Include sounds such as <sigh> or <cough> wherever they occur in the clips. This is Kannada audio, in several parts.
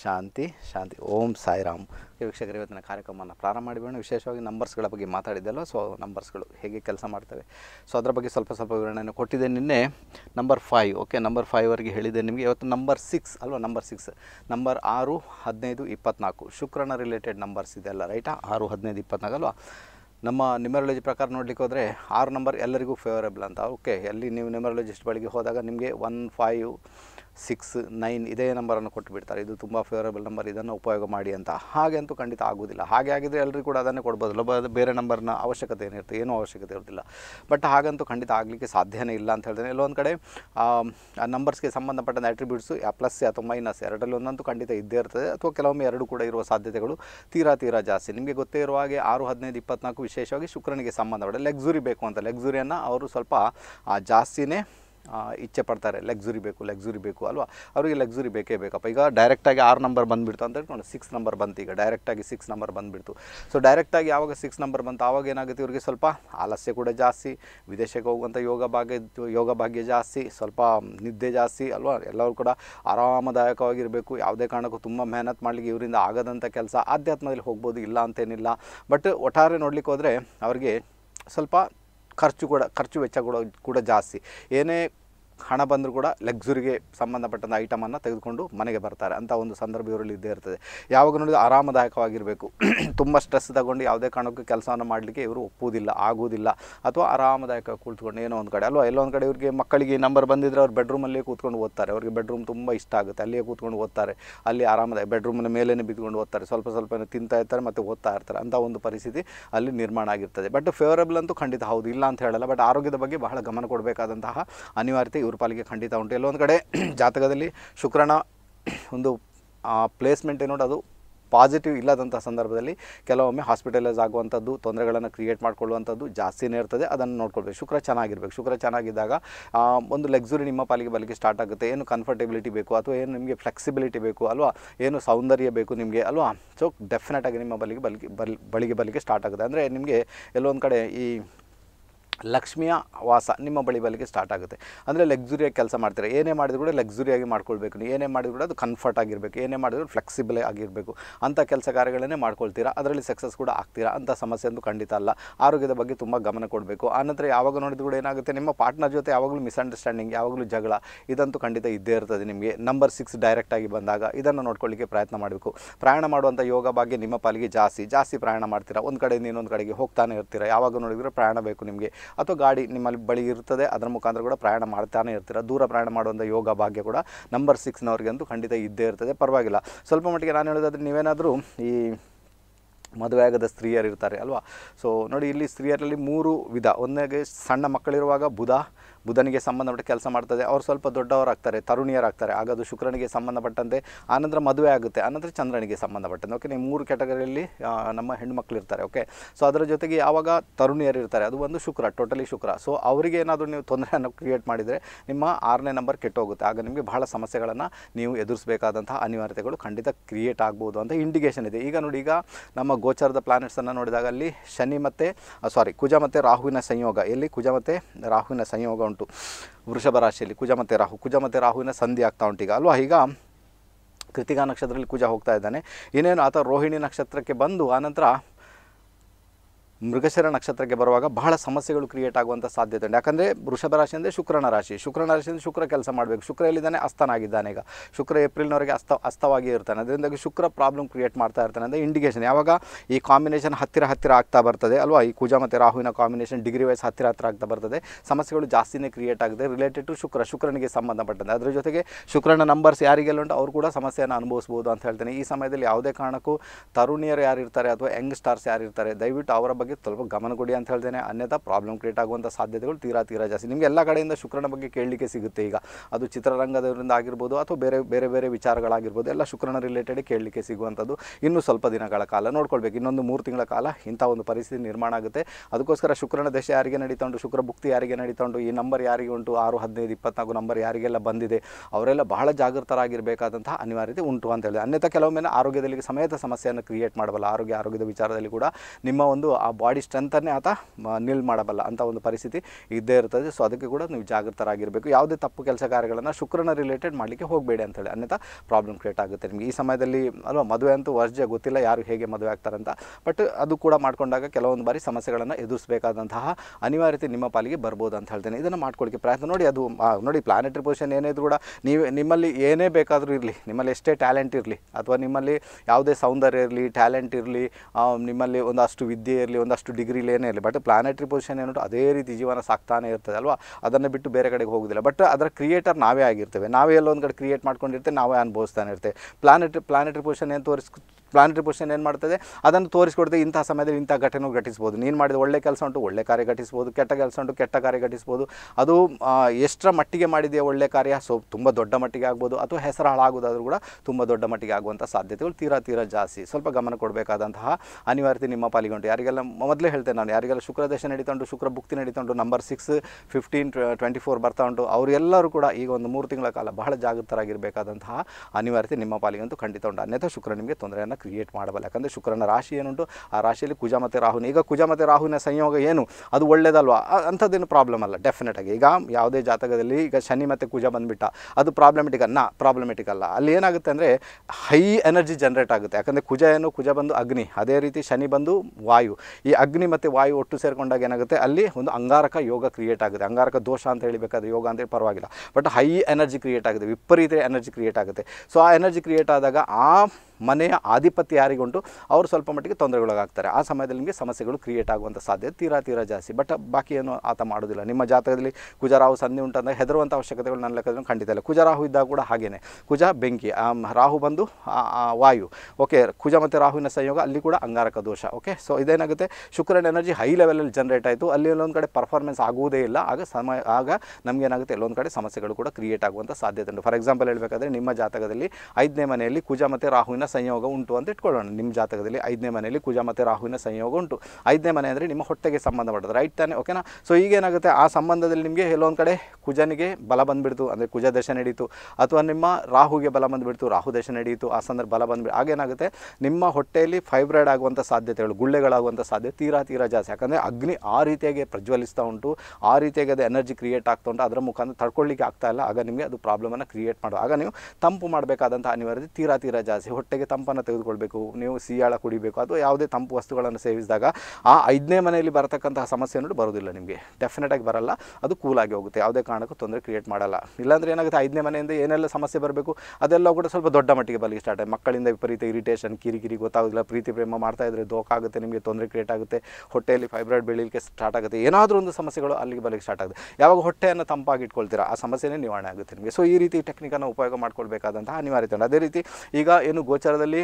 ಶಾಂತಿ ಶಾಂತಿ ಓಂ ಸಾಯಿರಾಮ್ ವೀಕ್ಷಕರು ಇವತ್ತಿನ ಕಾರ್ಯಕ್ರಮವನ್ನು ಪ್ರಾರಂಭ ಮಾಡಿಬಿಡೋಣ ವಿಶೇಷವಾಗಿ ನಂಬರ್ಸ್ಗಳ ಬಗ್ಗೆ ಮಾತಾಡಿದ್ದಲ್ಲ ಸೊ ನಂಬರ್ಸ್ಗಳು ಹೇಗೆ ಕೆಲಸ ಮಾಡ್ತವೆ ಸೊ ಅದರ ಬಗ್ಗೆ ಸ್ವಲ್ಪ ಸ್ವಲ್ಪ ವಿವರಣೆಯನ್ನು ಕೊಟ್ಟಿದೆ ನಿನ್ನೆ ನಂಬರ್ ಫೈವ್ ಓಕೆ ನಂಬರ್ ಅವರಿಗೆ ಹೇಳಿದೆ ನಿಮಗೆ ಇವತ್ತು ನಂಬರ್ ಸಿಕ್ಸ್ ಅಲ್ವಾ ನಂಬರ್ ಸಿಕ್ಸ್ ನಂಬರ್ ಆರು ಹದಿನೈದು ಇಪ್ಪತ್ನಾಲ್ಕು ಶುಕ್ರನ ರಿಲೇಟೆಡ್ ನಂಬರ್ಸ್ ಇದೆಲ್ಲ ರೈಟಾ ಆರು ಹದಿನೈದು ಇಪ್ಪತ್ನಾಲ್ಕು ಅಲ್ವಾ ನಮ್ಮ ನ್ಯೂಮರಾಲಜಿ ಪ್ರಕಾರ ನೋಡಲಿಕ್ಕೆ ಹೋದರೆ ಆರು ನಂಬರ್ ಎಲ್ಲರಿಗೂ ಫೇವರೇಬಲ್ ಅಂತ ಓಕೆ ಅಲ್ಲಿ ನೀವು ನ್ಯೂಮರಾಲಜಿಸ್ಟ್ ಬಳಿಗೆ ಹೋದಾಗ ನಿಮಗೆ ಒನ್ ಫೈವ್ ಸಿಕ್ಸ್ ನೈನ್ ಇದೇ ನಂಬರನ್ನು ಕೊಟ್ಟು ಬಿಡ್ತಾರೆ ಇದು ತುಂಬ ಫೇವರೇಬಲ್ ನಂಬರ್ ಇದನ್ನು ಉಪಯೋಗ ಮಾಡಿ ಅಂತ ಹಾಗೆ ಅಂತೂ ಖಂಡಿತ ಆಗೋದಿಲ್ಲ ಹಾಗೆ ಆಗಿದ್ರೆ ಎಲ್ಲರೂ ಕೂಡ ಅದನ್ನೇ ಕೊಡ್ಬೋದಲ್ಲ ಬೇರೆ ನಂಬರ್ನ ಅವಶ್ಯಕತೆ ಏನಿರುತ್ತೆ ಏನೂ ಅವಶ್ಯಕತೆ ಇರೋದಿಲ್ಲ ಬಟ್ ಹಾಗಂತೂ ಖಂಡಿತ ಆಗಲಿಕ್ಕೆ ಸಾಧ್ಯನೇ ಇಲ್ಲ ಅಂತ ಹೇಳ್ತೇನೆ ಎಲ್ಲೊಂದು ಕಡೆ ಆ ನಂಬರ್ಸ್ಗೆ ಸಂಬಂಧಪಟ್ಟಂಥ ಆ್ಯಟ್ರಿಬ್ಯೂಟ್ಸು ಪ್ಲಸ್ ಅಥವಾ ಮೈನಸ್ ಎರಡರಲ್ಲಿ ಒಂದಂತೂ ಖಂಡಿತ ಇದ್ದೇ ಇರ್ತದೆ ಅಥವಾ ಕೆಲವೊಮ್ಮೆ ಎರಡು ಕೂಡ ಇರುವ ಸಾಧ್ಯತೆಗಳು ತೀರಾ ತೀರಾ ಜಾಸ್ತಿ ನಿಮಗೆ ಗೊತ್ತೇ ಇರುವ ಹಾಗೆ ಆರು ಹದಿನೈದು ಇಪ್ಪತ್ನಾಲ್ಕು ವಿಶೇಷವಾಗಿ ಶುಕ್ರನಿಗೆ ಸಂಬಂಧಪಟ್ಟ ಲೆಗ್ಸುರಿ ಬೇಕು ಅಂತ ಲೆಗ್ಸುರಿಯನ್ನು ಅವರು ಸ್ವಲ್ಪ ಜಾಸ್ತಿನೇ ಇಚ್ಛೆ ಪಡ್ತಾರೆ ಲಕ್ಸುರಿ ಬೇಕು ಲಕ್ಸುರಿ ಬೇಕು ಅಲ್ವಾ ಅವರಿಗೆ ಲಕ್ಸುರಿ ಬೇಕೇ ಬೇಕಪ್ಪ ಈಗ ಡೈರೆಕ್ಟಾಗಿ ಆರು ನಂಬರ್ ಬಂದುಬಿಡ್ತು ಅಂತ ಹೇಳ್ಕೊಂಡು ಸಿಕ್ಸ್ ನಂಬರ್ ಬಂತು ಈಗ ಡೈರೆಕ್ಟಾಗಿ ಸಿಕ್ಸ್ ನಂಬರ್ ಬಂದುಬಿಡ್ತು ಸೊ ಡೈರೆಕ್ಟಾಗಿ ಯಾವಾಗ ಸಿಕ್ಸ್ ನಂಬರ್ ಬಂತು ಆವಾಗ ಏನಾಗುತ್ತೆ ಇವರಿಗೆ ಸ್ವಲ್ಪ ಆಲಸ್ಯ ಕೂಡ ಜಾಸ್ತಿ ವಿದೇಶಕ್ಕೆ ಹೋಗುವಂಥ ಯೋಗ ಭಾಗ್ಯ ಯೋಗ ಭಾಗ್ಯ ಜಾಸ್ತಿ ಸ್ವಲ್ಪ ನಿದ್ದೆ ಜಾಸ್ತಿ ಅಲ್ವಾ ಎಲ್ಲರೂ ಕೂಡ ಆರಾಮದಾಯಕವಾಗಿರಬೇಕು ಯಾವುದೇ ಕಾರಣಕ್ಕೂ ತುಂಬ ಮೆಹನತ್ ಮಾಡಲಿಕ್ಕೆ ಇವರಿಂದ ಆಗದಂಥ ಕೆಲಸ ಆಧ್ಯಾತ್ಮದಲ್ಲಿ ಹೋಗ್ಬೋದು ಇಲ್ಲ ಅಂತೇನಿಲ್ಲ ಬಟ್ ಒಟ್ಟಾರೆ ನೋಡಲಿಕ್ಕೆ ಹೋದರೆ ಅವರಿಗೆ ಸ್ವಲ್ಪ ಖರ್ಚು ಕೂಡ ಖರ್ಚು ವೆಚ್ಚ ಕೂಡ ಕೂಡ ಜಾಸ್ತಿ ಏನೇ ಹಣ ಬಂದರೂ ಕೂಡ ಲಗ್ಸುರಿಗೆ ಸಂಬಂಧಪಟ್ಟಂಥ ಐಟಮನ್ನು ತೆಗೆದುಕೊಂಡು ಮನೆಗೆ ಬರ್ತಾರೆ ಅಂತ ಒಂದು ಸಂದರ್ಭ ಇವರಲ್ಲಿ ಇದ್ದೇ ಇರ್ತದೆ ಯಾವಾಗ ನೋಡಿದ್ರೆ ಆರಾಮದಾಯಕವಾಗಿರಬೇಕು <clears throat> ತುಂಬ ಸ್ಟ್ರೆಸ್ ತಗೊಂಡು ಯಾವುದೇ ಕಾರಣಕ್ಕೂ ಕೆಲಸವನ್ನು ಮಾಡಲಿಕ್ಕೆ ಇವರು ಒಪ್ಪುವುದಿಲ್ಲ ಆಗುವುದಿಲ್ಲ ಅಥವಾ ಆರಾಮದಾಯಕ ಕೂತ್ಕೊಂಡು ಏನೋ ಒಂದು ಕಡೆ ಅಲ್ವಾ ಎಲ್ಲೋ ಒಂದು ಕಡೆ ಇವರಿಗೆ ಮಕ್ಕಳಿಗೆ ನಂಬರ್ ಬಂದಿದ್ದರೆ ಅವ್ರು ಬೆಡ್ರೂಮಲ್ಲೇ ಕೂತ್ಕೊಂಡು ಓದ್ತಾರೆ ಅವರಿಗೆ ಬೆಡ್ರೂಮ್ ತುಂಬ ಇಷ್ಟ ಆಗುತ್ತೆ ಅಲ್ಲಿಯೇ ಕೂತ್ಕೊಂಡು ಓದ್ತಾರೆ ಅಲ್ಲಿ ಆರಾಮದಾಯಕ ಬೆಡ್ರೂಮ್ನ ಮೇಲೇ ಬಿದ್ದುಕೊಂಡು ಓದ್ತಾರೆ ಸ್ವಲ್ಪ ಸ್ವಲ್ಪ ತಿಂತಾ ಇರ್ತಾರೆ ಮತ್ತು ಓದ್ತಾ ಇರ್ತಾರೆ ಅಂತ ಒಂದು ಪರಿಸ್ಥಿತಿ ಅಲ್ಲಿ ನಿರ್ಮಾಣ ಆಗಿರ್ತದೆ ಬಟ್ ಫೇವರಬಲ್ ಅಂತೂ ಖಂಡಿತ ಹೌದು ಇಲ್ಲ ಅಂತ ಹೇಳಲ್ಲ ಬಟ್ ಆರೋಗ್ಯದ ಬಗ್ಗೆ ಬಹಳ ಗಮನ ಕೊಡಬೇಕಾದಂತಹ ಅನಿವಾರ್ಯತೆ ಇವ್ರ ಪಾಲಿಗೆ ಖಂಡಿತ ಉಂಟು ಎಲ್ಲೊಂದು ಕಡೆ <clears throat> ಜಾತಕದಲ್ಲಿ ಶುಕ್ರನ <clears throat> ಒಂದು ಪ್ಲೇಸ್ಮೆಂಟ್ ಏನೋ ಅದು ಪಾಸಿಟಿವ್ ಇಲ್ಲದಂಥ ಸಂದರ್ಭದಲ್ಲಿ ಕೆಲವೊಮ್ಮೆ ಹಾಸ್ಪಿಟಲೈಸ್ ಆಗುವಂಥದ್ದು ತೊಂದರೆಗಳನ್ನು ಕ್ರಿಯೇಟ್ ಮಾಡಿಕೊಳ್ಳುವಂಥದ್ದು ಜಾಸ್ತಿನೇ ಇರ್ತದೆ ಅದನ್ನು ನೋಡ್ಕೊಳ್ಬೇಕು ಶುಕ್ರ ಚೆನ್ನಾಗಿರ್ಬೇಕು ಶುಕ್ರ ಚೆನ್ನಾಗಿದ್ದಾಗ ಒಂದು ಲೆಕ್ಸುರಿ ನಿಮ್ಮ ಪಾಲಿಗೆ ಬಲಿಗೆ ಸ್ಟಾರ್ಟ್ ಆಗುತ್ತೆ ಏನು ಕಂಫರ್ಟೆಬಿಲಿಟಿ ಬೇಕು ಅಥವಾ ಏನು ನಿಮಗೆ ಫ್ಲೆಕ್ಸಿಬಿಲಿಟಿ ಬೇಕು ಅಲ್ವಾ ಏನು ಸೌಂದರ್ಯ ಬೇಕು ನಿಮಗೆ ಅಲ್ವಾ ಸೊ ಡೆಫಿನೆಟಾಗಿ ನಿಮ್ಮ ಬಲಿಗೆ ಬಲಿಗೆ ಬಲ್ ಬಳಿಗೆ ಬಲಿಗೆ ಸ್ಟಾರ್ಟ್ ಆಗುತ್ತೆ ಅಂದರೆ ನಿಮಗೆ ಎಲ್ಲೊಂದು ಕಡೆ ಈ ಲಕ್ಷ್ಮಿಯ ವಾಸ ನಿಮ್ಮ ಬಳಿ ಬಲಿಗೆ ಸ್ಟಾರ್ಟ್ ಆಗುತ್ತೆ ಅಂದರೆ ಲಕ್ಸುರಿಯಾಗಿ ಕೆಲಸ ಮಾಡ್ತೀರಾ ಏನೇ ಮಾಡಿದ್ರು ಕೂಡ ಲಕ್ಸುರಿಯಾಗಿ ಮಾಡ್ಕೊಳ್ಬೇಕು ಏನೇ ಮಾಡಿದ್ರು ಕೂಡ ಅದು ಕಂಫರ್ಟ್ ಆಗಿರಬೇಕು ಏನೇ ಮಾಡಿದ್ರು ಫ್ಲೆಕ್ಸಿಬಲ್ ಆಗಿರಬೇಕು ಅಂಥ ಕೆಲಸ ಕಾರ್ಯಗಳನ್ನೇ ಮಾಡ್ಕೊಳ್ತೀರಾ ಅದರಲ್ಲಿ ಸಕ್ಸಸ್ ಕೂಡ ಆಗ್ತೀರಾ ಅಂಥ ಸಮಸ್ಯೆ ಅಂತೂ ಖಂಡಿತ ಅಲ್ಲ ಆರೋಗ್ಯದ ಬಗ್ಗೆ ತುಂಬ ಗಮನ ಕೊಡಬೇಕು ಆನಂತರ ಯಾವಾಗ ನೋಡಿದ್ರು ಕೂಡ ಏನಾಗುತ್ತೆ ನಿಮ್ಮ ಪಾರ್ಟ್ನರ್ ಜೊತೆ ಯಾವಾಗಲೂ ಮಿಸ್ಅಂಡರ್ಸ್ಟ್ಯಾಂಡಿಂಗ್ ಯಾವಾಗಲೂ ಜಗಳ ಇದಂತೂ ಖಂಡಿತ ಇದ್ದೇ ಇರ್ತದೆ ನಿಮಗೆ ನಂಬರ್ ಸಿಕ್ಸ್ ಡೈರೆಕ್ಟಾಗಿ ಬಂದಾಗ ಇದನ್ನು ನೋಡ್ಕೊಳ್ಳಿಕ್ಕೆ ಪ್ರಯತ್ನ ಮಾಡಬೇಕು ಪ್ರಯಾಣ ಮಾಡುವಂಥ ಯೋಗ ಬಗ್ಗೆ ನಿಮ್ಮ ಪಾಲಿಗೆ ಜಾಸ್ತಿ ಜಾಸ್ತಿ ಪ್ರಯಾಣ ಮಾಡ್ತೀರಾ ಒಂದು ಕಡೆಯಿಂದ ಇನ್ನೊಂದು ಕಡೆಗೆ ಹೋಗ್ತಾನೆ ಇರ್ತೀರಾ ಯಾವಾಗ ನೋಡಿದ್ರೆ ಪ್ರಯಾಣ ಬೇಕು ನಿಮಗೆ ಅಥವಾ ಗಾಡಿ ನಿಮ್ಮಲ್ಲಿ ಬಳಿ ಇರ್ತದೆ ಅದರ ಮುಖಾಂತರ ಕೂಡ ಪ್ರಯಾಣ ಮಾಡ್ತಾನೆ ಇರ್ತೀರ ದೂರ ಪ್ರಯಾಣ ಮಾಡುವಂಥ ಯೋಗ ಭಾಗ್ಯ ಕೂಡ ನಂಬರ್ ಅಂತೂ ಖಂಡಿತ ಇದ್ದೇ ಇರ್ತದೆ ಪರವಾಗಿಲ್ಲ ಸ್ವಲ್ಪ ಮಟ್ಟಿಗೆ ನಾನು ಹೇಳೋದಾದ್ರೆ ನೀವೇನಾದರೂ ಈ ಮದುವೆಯಾಗದ ಸ್ತ್ರೀಯರು ಇರ್ತಾರೆ ಅಲ್ವಾ ಸೊ ನೋಡಿ ಇಲ್ಲಿ ಸ್ತ್ರೀಯರಲ್ಲಿ ಮೂರು ವಿಧ ಒಂದನೇ ಸಣ್ಣ ಮಕ್ಕಳಿರುವಾಗ ಬುಧ ಬುಧನಿಗೆ ಸಂಬಂಧಪಟ್ಟ ಕೆಲಸ ಮಾಡ್ತದೆ ಅವ್ರು ಸ್ವಲ್ಪ ದೊಡ್ಡವರಾಗ್ತಾರೆ ತರುಣಿಯರಾಗ್ತಾರೆ ಆಗ ಅದು ಶುಕ್ರನಿಗೆ ಸಂಬಂಧಪಟ್ಟಂತೆ ಆನಂತರ ಮದುವೆ ಆಗುತ್ತೆ ಆನಂತರ ಚಂದ್ರನಿಗೆ ಸಂಬಂಧಪಟ್ಟಂತೆ ಓಕೆ ನೀವು ಮೂರು ಕ್ಯಾಟಗರಿಯಲ್ಲಿ ನಮ್ಮ ಹೆಣ್ಮಕ್ಳು ಇರ್ತಾರೆ ಓಕೆ ಸೊ ಅದರ ಜೊತೆಗೆ ಯಾವಾಗ ತರುಣಿಯರು ಇರ್ತಾರೆ ಅದು ಒಂದು ಶುಕ್ರ ಟೋಟಲಿ ಶುಕ್ರ ಸೊ ಅವರಿಗೆ ಏನಾದರೂ ನೀವು ತೊಂದರೆಯನ್ನು ಕ್ರಿಯೇಟ್ ಮಾಡಿದರೆ ನಿಮ್ಮ ಆರನೇ ನಂಬರ್ ಕೆಟ್ಟೋಗುತ್ತೆ ಆಗ ನಿಮಗೆ ಬಹಳ ಸಮಸ್ಯೆಗಳನ್ನು ನೀವು ಎದುರಿಸಬೇಕಾದಂತಹ ಅನಿವಾರ್ಯತೆಗಳು ಖಂಡಿತ ಕ್ರಿಯೇಟ್ ಆಗ್ಬೋದು ಅಂತ ಇಂಡಿಕೇಷನ್ ಇದೆ ಈಗ ನೋಡಿ ಈಗ ನಮ್ಮ ಗೋಚಾರದ ಪ್ಲಾನೆಟ್ಸನ್ನು ನೋಡಿದಾಗ ಅಲ್ಲಿ ಶನಿ ಮತ್ತು ಸಾರಿ ಕುಜ ಮತ್ತು ರಾಹುವಿನ ಸಂಯೋಗ ಎಲ್ಲಿ ಕುಜ ಮತ್ತು ರಾಹುವಿನ ಸಂಯೋಗ ಉಂಟು ವೃಷಭ ರಾಶಿಯಲ್ಲಿ ಕುಜ ಮತ್ತು ರಾಹು ಕುಜ ಮತ್ತು ರಾಹುವಿನ ಸಂಧಿ ಆಗ್ತಾ ಉಂಟು ಈಗ ಅಲ್ವಾ ಈಗ ಕೃತಿಕಾ ನಕ್ಷತ್ರದಲ್ಲಿ ಕುಜ ಹೋಗ್ತಾ ಇದ್ದಾನೆ ಇನ್ನೇನು ಆತ ರೋಹಿಣಿ ನಕ್ಷತ್ರಕ್ಕೆ ಬಂದು ಆನಂತರ ಮೃಗಶಿರ ನಕ್ಷತ್ರಕ್ಕೆ ಬರುವಾಗ ಬಹಳ ಸಮಸ್ಯೆಗಳು ಕ್ರಿಯೇಟ್ ಆಗುವಂಥ ಸಾಧ್ಯತೆ ಉಂಟು ಯಾಕಂದರೆ ವೃಷಭ ರಾಶಿ ಅಂದರೆ ಶುಕ್ರನ ರಾಶಿ ಶುಕ್ರನ ರಾಶಿಯಿಂದ ಶುಕ್ರ ಕೆಲಸ ಮಾಡಬೇಕು ಶುಕ್ರ ಎಲ್ಲಿದ್ದಾನೆ ಅಸ್ತನಾಗಿದ್ದಾನೆ ಈಗ ಶುಕ್ರ ಏಪ್ರಿಲ್ನವರೆಗೆ ಅಸ್ತ ಅಸ್ತವಾಗಿ ಇರ್ತಾನೆ ಅದರಿಂದಾಗಿ ಶುಕ್ರ ಪ್ರಾಬ್ಲಮ್ ಕ್ರಿಯೇಟ್ ಮಾಡ್ತಾ ಇರ್ತಾನೆ ಅಂದರೆ ಇಂಡಿಕೇಷನ್ ಯಾವಾಗ ಈ ಕಾಂಬಿನೇಷನ್ ಹತ್ತಿರ ಹತ್ತಿರ ಆಗ್ತಾ ಬರ್ತದೆ ಅಲ್ವಾ ಈ ಕುಜಾ ಮತ್ತು ರಾಹುವಿನ ಕಾಂಬಿನೇಷನ್ ಡಿಗ್ರಿ ವೈಸ್ ಹತ್ತಿರ ಹತ್ತಿರ ಆಗ್ತಾ ಬರ್ತದೆ ಸಮಸ್ಯೆಗಳು ಜಾಸ್ತಿನೇ ಕ್ರಿಯೇಟ್ ಆಗಿದೆ ರಿಲೇಟೆಡ್ ಟು ಶುಕ್ರ ಶುಕ್ರನಿಗೆ ಸಂಬಂಧಪಟ್ಟಂತೆ ಅದರ ಜೊತೆಗೆ ಶುಕ್ರನ ನಂಬರ್ಸ್ ಯಾರಿಗೆಲ್ಲ ಉಂಟು ಅವರು ಕೂಡ ಸಮಸ್ಯೆಯನ್ನು ಅನುಭವಿಸ್ಬೋದು ಅಂತ ಹೇಳ್ತೇನೆ ಈ ಸಮಯದಲ್ಲಿ ಯಾವುದೇ ಕಾರಣಕ್ಕೂ ತರುಣಿಯರು ಯಾರಿರ್ತಾರೆ ಅಥವಾ ಯಂಗ್ ಸ್ಟಾರ್ಸ್ ಯಾರಿರ್ತಾರೆ ದಯವಿಟ್ಟು ಅವರ ಬಗ್ಗೆ ಬಗ್ಗೆ ಸ್ವಲ್ಪ ಗಮನ ಕೊಡಿ ಅಂತ ಹೇಳ್ತೇನೆ ಅನ್ಯಥಾ ಪ್ರಾಬ್ಲಮ್ ಕ್ರಿಯೇಟ್ ಆಗುವಂಥ ಸಾಧ್ಯತೆಗಳು ತೀರಾ ತೀರಾ ಜಾಸ್ತಿ ನಿಮಗೆ ಎಲ್ಲ ಕಡೆಯಿಂದ ಶುಕ್ರನ ಬಗ್ಗೆ ಕೇಳಲಿಕ್ಕೆ ಸಿಗುತ್ತೆ ಈಗ ಅದು ಚಿತ್ರರಂಗದವರಿಂದ ಆಗಿರ್ಬೋದು ಅಥವಾ ಬೇರೆ ಬೇರೆ ಬೇರೆ ವಿಚಾರಗಳಾಗಿರ್ಬೋದು ಎಲ್ಲ ಶುಕ್ರನ ರಿಲೇಟೆಡ್ ಕೇಳಲಿಕ್ಕೆ ಸಿಗುವಂಥದ್ದು ಇನ್ನೂ ಸ್ವಲ್ಪ ದಿನಗಳ ಕಾಲ ನೋಡ್ಕೊಳ್ಬೇಕು ಇನ್ನೊಂದು ಮೂರು ತಿಂಗಳ ಕಾಲ ಇಂಥ ಒಂದು ಪರಿಸ್ಥಿತಿ ನಿರ್ಮಾಣ ಆಗುತ್ತೆ ಅದಕ್ಕೋಸ್ಕರ ಶುಕ್ರನ ದೇಶ ಯಾರಿಗೆ ನಡೀತಾ ಉಂಟು ಶುಕ್ರ ಭುಕ್ತಿ ಯಾರಿಗೆ ನಡೀತಾ ಉಂಟು ಈ ನಂಬರ್ ಯಾರಿಗೆ ಉಂಟು ಆರು ಹದಿನೈದು ಇಪ್ಪತ್ನಾಲ್ಕು ನಂಬರ್ ಯಾರಿಗೆಲ್ಲ ಬಂದಿದೆ ಅವರೆಲ್ಲ ಬಹಳ ಜಾಗೃತರಾಗಿರಬೇಕಾದಂತಹ ಅನಿವಾರ್ಯತೆ ಉಂಟು ಅಂತ ಹೇಳಿದೆ ಅನ್ಯಥ ಕೆಲವೊಮ್ಮೆ ಆರೋಗ್ಯದಲ್ಲಿ ಸಮೇತ ಸಮಸ್ಯೆಯನ್ನು ಕ್ರಿಯೇಟ್ ಮಾಡಬಲ್ಲ ಆರೋಗ್ಯ ಆರೋಗ್ಯದ ವಿಚಾರದಲ್ಲಿ ಕೂಡ ನಿಮ್ಮ ಒಂದು ಆ ಬಾಡಿ ಸ್ಟ್ರೆಂಥನ್ನೇ ಆತ ನಿಲ್ ಮಾಡಬಲ್ಲ ಅಂತ ಒಂದು ಪರಿಸ್ಥಿತಿ ಇದ್ದೇ ಇರ್ತದೆ ಸೊ ಅದಕ್ಕೆ ಕೂಡ ನೀವು ಜಾಗೃತರಾಗಿರಬೇಕು ಯಾವುದೇ ತಪ್ಪು ಕೆಲಸ ಕಾರ್ಯಗಳನ್ನು ಶುಕ್ರನ ರಿಲೇಟೆಡ್ ಮಾಡಲಿಕ್ಕೆ ಹೋಗಬೇಡಿ ಅಂತೇಳಿ ಅನ್ಯಥ ಪ್ರಾಬ್ಲಮ್ ಕ್ರಿಯೇಟ್ ಆಗುತ್ತೆ ನಿಮಗೆ ಈ ಸಮಯದಲ್ಲಿ ಅಲ್ವಾ ಮದುವೆ ಅಂತೂ ವರ್ಷ ಗೊತ್ತಿಲ್ಲ ಯಾರು ಹೇಗೆ ಮದುವೆ ಆಗ್ತಾರಂತ ಬಟ್ ಅದು ಕೂಡ ಮಾಡಿಕೊಂಡಾಗ ಕೆಲವೊಂದು ಬಾರಿ ಸಮಸ್ಯೆಗಳನ್ನು ಎದುರಿಸಬೇಕಾದಂತಹ ಅನಿವಾರ್ಯತೆ ನಿಮ್ಮ ಪಾಲಿಗೆ ಬರ್ಬೋದು ಅಂತ ಹೇಳ್ತೇನೆ ಇದನ್ನು ಮಾಡ್ಕೊಳ್ಳಿಕ್ಕೆ ಪ್ರಯತ್ನ ನೋಡಿ ಅದು ನೋಡಿ ಪ್ಲಾನೆಟರಿ ಪೊಸಿಷನ್ ಏನೇ ಇದ್ರೂ ಕೂಡ ನೀವು ನಿಮ್ಮಲ್ಲಿ ಏನೇ ಬೇಕಾದರೂ ಇರಲಿ ನಿಮ್ಮಲ್ಲಿ ಎಷ್ಟೇ ಟ್ಯಾಲೆಂಟ್ ಇರಲಿ ಅಥವಾ ನಿಮ್ಮಲ್ಲಿ ಯಾವುದೇ ಸೌಂದರ್ಯ ಇರಲಿ ಟ್ಯಾಲೆಂಟ್ ಇರಲಿ ನಿಮ್ಮಲ್ಲಿ ಒಂದಷ್ಟು ವಿದ್ಯೆ ಇರಲಿ ಒಂದು ಒಂದಷ್ಟು ಡಿಗ್ರಿಲೇ ಇರಲಿ ಬಟ್ ಪ್ಲಾನೆಟ್ರಿ ಪೊಸಿಷನ್ ಏನೋ ಅದೇ ರೀತಿ ಜೀವನ ಸಾಕ್ತಾನೆ ಇರ್ತದೆ ಅಲ್ವಾ ಅದನ್ನು ಬಿಟ್ಟು ಬೇರೆ ಕಡೆಗೆ ಹೋಗೋದಿಲ್ಲ ಬಟ್ ಅದರ ಕ್ರಿಯೇಟರ್ ನಾವೇ ಆಗಿರ್ತೇವೆ ನಾವೇ ಎಲ್ಲೊಂದು ಕಡೆ ಕ್ರಿಯೇಟ್ ಮಾಡ್ಕೊಂಡಿರ್ತೇವೆ ನಾವೇ ಅನುಭವಿಸ್ತಾನೆ ಇರ್ತೇವೆ ಪ್ಲಾನೆಟ್ ಪ್ಲಾನೆಟ್ರಿ ಪೊಸಿಷನ್ ಏನು ತೋರಿಸ್ ಪ್ಲಾನೆಟರಿ ಪೊಸಿಷನ್ ಏನು ಮಾಡ್ತದೆ ಅದನ್ನು ತೋರಿಸ್ಕೊಡ್ತದೆ ಇಂಥ ಸಮಯದಲ್ಲಿ ಇಂಥ ಘಟನೆ ಘಟಿಸ್ಬೋದು ನೀನು ಮಾಡಿದ ಒಳ್ಳೆ ಕೆಲಸ ಉಂಟು ಒಳ್ಳೆ ಕಾರ್ಯ ಘಟಿಸ್ಬೋದು ಕೆಟ್ಟ ಕೆಲಸ ಉಂಟು ಕೆಟ್ಟ ಕಾರ್ಯ ಘಟಿಸ್ಬೋದು ಅದು ಎಷ್ಟರ ಮಟ್ಟಿಗೆ ಮಾಡಿದೆಯಾ ಒಳ್ಳೆ ಕಾರ್ಯ ಸೊ ತುಂಬ ದೊಡ್ಡ ಮಟ್ಟಿಗೆ ಆಗ್ಬೋದು ಅಥವಾ ಹೆಸರು ಹಾಳಾಗೋದಾದರೂ ಕೂಡ ತುಂಬ ದೊಡ್ಡ ಮಟ್ಟಿಗೆ ಆಗುವಂಥ ಸಾಧ್ಯತೆಗಳು ತೀರಾ ತೀರಾ ಜಾಸ್ತಿ ಸ್ವಲ್ಪ ಗಮನ ಕೊಡಬೇಕಾದಂತಹ ಅನಿವಾರ್ಯತೆ ನಿಮ್ಮ ಪಾಲಿಗೆ ಯಾರಿಗೆಲ್ಲ ಮೊದಲೇ ಹೇಳ್ತೇನೆ ನಾನು ಯಾರಿಗೆಲ್ಲ ಶುಕ್ರ ದಶೆ ನಡೀತಾ ಶುಕ್ರ ಭುಕ್ತಿ ನಡೀತಾ number six fifteen twenty four ಬರ್ತಾ ಉಂಟು ಅವರೆಲ್ಲರೂ ಕೂಡ ಈಗ ಒಂದು ಮೂರು ತಿಂಗಳ ಕಾಲ ಬಹಳ ಜಾಗೃತರಾಗಿರಬೇಕಾದಂತಹ ಅನಿವಾರ್ಯತೆ ನಿಮ್ಮ ಅಂತೂ ಖಂಡಿತ ಉಂಟು ಅನ್ಯಥ ಶುಕ್ರ ನಿಮಗೆ ತೊಂದರೆಯನ್ನು ಕ್ರಿಯೇಟ್ ಮಾಡಬಲ್ಲ ಯಾಕಂದರೆ ಶುಕ್ರನ ರಾಶಿ ಏನುಂಟು ಆ ರಾಶಿಯಲ್ಲಿ ಕುಜ ಮತ್ತು ರಾಹುನ ಈಗ ಕುಜ ಮತ್ತು ರಾಹುನ ಸಂಯೋಗ ಏನು ಅದು ಒಳ್ಳೇದಲ್ವಾ ಅಂಥದ್ದೇನು ಪ್ರಾಬ್ಲಮ್ ಅಲ್ಲ ಡೆಫಿನೆಟಾಗಿ ಈಗ ಯಾವುದೇ ಜಾತಕದಲ್ಲಿ ಈಗ ಶನಿ ಮತ್ತು ಕುಜ ಬಂದುಬಿಟ್ಟ ಅದು ಪ್ರಾಬ್ಲಮೆಟಿಕ್ ಅನ್ನ ಪ್ರಾಬ್ಲಮೆಟಿಕ್ ಅಲ್ಲ ಅಲ್ಲಿ ಏನಾಗುತ್ತೆ ಅಂದರೆ ಹೈ ಎನರ್ಜಿ ಜನರೇಟ್ ಆಗುತ್ತೆ ಯಾಕಂದರೆ ಕುಜ ಏನು ಕುಜ ಬಂದು ಅಗ್ನಿ ಅದೇ ರೀತಿ ಶನಿ ಬಂದು ವಾಯು ಈ ಅಗ್ನಿ ಮತ್ತು ವಾಯು ಒಟ್ಟು ಸೇರಿಕೊಂಡಾಗ ಏನಾಗುತ್ತೆ ಅಲ್ಲಿ ಒಂದು ಅಂಗಾರಕ ಯೋಗ ಕ್ರಿಯೇಟ್ ಆಗುತ್ತೆ ಅಂಗಾರಕ ದೋಷ ಅಂತ ಹೇಳಬೇಕಾದ್ರೆ ಯೋಗ ಅಂತೇಳಿ ಪರವಾಗಿಲ್ಲ ಬಟ್ ಹೈ ಎನರ್ಜಿ ಕ್ರಿಯೇಟ್ ಆಗುತ್ತೆ ವಿಪರೀತ ಎನರ್ಜಿ ಕ್ರಿಯೇಟ್ ಆಗುತ್ತೆ ಸೊ ಆ ಎನರ್ಜಿ ಕ್ರಿಯೇಟ್ ಆದಾಗ ಆ ಮನೆಯ ಆಧಿಪತ್ಯ ಯಾರಿಗುಂಟು ಅವರು ಸ್ವಲ್ಪ ಮಟ್ಟಿಗೆ ತೊಂದರೆಗೊಳಗಾಗ್ತಾರೆ ಆ ಸಮಯದಲ್ಲಿ ನಿಮಗೆ ಸಮಸ್ಯೆಗಳು ಕ್ರಿಯೇಟ್ ಆಗುವಂಥ ಸಾಧ್ಯತೆ ತೀರಾ ತೀರಾ ಜಾಸ್ತಿ ಬಟ್ ಬಾಕಿ ಏನು ಆತ ಮಾಡೋದಿಲ್ಲ ನಿಮ್ಮ ಜಾತಕದಲ್ಲಿ ಕುಜರಾಹು ಸಂಧಿ ಉಂಟಂದರೆ ಹೆದರುವಂಥ ಅವಶ್ಯಕತೆಗಳು ನನ್ನ ಲೆಕ್ಕದಲ್ಲಿ ಖಂಡಿತ ಇಲ್ಲ ಕುಜರಾಹು ಇದ್ದಾಗ ಕೂಡ ಹಾಗೇನೆ ಕುಜ ಬೆಂಕಿ ರಾಹು ಬಂದು ವಾಯು ಓಕೆ ಕುಜ ಮತ್ತು ರಾಹುವಿನ ಸಂಯೋಗ ಅಲ್ಲಿ ಕೂಡ ಅಂಗಾರಕ ದೋಷ ಓಕೆ ಸೊ ಇದೇನಾಗುತ್ತೆ ಶುಕ್ರನ ಎನರ್ಜಿ ಹೈ ಲೆವೆಲಲ್ಲಿ ಜನರೇಟ್ ಆಯಿತು ಅಲ್ಲಿ ಎಲ್ಲೊಂದು ಕಡೆ ಪರ್ಫಾರ್ಮೆನ್ಸ್ ಆಗುವುದೇ ಇಲ್ಲ ಆಗ ಸಮಯ ಆಗ ನಮಗೇನಾಗುತ್ತೆ ಎಲ್ಲೊಂದು ಕಡೆ ಸಮಸ್ಯೆಗಳು ಕೂಡ ಕ್ರಿಯೇಟ್ ಆಗುವಂಥ ಸಾಧ್ಯತೆ ಉಂಟು ಫಾರ್ ಎಕ್ಸಾಂಪಲ್ ಹೇಳಬೇಕಾದ್ರೆ ನಿಮ್ಮ ಜಾತಕದಲ್ಲಿ ಐದನೇ ಮನೆಯಲ್ಲಿ ಕುಜ ಮತ್ತು ರಾಹುವಿನ ಸಂಯೋಗ ಉಂಟು ಅಂತ ಇಟ್ಕೊಳ್ಳೋಣ ನಿಮ್ಮ ಜಾತಕದಲ್ಲಿ ಐದನೇ ಮನೆಯಲ್ಲಿ ಕುಜ ಮತ್ತು ರಾಹುವಿನ ಸಂಯೋಗ ಉಂಟು ಐದನೇ ಮನೆ ಅಂದರೆ ನಿಮ್ಮ ಹೊಟ್ಟೆಗೆ ಸಂಬಂಧಪಟ್ಟದ ರೈಟ್ ತಾನೆ ಓಕೆನಾ ಸೊ ಈಗೇನಾಗುತ್ತೆ ಆ ಸಂಬಂಧದಲ್ಲಿ ನಿಮಗೆ ಎಲ್ಲೊಂದು ಕಡೆ ಕುಜನಿಗೆ ಬಲ ಬಂದುಬಿಡ್ತು ಅಂದರೆ ಕುಜ ದಶ ನಡೀತು ಅಥವಾ ನಿಮ್ಮ ರಾಹುಗೆ ಬಲ ಬಂದುಬಿಡ್ತು ರಾಹು ದಶ ನಡೀತು ಆ ಸಂದರ್ಭ ಬಲ ಬಂದುಬಿಟ್ಟು ಹಾಗೇನಾಗುತ್ತೆ ನಿಮ್ಮ ಹೊಟ್ಟೆಯಲ್ಲಿ ಫೈಬ್ರಾಯ್ಡ್ ಆಗುವಂಥ ಸಾಧ್ಯತೆಗಳು ಗುಳ್ಳೆಗಳಾಗುವಂಥ ಸಾಧ್ಯತೆ ತೀರಾ ತೀರಾ ಜಾಸ್ತಿ ಯಾಕಂದರೆ ಅಗ್ನಿ ಆ ರೀತಿಯಾಗಿ ಪ್ರಜ್ವಲಿಸ್ತಾ ಉಂಟು ಆ ರೀತಿಯಾಗಿ ಅದು ಎನರ್ಜಿ ಕ್ರಿಯೇಟ್ ಆಗ್ತಾ ಉಂಟು ಅದರ ಮುಖಾಂತರ ತಡ್ಕೊಳ್ಳಿಕ್ಕೆ ಆಗ್ತಾ ಇಲ್ಲ ಆಗ ನಿಮಗೆ ಅದು ಪ್ರಾಬ್ಲಮನ್ನು ಕ್ರಿಯೇಟ್ ಮಾಡೋ ಆಗ ನೀವು ತಂಪು ಮಾಡಬೇಕಾದಂಥ ಅನಿವಾರ್ಯತೆ ತೀರಾ ತೀರಾ ಜಾಸ್ತಿ ಹೊಟ್ಟೆಗೆ ಮನೆಗೆ ತಂಪನ್ನು ತೆಗೆದುಕೊಳ್ಬೇಕು ನೀವು ಸಿಯಾಳ ಕುಡಿಬೇಕು ಅಥವಾ ಯಾವುದೇ ತಂಪು ವಸ್ತುಗಳನ್ನು ಸೇವಿಸಿದಾಗ ಆ ಐದನೇ ಮನೆಯಲ್ಲಿ ಬರತಕ್ಕಂತಹ ಸಮಸ್ಯೆ ನೋಡಿ ಬರೋದಿಲ್ಲ ನಿಮಗೆ ಆಗಿ ಬರಲ್ಲ ಅದು ಕೂಲಾಗಿ ಹೋಗುತ್ತೆ ಯಾವುದೇ ಕಾರಣಕ್ಕೂ ತೊಂದರೆ ಕ್ರಿಯೇಟ್ ಮಾಡಲ್ಲ ಇಲ್ಲಾಂದರೆ ಏನಾಗುತ್ತೆ ಐದನೇ ಮನೆಯಿಂದ ಏನೆಲ್ಲ ಸಮಸ್ಯೆ ಬರಬೇಕು ಅದೆಲ್ಲ ಕೂಡ ಸ್ವಲ್ಪ ದೊಡ್ಡ ಮಟ್ಟಿಗೆ ಬರಲಿಕ್ಕೆ ಸ್ಟಾರ್ಟ್ ಆಗಿ ಮಕ್ಕಳಿಂದ ವಿಪರೀತ ಇರಿಟೇಷನ್ ಕಿರಿಕಿರಿ ಗೊತ್ತಾಗೋದಿಲ್ಲ ಪ್ರೀತಿ ಪ್ರೇಮ ಮಾಡ್ತಾ ಇದ್ದರೆ ಆಗುತ್ತೆ ನಿಮಗೆ ತೊಂದರೆ ಕ್ರಿಯೇಟ್ ಆಗುತ್ತೆ ಹೊಟ್ಟೆಯಲ್ಲಿ ಫೈಬ್ರಾಯ್ಡ್ ಬೆಳೀಲಿಕ್ಕೆ ಸ್ಟಾರ್ಟ್ ಆಗುತ್ತೆ ಏನಾದರೂ ಒಂದು ಸಮಸ್ಯೆಗಳು ಅಲ್ಲಿಗೆ ಬರಲಿಕ್ಕೆ ಸ್ಟಾರ್ಟ್ ಆಗುತ್ತೆ ಯಾವಾಗ ಹೊಟ್ಟೆಯನ್ನು ತಂಪಾಗಿ ಇಟ್ಕೊಳ್ತೀರಾ ಆ ಸಮಸ್ಯೆನೇ ನಿವಾರಣೆ ಆಗುತ್ತೆ ನಿಮಗೆ ಸೊ ಈ ರೀತಿ ಟೆಕ್ನಿಕನ್ನು ಉಪಯೋಗ ಮಾಡ್ಕೊಳ್ಬೇಕಾದಂತಹ ಅನಿವಾರ್ಯತೆ ಅದೇ ರೀತಿ ಈಗ ಏನು ಗೋಚರ ವಿಚಾರದಲ್ಲಿ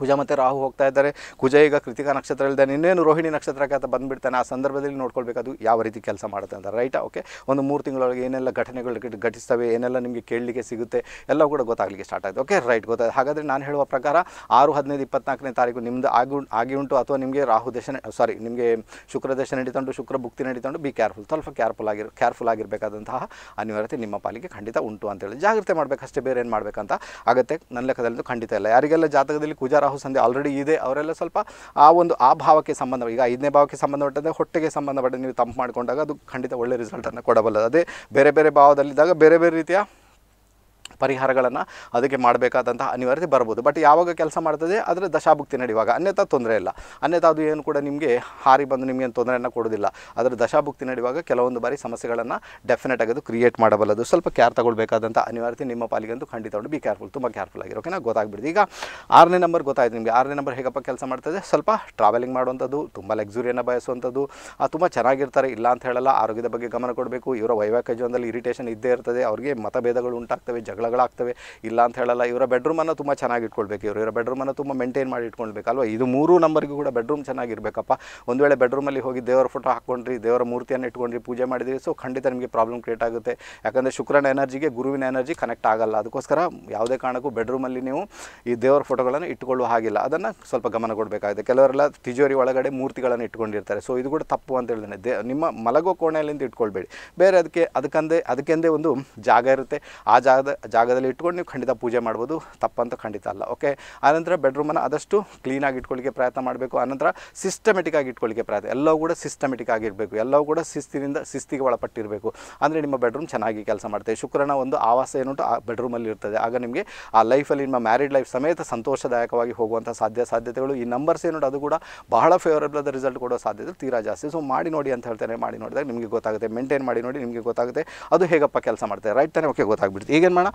ಕುಜ ಮತ್ತು ರಾಹು ಹೋಗ್ತಾ ಇದ್ದಾರೆ ಕುಜ ಈಗ ಕೃತಿಕ ನಕ್ಷತ್ರ ಇಲ್ಲದೇ ಇನ್ನೇನು ರೋಹಿಣಿ ನಕ್ಷತ್ರಕ್ಕೆ ಅಂತ ಬಂದುಬಿಡ್ತಾನೆ ಆ ಸಂದರ್ಭದಲ್ಲಿ ನೋಡ್ಕೊಳ್ಬೇಕು ಯಾವ ರೀತಿ ಕೆಲಸ ಮಾಡುತ್ತೆ ಅಂತ ರೈಟಾ ಓಕೆ ಒಂದು ಮೂರು ತಿಂಗಳೊಳಗೆ ಏನೆಲ್ಲ ಘಟನೆಗಳು ಘಟಿಸ್ತವೆ ಏನೆಲ್ಲ ನಿಮಗೆ ಕೇಳಲಿಕ್ಕೆ ಸಿಗುತ್ತೆ ಎಲ್ಲ ಕೂಡ ಗೊತ್ತಾಗಲಿಕ್ಕೆ ಸ್ಟಾರ್ಟ್ ಆಯಿತು ಓಕೆ ರೈಟ್ ಗೊತ್ತಾಯ್ತು ಹಾಗಾದರೆ ನಾನು ಹೇಳುವ ಪ್ರಕಾರ ಆರು ಹದಿನೈದು ಇಪ್ಪತ್ನಾಲ್ಕನೇ ತಾರೀಕು ನಿಮ್ಮದು ಆಗಿ ಆಗಿ ಉಂಟು ಅಥವಾ ನಿಮಗೆ ರಾಹು ದೇಶ ಸಾರಿ ನಿಮಗೆ ಶುಕ್ರ ದೇಶ ನಡೀತಂಡು ಶುಕ್ರ ಭುಕ್ತಿ ನಡೀತಂಡು ಬಿ ಕೇರ್ಫುಲ್ ಸ್ವಲ್ಪ ಕೇರ್ಫುಲ್ ಆಗಿರ್ ಕೇರ್ಫುಲ್ ಆಗಿರಬೇಕಾದಂತಹ ಅನಿವಾರ್ಯತೆ ನಿಮ್ಮ ಪಾಲಿಗೆ ಖಂಡಿತ ಉಂಟು ಅಂತೇಳಿ ಜಾಗ್ರತೆ ಮಾಡಬೇಕಷ್ಟೇ ಬೇರೆ ಏನು ಮಾಡಬೇಕಂತ ಆಗುತ್ತೆ ನನ್ನ ಲೆಕ್ಕದಲ್ಲಿ ಖಂಡಿತ ಇಲ್ಲ ಯಾರಿಗೆಲ್ಲ ಜಾತಕದಲ್ಲಿ ಕುಜಾರ ರಾಹು ಸಂಧಿ ಆಲ್ರೆಡಿ ಇದೆ ಅವರೆಲ್ಲ ಸ್ವಲ್ಪ ಆ ಒಂದು ಆ ಭಾವಕ್ಕೆ ಸಂಬಂಧ ಈಗ ಐದನೇ ಭಾವಕ್ಕೆ ಸಂಬಂಧಪಟ್ಟಂತೆ ಹೊಟ್ಟೆಗೆ ಸಂಬಂಧಪಟ್ಟಂತೆ ನೀವು ತಂಪು ಮಾಡಿಕೊಂಡಾಗ ಅದು ಖಂಡಿತ ಒಳ್ಳೆ ರಿಸಲ್ಟನ್ನು ಕೊಡಬಲ್ಲದು ಅದೇ ಬೇರೆ ಬೇರೆ ಭಾವದಲ್ಲಿದ್ದಾಗ ಬೇರೆ ಬೇರೆ ರೀತಿಯ ಪರಿಹಾರಗಳನ್ನು ಅದಕ್ಕೆ ಮಾಡಬೇಕಾದಂತಹ ಅನಿವಾರ್ಯತೆ ಬರ್ಬೋದು ಬಟ್ ಯಾವಾಗ ಕೆಲಸ ಮಾಡ್ತದೆ ಆದರೆ ದಶಾಭುಕ್ತಿ ನಡೆಯುವಾಗ ಅನ್ಯಥಾ ತೊಂದರೆ ಇಲ್ಲ ಅನ್ಯಥಾ ಅದು ಏನು ಕೂಡ ನಿಮಗೆ ಹಾರಿ ಬಂದು ನಿಮಗೇನು ತೊಂದರೆಯನ್ನು ಕೊಡೋದಿಲ್ಲ ಆದರೆ ದಶಾಭುಕ್ತಿ ನಡೆಯುವಾಗ ಕೆಲವೊಂದು ಬಾರಿ ಸಮಸ್ಯೆಗಳನ್ನು ಡೆಫಿನೆಟ್ ಆಗೋದು ಕ್ರಿಯೇಟ್ ಮಾಡಬಲ್ಲದು ಸ್ವಲ್ಪ ಕೇರ್ ತಗೊಳ್ಬೇಕಾದಂಥ ಅನಿವಾರ್ಯತೆ ನಿಮ್ಮ ಪಾಲಿಗಂತೂ ಖಂಡಿತ ಉಂಟು ಬಿ ಕೇರ್ಫುಲ್ ತುಂಬ ಕೇರ್ಫುಲ್ ಆಗಿರೋ ಓಕೆನಾ ಗೊತ್ತಾಗ್ಬಿಡ್ತು ಈಗ ಆರನೇ ನಂಬರ್ ಗೊತ್ತಾಯ್ತು ನಿಮಗೆ ಆರನೇ ನಂಬರ್ ಹೇಗಪ್ಪ ಕೆಲಸ ಮಾಡ್ತದೆ ಸ್ವಲ್ಪ ಟ್ರಾವೆಲಿಂಗ್ ಮಾಡುವಂಥದ್ದು ತುಂಬ ಲಕ್ಸುರಿಯನ್ನು ಬಯಸುವಂಥದ್ದು ತುಂಬ ಚೆನ್ನಾಗಿರ್ತಾರೆ ಇಲ್ಲ ಅಂತ ಹೇಳಲ್ಲ ಆರೋಗ್ಯದ ಬಗ್ಗೆ ಗಮನ ಕೊಡಬೇಕು ಇವರ ವೈವಾಹಿಕ ಜೀವನದಲ್ಲಿ ಇರಿಟೇಷನ್ ಇದ್ದೇ ಇರ್ತದೆ ಅವರಿಗೆ ಮತಭೇದಗಳು ಉಂಟಾಗ್ತವೆ ಜಗಳ ಜಗಳಾಗ್ತವೆ ಇಲ್ಲ ಅಂತ ಹೇಳಲ್ಲ ಇವರ ಬೆಡ್ರೂಮನ್ನು ತುಂಬ ಚೆನ್ನಾಗಿ ಇಟ್ಕೊಳ್ಬೇಕು ಇವರು ಇವರ ಬೆಡ್ರೂಮನ್ನು ತುಂಬ ಮೇಂಟೈನ್ ಮಾಡಿ ಅಲ್ವಾ ಇದು ಮೂರು ನಂಬರ್ಗೂ ಕೂಡ ಬೆಡ್ರೂಮ್ ಚೆನ್ನಾಗಿರಬೇಕಪ್ಪ ಒಂದು ವೇಳೆ ಬೆಡ್ರೂಮಲ್ಲಿ ಹೋಗಿ ದೇವರ ಫೋಟೋ ಹಾಕ್ಕೊಂಡ್ರಿ ದೇವರ ಮೂರ್ತಿಯನ್ನು ಇಟ್ಕೊಂಡ್ರಿ ಪೂಜೆ ಮಾಡಿದ್ರಿ ಸೊ ಖಂಡಿತ ನಿಮಗೆ ಪ್ರಾಬ್ಲಮ್ ಕ್ರಿಯೇಟ್ ಆಗುತ್ತೆ ಯಾಕಂದರೆ ಶುಕ್ರನ ಎನರ್ಜಿಗೆ ಗುರುವಿನ ಎನರ್ಜಿ ಕನೆಕ್ಟ್ ಆಗಲ್ಲ ಅದಕ್ಕೋಸ್ಕರ ಯಾವುದೇ ಕಾರಣಕ್ಕೂ ಬೆಡ್ರೂಮಲ್ಲಿ ನೀವು ಈ ದೇವರ ಫೋಟೋಗಳನ್ನು ಇಟ್ಕೊಳ್ಳುವ ಹಾಗಿಲ್ಲ ಅದನ್ನು ಸ್ವಲ್ಪ ಗಮನ ಕೊಡಬೇಕಾಗಿದೆ ಕೆಲವರೆಲ್ಲ ತಿಜೋರಿ ಒಳಗಡೆ ಮೂರ್ತಿಗಳನ್ನು ಇಟ್ಕೊಂಡಿರ್ತಾರೆ ಸೊ ಇದು ಕೂಡ ತಪ್ಪು ಅಂತ ಹೇಳಿದ್ರೆ ದೇ ನಿಮ್ಮ ಮಲಗೋ ಕೋಣೆಯಲ್ಲಿಂದ ಇಟ್ಕೊಳ್ಬೇಡಿ ಬೇರೆ ಅದಕ್ಕೆ ಅದಕ್ಕಂದೇ ಅದಕ್ಕೆಂದೇ ಒಂದು ಜಾಗ ಇರುತ್ತೆ ಆ ಜಾಗದ ಜಾಗ ಜಾಗದಲ್ಲಿ ಇಟ್ಕೊಂಡು ನೀವು ಖಂಡಿತ ಪೂಜೆ ಮಾಡ್ಬೋದು ತಪ್ಪಂತ ಖಂಡಿತ ಅಲ್ಲ ಓಕೆ ಆನಂತರ ಬೆಡ್ರೂಮನ್ನು ಆದಷ್ಟು ಕ್ಲೀನಾಗಿ ಇಟ್ಕೊಳ್ಳಿಕ್ಕೆ ಪ್ರಯತ್ನ ಮಾಡಬೇಕು ಆನಂತರ ಸಿಸ್ಟಮೆಟಿಕ್ಕಾಗಿ ಆಗಿ ಇಟ್ಕೊಳ್ಳಿಕ್ಕೆ ಪ್ರಯತ್ನ ಎಲ್ಲವೂ ಕೂಡ ಸಿಸ್ಟಮೆಟಿಕ್ ಆಗಿರಬೇಕು ಎಲ್ಲವೂ ಕೂಡ ಶಿಸ್ತಿನಿಂದ ಶಿಸ್ತಿಗೆ ಒಳಪಟ್ಟಿರಬೇಕು ಅಂದರೆ ನಿಮ್ಮ ಬೆಡ್ರೂಮ್ ಚೆನ್ನಾಗಿ ಕೆಲಸ ಮಾಡ್ತೇವೆ ಶುಕ್ರನ ಒಂದು ಆವಾಸ ಏನುಂಟು ಆ ಬೆಡ್ರೂಮಲ್ಲಿ ಇರ್ತದೆ ಆಗ ನಿಮಗೆ ಆ ಲೈಫಲ್ಲಿ ನಿಮ್ಮ ಮ್ಯಾರಿಡ್ ಲೈಫ್ ಸಮೇತ ಸಂತೋಷದಾಯಕವಾಗಿ ಹೋಗುವಂಥ ಸಾಧ್ಯ ಸಾಧ್ಯತೆಗಳು ಈ ನಂಬರ್ಸ್ ಏನುಂಟು ಅದು ಕೂಡ ಬಹಳ ಫೇವರಬಲ್ ಆದ ರಿಸಲ್ಟ್ ಕೊಡೋ ಸಾಧ್ಯತೆ ತೀರಾ ಜಾಸ್ತಿ ಸೊ ಮಾಡಿ ನೋಡಿ ಅಂತ ಹೇಳ್ತಾರೆ ಮಾಡಿ ನೋಡಿದಾಗ ನಿಮಗೆ ಗೊತ್ತಾಗುತ್ತೆ ಮೇಂಟೈನ್ ಮಾಡಿ ನೋಡಿ ನಿಮಗೆ ಗೊತ್ತಾಗುತ್ತೆ ಅದು ಹೇಗಪ್ಪ ಕೆಲಸ ಮಾಡ್ತಾರೆ ರೈಟ್ ತಾನೇ ಓಕೆ ಗೊತ್ತಾಗ್ಬಿಡ್ತು ಈಗೇನು ಮಾಡೋಣ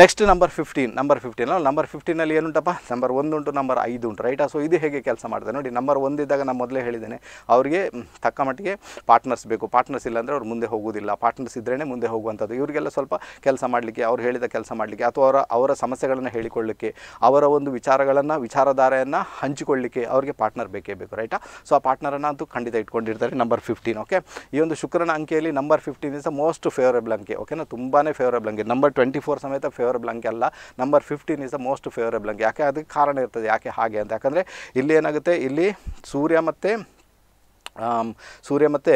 next number fifteen number fifteen number ಫಿಫ್ಟೀನಲ್ಲಿ ಏನುಂಟಪ್ಪ ನಂಬರ್ ಒಂದು ಉಂಟು ನಂಬರ್ ಐದು ಉಂಟು ರೈಟಾ ಸೊ ಇದು ಹೇಗೆ ಕೆಲಸ ಮಾಡಿದೆ ನೋಡಿ ನಂಬರ್ ಒಂದಿದ್ದಾಗ ನಾನು ಮೊದಲೇ ಹೇಳಿದ್ದೇನೆ ಅವರಿಗೆ ತಕ್ಕ ಮಟ್ಟಿಗೆ ಪಾರ್ಟ್ನರ್ಸ್ ಬೇಕು ಪಾರ್ಟ್ನರ್ಸ್ ಇಲ್ಲಾಂದರೆ ಅವ್ರು ಮುಂದೆ ಹೋಗೋದಿಲ್ಲ ಪಾರ್ಟ್ನರ್ಸ್ ಇದ್ರೇ ಮುಂದೆ ಹೋಗುವಂಥದ್ದು ಇವರಿಗೆಲ್ಲ ಸ್ವಲ್ಪ ಕೆಲಸ ಮಾಡಲಿಕ್ಕೆ ಅವ್ರು ಹೇಳಿದ ಕೆಲಸ ಮಾಡಲಿಕ್ಕೆ ಅಥವಾ ಅವರ ಅವರ ಸಮಸ್ಯೆಗಳನ್ನು ಹೇಳಿಕೊಳ್ಳಲಿಕ್ಕೆ ಅವರ ಒಂದು ವಿಚಾರಗಳನ್ನು ವಿಚಾರಧಾರೆಯನ್ನು ಹಂಚಿಕೊಳ್ಳಲಿಕ್ಕೆ ಅವರಿಗೆ ಪಾರ್ಟ್ನರ್ ಬೇಕೇ ಬೇಕು ರೈಟಾ ಸೊ ಆ ಪಾರ್ಟ್ನರನ್ನು ಅಂತೂ ಖಂಡಿತ ಇಟ್ಕೊಂಡಿರ್ತಾರೆ ನಂಬರ್ ಫಿಫ್ಟೀನ್ ಓಕೆ ಈ ಒಂದು ಶುಕ್ರನ ಅಂಕೆಯಲ್ಲಿ number fifteen is a most favourable ಅಂಕೆ ಓಕೆನಾ ತುಂಬಾ ಫೇವರೇಬಲ್ ಅಂಕೆ ನಂಬರ್ ಟ್ವೆಂಟಿ ಫೋರ್ ಸಮೇತ ಫೇವರಬಲ್ ಹಂಗೆ ಅಲ್ಲ number fifteen is the most favourable ಹಂಗೆ ಯಾಕೆ ಅದಕ್ಕೆ ಕಾರಣ ಇರ್ತದೆ ಯಾಕೆ ಹಾಗೆ ಅಂತ ಯಾಕಂದರೆ ಇಲ್ಲಿ ಏನಾಗುತ್ತೆ ಇಲ್ಲಿ ಸೂರ್ಯ ಮತ್ತು ಸೂರ್ಯ ಮತ್ತು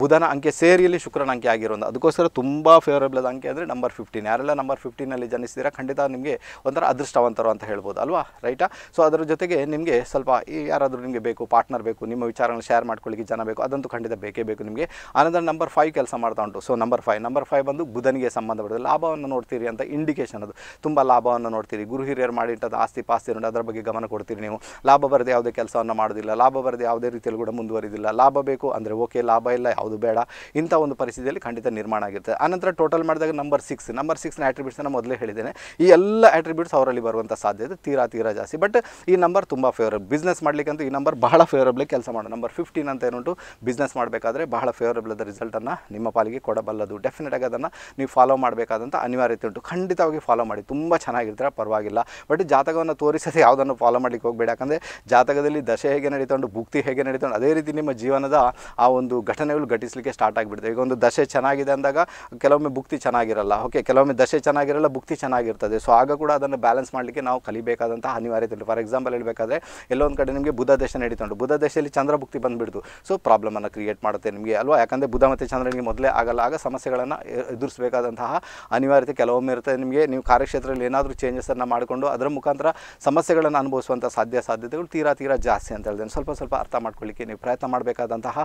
ಬುಧನ ಅಂಕೆ ಸೇರಿಯಲ್ಲಿ ಶುಕ್ರನ ಅಂಕೆ ಆಗಿರೋದು ಅದಕ್ಕೋಸ್ಕರ ತುಂಬ ಫೇವರೇಬಲ್ ಅಂಕೆ ಅಂದರೆ ನಂಬರ್ ಫಿಫ್ಟೀನ್ ಯಾರೆಲ್ಲ ನಂಬರ್ ಫಿಫ್ಟೀನಲ್ಲಿ ಜನಿಸಿದ್ರೆ ಖಂಡಿತ ನಿಮಗೆ ಒಂಥರ ಅದೃಷ್ಟವಂತರು ಅಂತ ಹೇಳ್ಬೋದು ಅಲ್ವಾ ರೈಟಾ ಸೊ ಅದರ ಜೊತೆಗೆ ನಿಮಗೆ ಸ್ವಲ್ಪ ಯಾರಾದರೂ ನಿಮಗೆ ಬೇಕು ಪಾರ್ಟ್ನರ್ ಬೇಕು ನಿಮ್ಮ ವಿಚಾರಗಳನ್ನ ಶೇರ್ ಮಾಡ್ಕೊಳ್ಳಿಕ್ಕೆ ಜನ ಬೇಕು ಅದಂತೂ ಖಂಡಿತ ಬೇಕೇ ಬೇಕು ನಿಮಗೆ ಆನಂತರ ನಂಬರ್ ಫೈವ್ ಕೆಲಸ ಮಾಡ್ತಾ ಉಂಟು so number five number five ಬಂದು ಬುಧನಿಗೆ ಸಂಬಂಧಪಟ್ಟಿದೆ ಲಾಭವನ್ನು ನೋಡ್ತೀರಿ ಅಂತ ಇಂಡಿಕೇಷನ್ ಅದು ತುಂಬ ಲಾಭವನ್ನು ನೋಡ್ತೀರಿ ಗುರು ಹಿರಿಯರು ಮಾಡಿಟ್ಟದ ಆಸ್ತಿ ಪಾಸ್ತಿ ನೋಡಿ ಅದರ ಬಗ್ಗೆ ಗಮನ ಕೊಡ್ತೀರಿ ನೀವು ಲಾಭ ಬರದೆ ಯಾವುದೇ ಕೆಲಸವನ್ನು ಮಾಡೋದಿಲ್ಲ ಲಾಭ ಬರದೆ ಯಾವುದೇ ರೀತಿಯಲ್ಲಿ ಕೂಡ ಮುಂದುವರಿದಿಲ್ಲ ಲಾಭ ಬೇಕು ಅಂದರೆ ಓಕೆ ಲಾಭ ಇಲ್ಲ ಯಾವುದು ಬೇಡ ಇಂಥ ಒಂದು ಪರಿಸ್ಥಿತಿಯಲ್ಲಿ ಖಂಡಿತ ನಿರ್ಮಾಣ ಆಗಿರುತ್ತೆ ಆನಂತರ ಟೋಟಲ್ ಮಾಡಿದಾಗ ನಂಬರ್ ಸಿಕ್ಸ್ ನಂಬರ್ ಸಿಕ್ಸ್ನ ಆಟ್ರಿಬ್ಯೂಟ್ಸ್ನ ಮೊದಲೇ ಹೇಳಿದ್ದೇನೆ ಈ ಎಲ್ಲ ಆಟ್ರಿಬ್ಯೂಟ್ಸ್ ಅವರಲ್ಲಿ ಬರುವಂಥ ಸಾಧ್ಯತೆ ತೀರಾ ತೀರಾ ಜಾಸ್ತಿ ಬಟ್ ಈ ನಂಬರ್ ತುಂಬ ಫೇವರಬಲ್ ಬಿಸ್ನೆಸ್ ಮಾಡಲಿಕ್ಕಂತೂ ಈ ನಂಬರ್ ಬಹಳ ಫೇವರಬಲ್ ಕೆಲಸ ಮಾಡೋದು ನಂಬರ್ ಫಿಫ್ಟೀನ್ ಅಂತ ಏನುಂಟು ಬಿಸ್ನೆಸ್ ಮಾಡಬೇಕಾದ್ರೆ ಬಹಳ ಫೇವರಬಲ್ ಅದ ರಿಸಲ್ಟನ್ನು ನಿಮ್ಮ ಪಾಲಿಗೆ ಕೊಡಬಲ್ಲದು ಡೆಫಿನೆಟಾಗಿ ಆಗಿ ಅದನ್ನು ನೀವು ಫಾಲೋ ಮಾಡಬೇಕಾದಂಥ ಅನಿವಾರ್ಯತೆ ಉಂಟು ಖಂಡಿತವಾಗಿ ಫಾಲೋ ಮಾಡಿ ತುಂಬ ಚೆನ್ನಾಗಿರ್ತಾರೆ ಪರವಾಗಿಲ್ಲ ಬಟ್ ಜಾತಕವನ್ನು ತೋರಿಸದೆ ಯಾವುದನ್ನು ಫಾಲೋ ಮಾಡಲಿಕ್ಕೆ ಹೋಗಬೇಡ ಯಾಕಂದರೆ ಜಾತಕದಲ್ಲಿ ದಶೆ ಹೇಗೆ ನಡೀತೊಂಡು ಭುಕ್ತಿ ಹೇಗೆ ನಡೀತೊಂಡು ಅದೇ ರೀತಿ ನಿಮ್ಮ ಜೀವನದ ಆ ಒಂದು ಘಟನೆಗಳು ಘಟಿಸಲಿಕ್ಕೆ ಸ್ಟಾರ್ಟ್ ಆಗಿಬಿಡ್ತವೆ ಈಗ ಒಂದು ದಶೆ ಚೆನ್ನಾಗಿದೆ ಅಂದಾಗ ಕೆಲವೊಮ್ಮೆ ಭುಕ್ತಿ ಚೆನ್ನಾಗಿರಲ್ಲ ಓಕೆ ಕೆಲವೊಮ್ಮೆ ದಶೆ ಚೆನ್ನಾಗಿರಲ್ಲ ಭುಕ್ತಿ ಚೆನ್ನಾಗಿರ್ತದೆ ಸೊ ಆಗ ಕೂಡ ಅದನ್ನು ಬ್ಯಾಲೆನ್ಸ್ ಮಾಡಲಿಕ್ಕೆ ನಾವು ಕಲಿಬೇಕಾದಂತಹ ಅನಿವಾರ್ಯತೆ ಫಾರ್ ಎಕ್ಸಾಂಪಲ್ ಹೇಳಬೇಕಾದ್ರೆ ಎಲ್ಲೊಂದು ಕಡೆ ನಿಮಗೆ ಬುಧ ದಶೆ ಉಂಟು ಬುಧ ದಶೆಯಲ್ಲಿ ಚಂದ್ರ ಭುಕ್ತಿ ಬಂದುಬಿಡ್ತು ಸೊ ಪ್ರಾಬ್ಲಮನ್ನು ಕ್ರಿಯೇಟ್ ಮಾಡುತ್ತೆ ನಿಮಗೆ ಅಲ್ವಾ ಯಾಕಂದರೆ ಬುಧ ಮತ್ತು ಚಂದ್ರ ನಿಮಗೆ ಮೊದಲೇ ಆಗಲ್ಲ ಆಗ ಸಮಸ್ಯೆಗಳನ್ನು ಎದುರಿಸಬೇಕಾದಂತಹ ಅನಿವಾರ್ಯತೆ ಕೆಲವೊಮ್ಮೆ ಇರುತ್ತೆ ನಿಮಗೆ ನೀವು ಕಾರ್ಯಕ್ಷೇತ್ರದಲ್ಲಿ ಏನಾದರೂ ಚೇಂಜಸನ್ನು ಮಾಡಿಕೊಂಡು ಅದರ ಮುಖಾಂತರ ಸಮಸ್ಯೆಗಳನ್ನು ಅನುಭವಿಸುವಂಥ ಸಾಧ್ಯ ಸಾಧ್ಯತೆಗಳು ತೀರಾ ತೀರಾ ಜಾಸ್ತಿ ಅಂತ ಹೇಳಿದೆ ಸ್ವಲ್ಪ ಸ್ವಲ್ಪ ಅರ್ಥ ಮಾಡ್ಕೊಳ್ಳಿಕ್ಕೆ ನೀವು ಪ್ರಯತ್ನ ಮಾಡಬೇಕು ಮಾಡಬೇಕಾದಂತಹ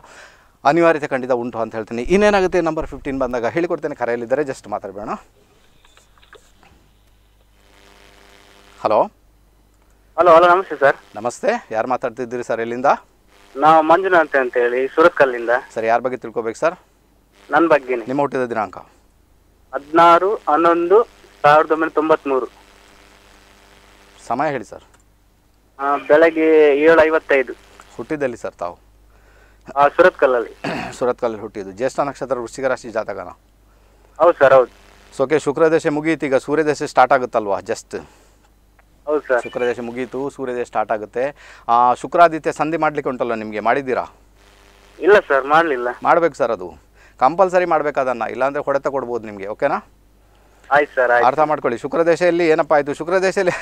ಅನಿವಾರ್ಯತೆ ಖಂಡಿತ ಉಂಟು ಅಂತ ಹೇಳ್ತೀನಿ ಇನ್ನೇನಾಗುತ್ತೆ ನಂಬರ್ ಫಿಫ್ಟೀನ್ ಬಂದಾಗ ಹೇಳಿಕೊಡ್ತೇನೆ ಕರೆಯಲ್ಲಿದ್ದರೆ ಜಸ್ಟ್ ಮಾತಾಡಬೇಡ ಹಲೋ ಹಲೋ ಹಲೋ ನಮಸ್ತೆ ಸರ್ ನಮಸ್ತೆ ಯಾರು ಮಾತಾಡ್ತಿದ್ದೀರಿ ಸರ್ ಎಲ್ಲಿಂದ ನಾವು ಮಂಜುನಾಥ್ ಅಂತ ಹೇಳಿ ಸುರತ್ಕಲ್ಲಿಂದ ಸರ್ ಯಾರ ಬಗ್ಗೆ ತಿಳ್ಕೊಬೇಕು ಸರ್ ನನ್ನ ಬಗ್ಗೆ ನಿಮ್ಮ ಹುಟ್ಟಿದ ದಿನಾಂಕ ಹದಿನಾರು ಹನ್ನೊಂದು ಸಾವಿರದ ಒಂಬೈನೂರ ತೊಂಬತ್ಮೂರು ಸಮಯ ಹೇಳಿ ಸರ್ ಬೆಳಗ್ಗೆ ಏಳು ಐವತ್ತೈದು ಹುಟ್ಟಿದಲ್ಲಿ ಸರ್ ತಾವು ಸುರತ್ ಕಲ್ಲಲ್ಲಿ ಹುಟ್ಟಿದ್ದು ಜ್ಯೇಷ್ಠ ನಕ್ಷತ್ರ ವೃಶ್ಚಿಕ ರಾಶಿ ಜಾತಕನ ಹೌದು ಸರ್ ಹೌದು ಸೊಕೆ ಶುಕ್ರ ಮುಗಿಯಿತು ಈಗ ಸೂರ್ಯ ದಶೆ ಸ್ಟಾರ್ಟ್ ಆಗುತ್ತಲ್ವಾ ಜಸ್ಟ್ ಹೌದು ಸರ್ ಶುಕ್ರದೇಶ ಮುಗೀತು ಸೂರ್ಯೋದಯ ಸ್ಟಾರ್ಟ್ ಆಗುತ್ತೆ ಶುಕ್ರಾದಿತ್ಯ ಸಂಧಿ ಮಾಡ್ಲಿಕ್ಕೆ ಉಂಟಲ್ಲ ನಿಮಗೆ ಮಾಡಿದ್ದೀರಾ ಇಲ್ಲ ಸರ್ ಮಾಡಲಿಲ್ಲ ಮಾಡ್ಬೇಕು ಸರ್ ಅದು ಕಂಪಲ್ಸರಿ ಮಾಡಬೇಕಾದನ್ನ ಇಲ್ಲಾಂದ್ರೆ ಹೊಡೆತ ಕೊಡ್ಬೋದು ನಿಮಗೆ ಓಕೆನಾ ಆಯ್ತು ಸರ್ ಅರ್ಥ ಮಾಡ್ಕೊಳ್ಳಿ ಶುಕ್ರದೇಶೆಯಲ್ಲಿ ಏನಪ್ಪ ಆಯಿತು ಶುಕ್ರದೇಶದಲ್ಲಿ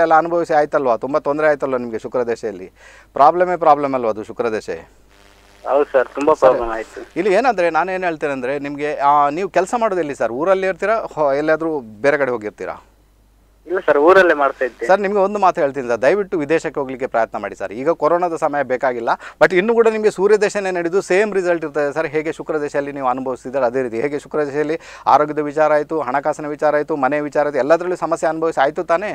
<laughs> ಎಲ್ಲ ಅನುಭವಿಸಿ ಆಯ್ತಲ್ವಾ ತುಂಬ ತೊಂದರೆ ಆಯ್ತಲ್ವ ನಿಮಗೆ ಶುಕ್ರದೇಶೆಯಲ್ಲಿ ಪ್ರಾಬ್ಲಮೇ ಪ್ರಾಬ್ಲಮ್ ಅಲ್ವಾ ಅದು ಶುಕ್ರದೇಶ ಹೌದು ಸರ್ ಆಯಿತು ಇಲ್ಲಿ ಏನಂದ್ರೆ ನಾನು ಏನ್ ಹೇಳ್ತೇನೆ ಅಂದ್ರೆ ನಿಮಗೆ ನೀವು ಕೆಲಸ ಮಾಡೋದಿಲ್ಲ ಸರ್ ಊರಲ್ಲಿ ಇರ್ತೀರಾ ಎಲ್ಲಾದ್ರೂ ಬೇರೆ ಕಡೆ ಹೋಗಿರ್ತೀರಾ ಇಲ್ಲ ಸರ್ ಊರಲ್ಲೇ ಮಾಡ್ತಾ ಸರ್ ನಿಮ್ಗೆ ಒಂದು ಮಾತು ಹೇಳ್ತೀನಿ ಸರ್ ದಯವಿಟ್ಟು ವಿದೇಶಕ್ಕೆ ಹೋಗ್ಲಿಕ್ಕೆ ಪ್ರಯತ್ನ ಮಾಡಿ ಸರ್ ಈಗ ಕೊರೋನಾದ ಸಮಯ ಬೇಕಾಗಿಲ್ಲ ಬಟ್ ಇನ್ನು ಕೂಡ ನಿಮಗೆ ಸೂರ್ಯ ದೇಶನೇ ನಡೆದು ಸೇಮ್ ರಿಸಲ್ಟ್ ಇರ್ತದೆ ಸರ್ ಹೇಗೆ ಶುಕ್ರ ದೇಶದಲ್ಲಿ ನೀವು ಅನುಭವಿಸಿದ್ದಾರೆ ಅದೇ ರೀತಿ ಹೇಗೆ ಶುಕ್ರ ದೇಶದಲ್ಲಿ ಆರೋಗ್ಯದ ವಿಚಾರ ಆಯಿತು ಹಣಕಾಸಿನ ವಿಚಾರ ಆಯಿತು ಮನೆ ವಿಚಾರ ಆಯಿತು ಎಲ್ಲದರಲ್ಲೂ ಸಮಸ್ಯೆ ಅನುಭವಿಸಿ ಆಯಿತು ತಾನೇ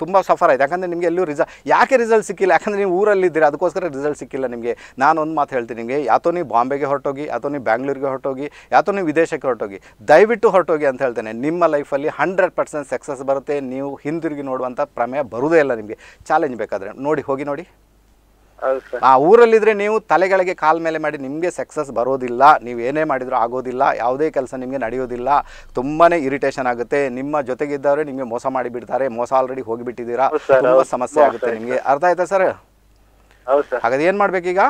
ತುಂಬಾ ಸಫರ್ ಆಯ್ತು ಯಾಕಂದ್ರೆ ನಿಮ್ಗೆ ಎಲ್ಲೂ ರಿಸಲ್ಟ್ ಯಾಕೆ ರಿಸಲ್ಟ್ ಸಿಕ್ಕಿಲ್ಲ ಯಾಕಂದ್ರೆ ನೀವು ಊರಲ್ಲಿದ್ದೀರಾ ಅದಕ್ಕೋಸ್ಕರ ರಿಸಲ್ಟ್ ಸಿಕ್ಕಿಲ್ಲ ನಿಮಗೆ ನಾನು ಒಂದು ಮಾತು ಹೇಳ್ತೀನಿ ನಿಮಗೆ ಯಾತೋ ನೀವು ಬಾಂಬೆಗೆ ಹೊರಟೋಗಿ ಯಾತೋ ನೀವು ಬ್ಯಾಂಗ್ಳೂರಿಗೆ ಹೊರಟೋಗಿ ಯಾತೋ ನೀವು ವಿದೇಶಕ್ಕೆ ಹೊರಟೋಗಿ ದಯವಿಟ್ಟು ಹೊರಟೋಗಿ ಅಂತ ಹೇಳ್ತೇನೆ ನಿಮ್ಮ ಲೈಫಲ್ಲಿ ಹಂಡ್ರೆಡ್ ಪರ್ಸೆಂಟ್ ಸಕ್ಸಸ್ ಬರುತ್ತೆ ನೀವು ಹಿಂದಿರುಗಿ ನೋಡುವಂಥ ಪ್ರಮೇಯ ಬರುವುದೇ ಇಲ್ಲ ನಿಮಗೆ ಚಾಲೆಂಜ್ ಬೇಕಾದರೆ ನೋಡಿ ಹೋಗಿ ನೋಡಿ ಆ ಊರಲ್ಲಿದ್ರೆ ನೀವು ತಲೆಗಳಿಗೆ ಕಾಲ್ ಮೇಲೆ ಮಾಡಿ ನಿಮಗೆ ಸಕ್ಸಸ್ ಬರೋದಿಲ್ಲ ನೀವು ಏನೇ ಮಾಡಿದರೂ ಆಗೋದಿಲ್ಲ ಯಾವುದೇ ಕೆಲಸ ನಿಮಗೆ ನಡೆಯೋದಿಲ್ಲ ತುಂಬಾ ಇರಿಟೇಷನ್ ಆಗುತ್ತೆ ನಿಮ್ಮ ಜೊತೆಗಿದ್ದವ್ರೆ ನಿಮಗೆ ಮೋಸ ಮಾಡಿಬಿಡ್ತಾರೆ ಮೋಸ ಆಲ್ರೆಡಿ ಹೋಗಿಬಿಟ್ಟಿದ್ದೀರಾ ತುಂಬ ಸಮಸ್ಯೆ ಆಗುತ್ತೆ ನಿಮಗೆ ಅರ್ಥ ಆಯ್ತಾ ಸರ್ ಹಾಗಾದ್ರೆ ಏನು ಮಾಡಬೇಕೀಗ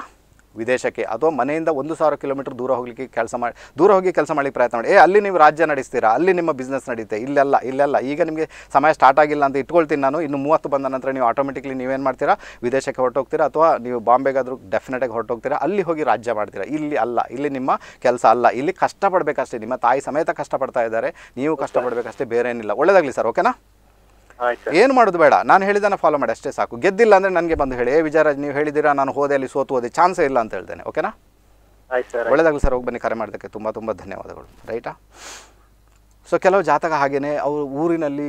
ವಿದೇಶಕ್ಕೆ ಅಥವಾ ಮನೆಯಿಂದ ಒಂದು ಸಾವಿರ ಕಿಲೋಮೀಟರ್ ದೂರ ಹೋಗಲಿಕ್ಕೆ ಕೆಲಸ ಮಾಡಿ ದೂರ ಹೋಗಿ ಕೆಲಸ ಮಾಡಲಿಕ್ಕೆ ಪ್ರಯತ್ನ ಮಾಡಿ ಏ ಅಲ್ಲಿ ನೀವು ರಾಜ್ಯ ನಡೆಸ್ತೀರಾ ಅಲ್ಲಿ ನಿಮ್ಮ ಬಿಸ್ನೆಸ್ ನಡೀತೆ ಇಲ್ಲೆಲ್ಲ ಇಲ್ಲೆಲ್ಲ ಈಗ ನಿಮಗೆ ಸಮಯ ಸ್ಟಾರ್ಟ್ ಆಗಿಲ್ಲ ಅಂತ ಇಟ್ಕೊಳ್ತೀನಿ ನಾನು ಇನ್ನು ಮೂವತ್ತು ಬಂದ ನಂತರ ನೀವು ಆಟೋಮೆಟಿಕ್ಲಿ ನೀವೇನು ಮಾಡ್ತೀರಾ ವಿದೇಶಕ್ಕೆ ಹೊರಟೋಗ್ತೀರಾ ಅಥವಾ ನೀವು ಬಾಂಬೆಗಾದರೂ ಡೆಫಿನೆಟಾಗಿ ಹೊರಟೋಗ್ತೀರಾ ಅಲ್ಲಿ ಹೋಗಿ ರಾಜ್ಯ ಮಾಡ್ತೀರಾ ಇಲ್ಲಿ ಅಲ್ಲ ಇಲ್ಲಿ ನಿಮ್ಮ ಕೆಲಸ ಅಲ್ಲ ಇಲ್ಲಿ ಕಷ್ಟಪಡಬೇಕಷ್ಟೇ ನಿಮ್ಮ ತಾಯಿ ಸಮೇತ ಕಷ್ಟಪಡ್ತಾ ಇದ್ದಾರೆ ನೀವು ಕಷ್ಟಪಡಬೇಕಷ್ಟೇ ಬೇರೆ ಏನಿಲ್ಲ ಒಳ್ಳೆಯದಾಗಲಿ ಸರ್ ಓಕೆನಾ ಏನು ಮಾಡೋದು ಬೇಡ ನಾನು ಹೇಳಿದಾನೆ ಫಾಲೋ ಮಾಡಿ ಅಷ್ಟೇ ಸಾಕು ಗೆದ್ದಿಲ್ಲ ಅಂದ್ರೆ ನನಗೆ ಬಂದು ಹೇಳಿ ಏ ವಿಜಯರಾಜ್ ನೀವು ಹೇಳಿದಿರಾ ನಾನು ಹೋದೆ ಅಲ್ಲಿ ಸೋತು ಹೋದೆ ಚಾನ್ಸೇ ಇಲ್ಲ ಅಂತ ಹೇಳ್ತೇನೆ ಓಕೆನಾ ಒಳ್ಳೆದಾಗಲಿ ಸರ್ ಹೋಗಿ ಬನ್ನಿ ಕರೆ ಮಾಡೋದಕ್ಕೆ ತುಂಬ ತುಂಬ ಧನ್ಯವಾದಗಳು ರೈಟಾ ಸೊ ಕೆಲವು ಜಾತಕ ಹಾಗೆಯೇ ಅವರು ಊರಿನಲ್ಲಿ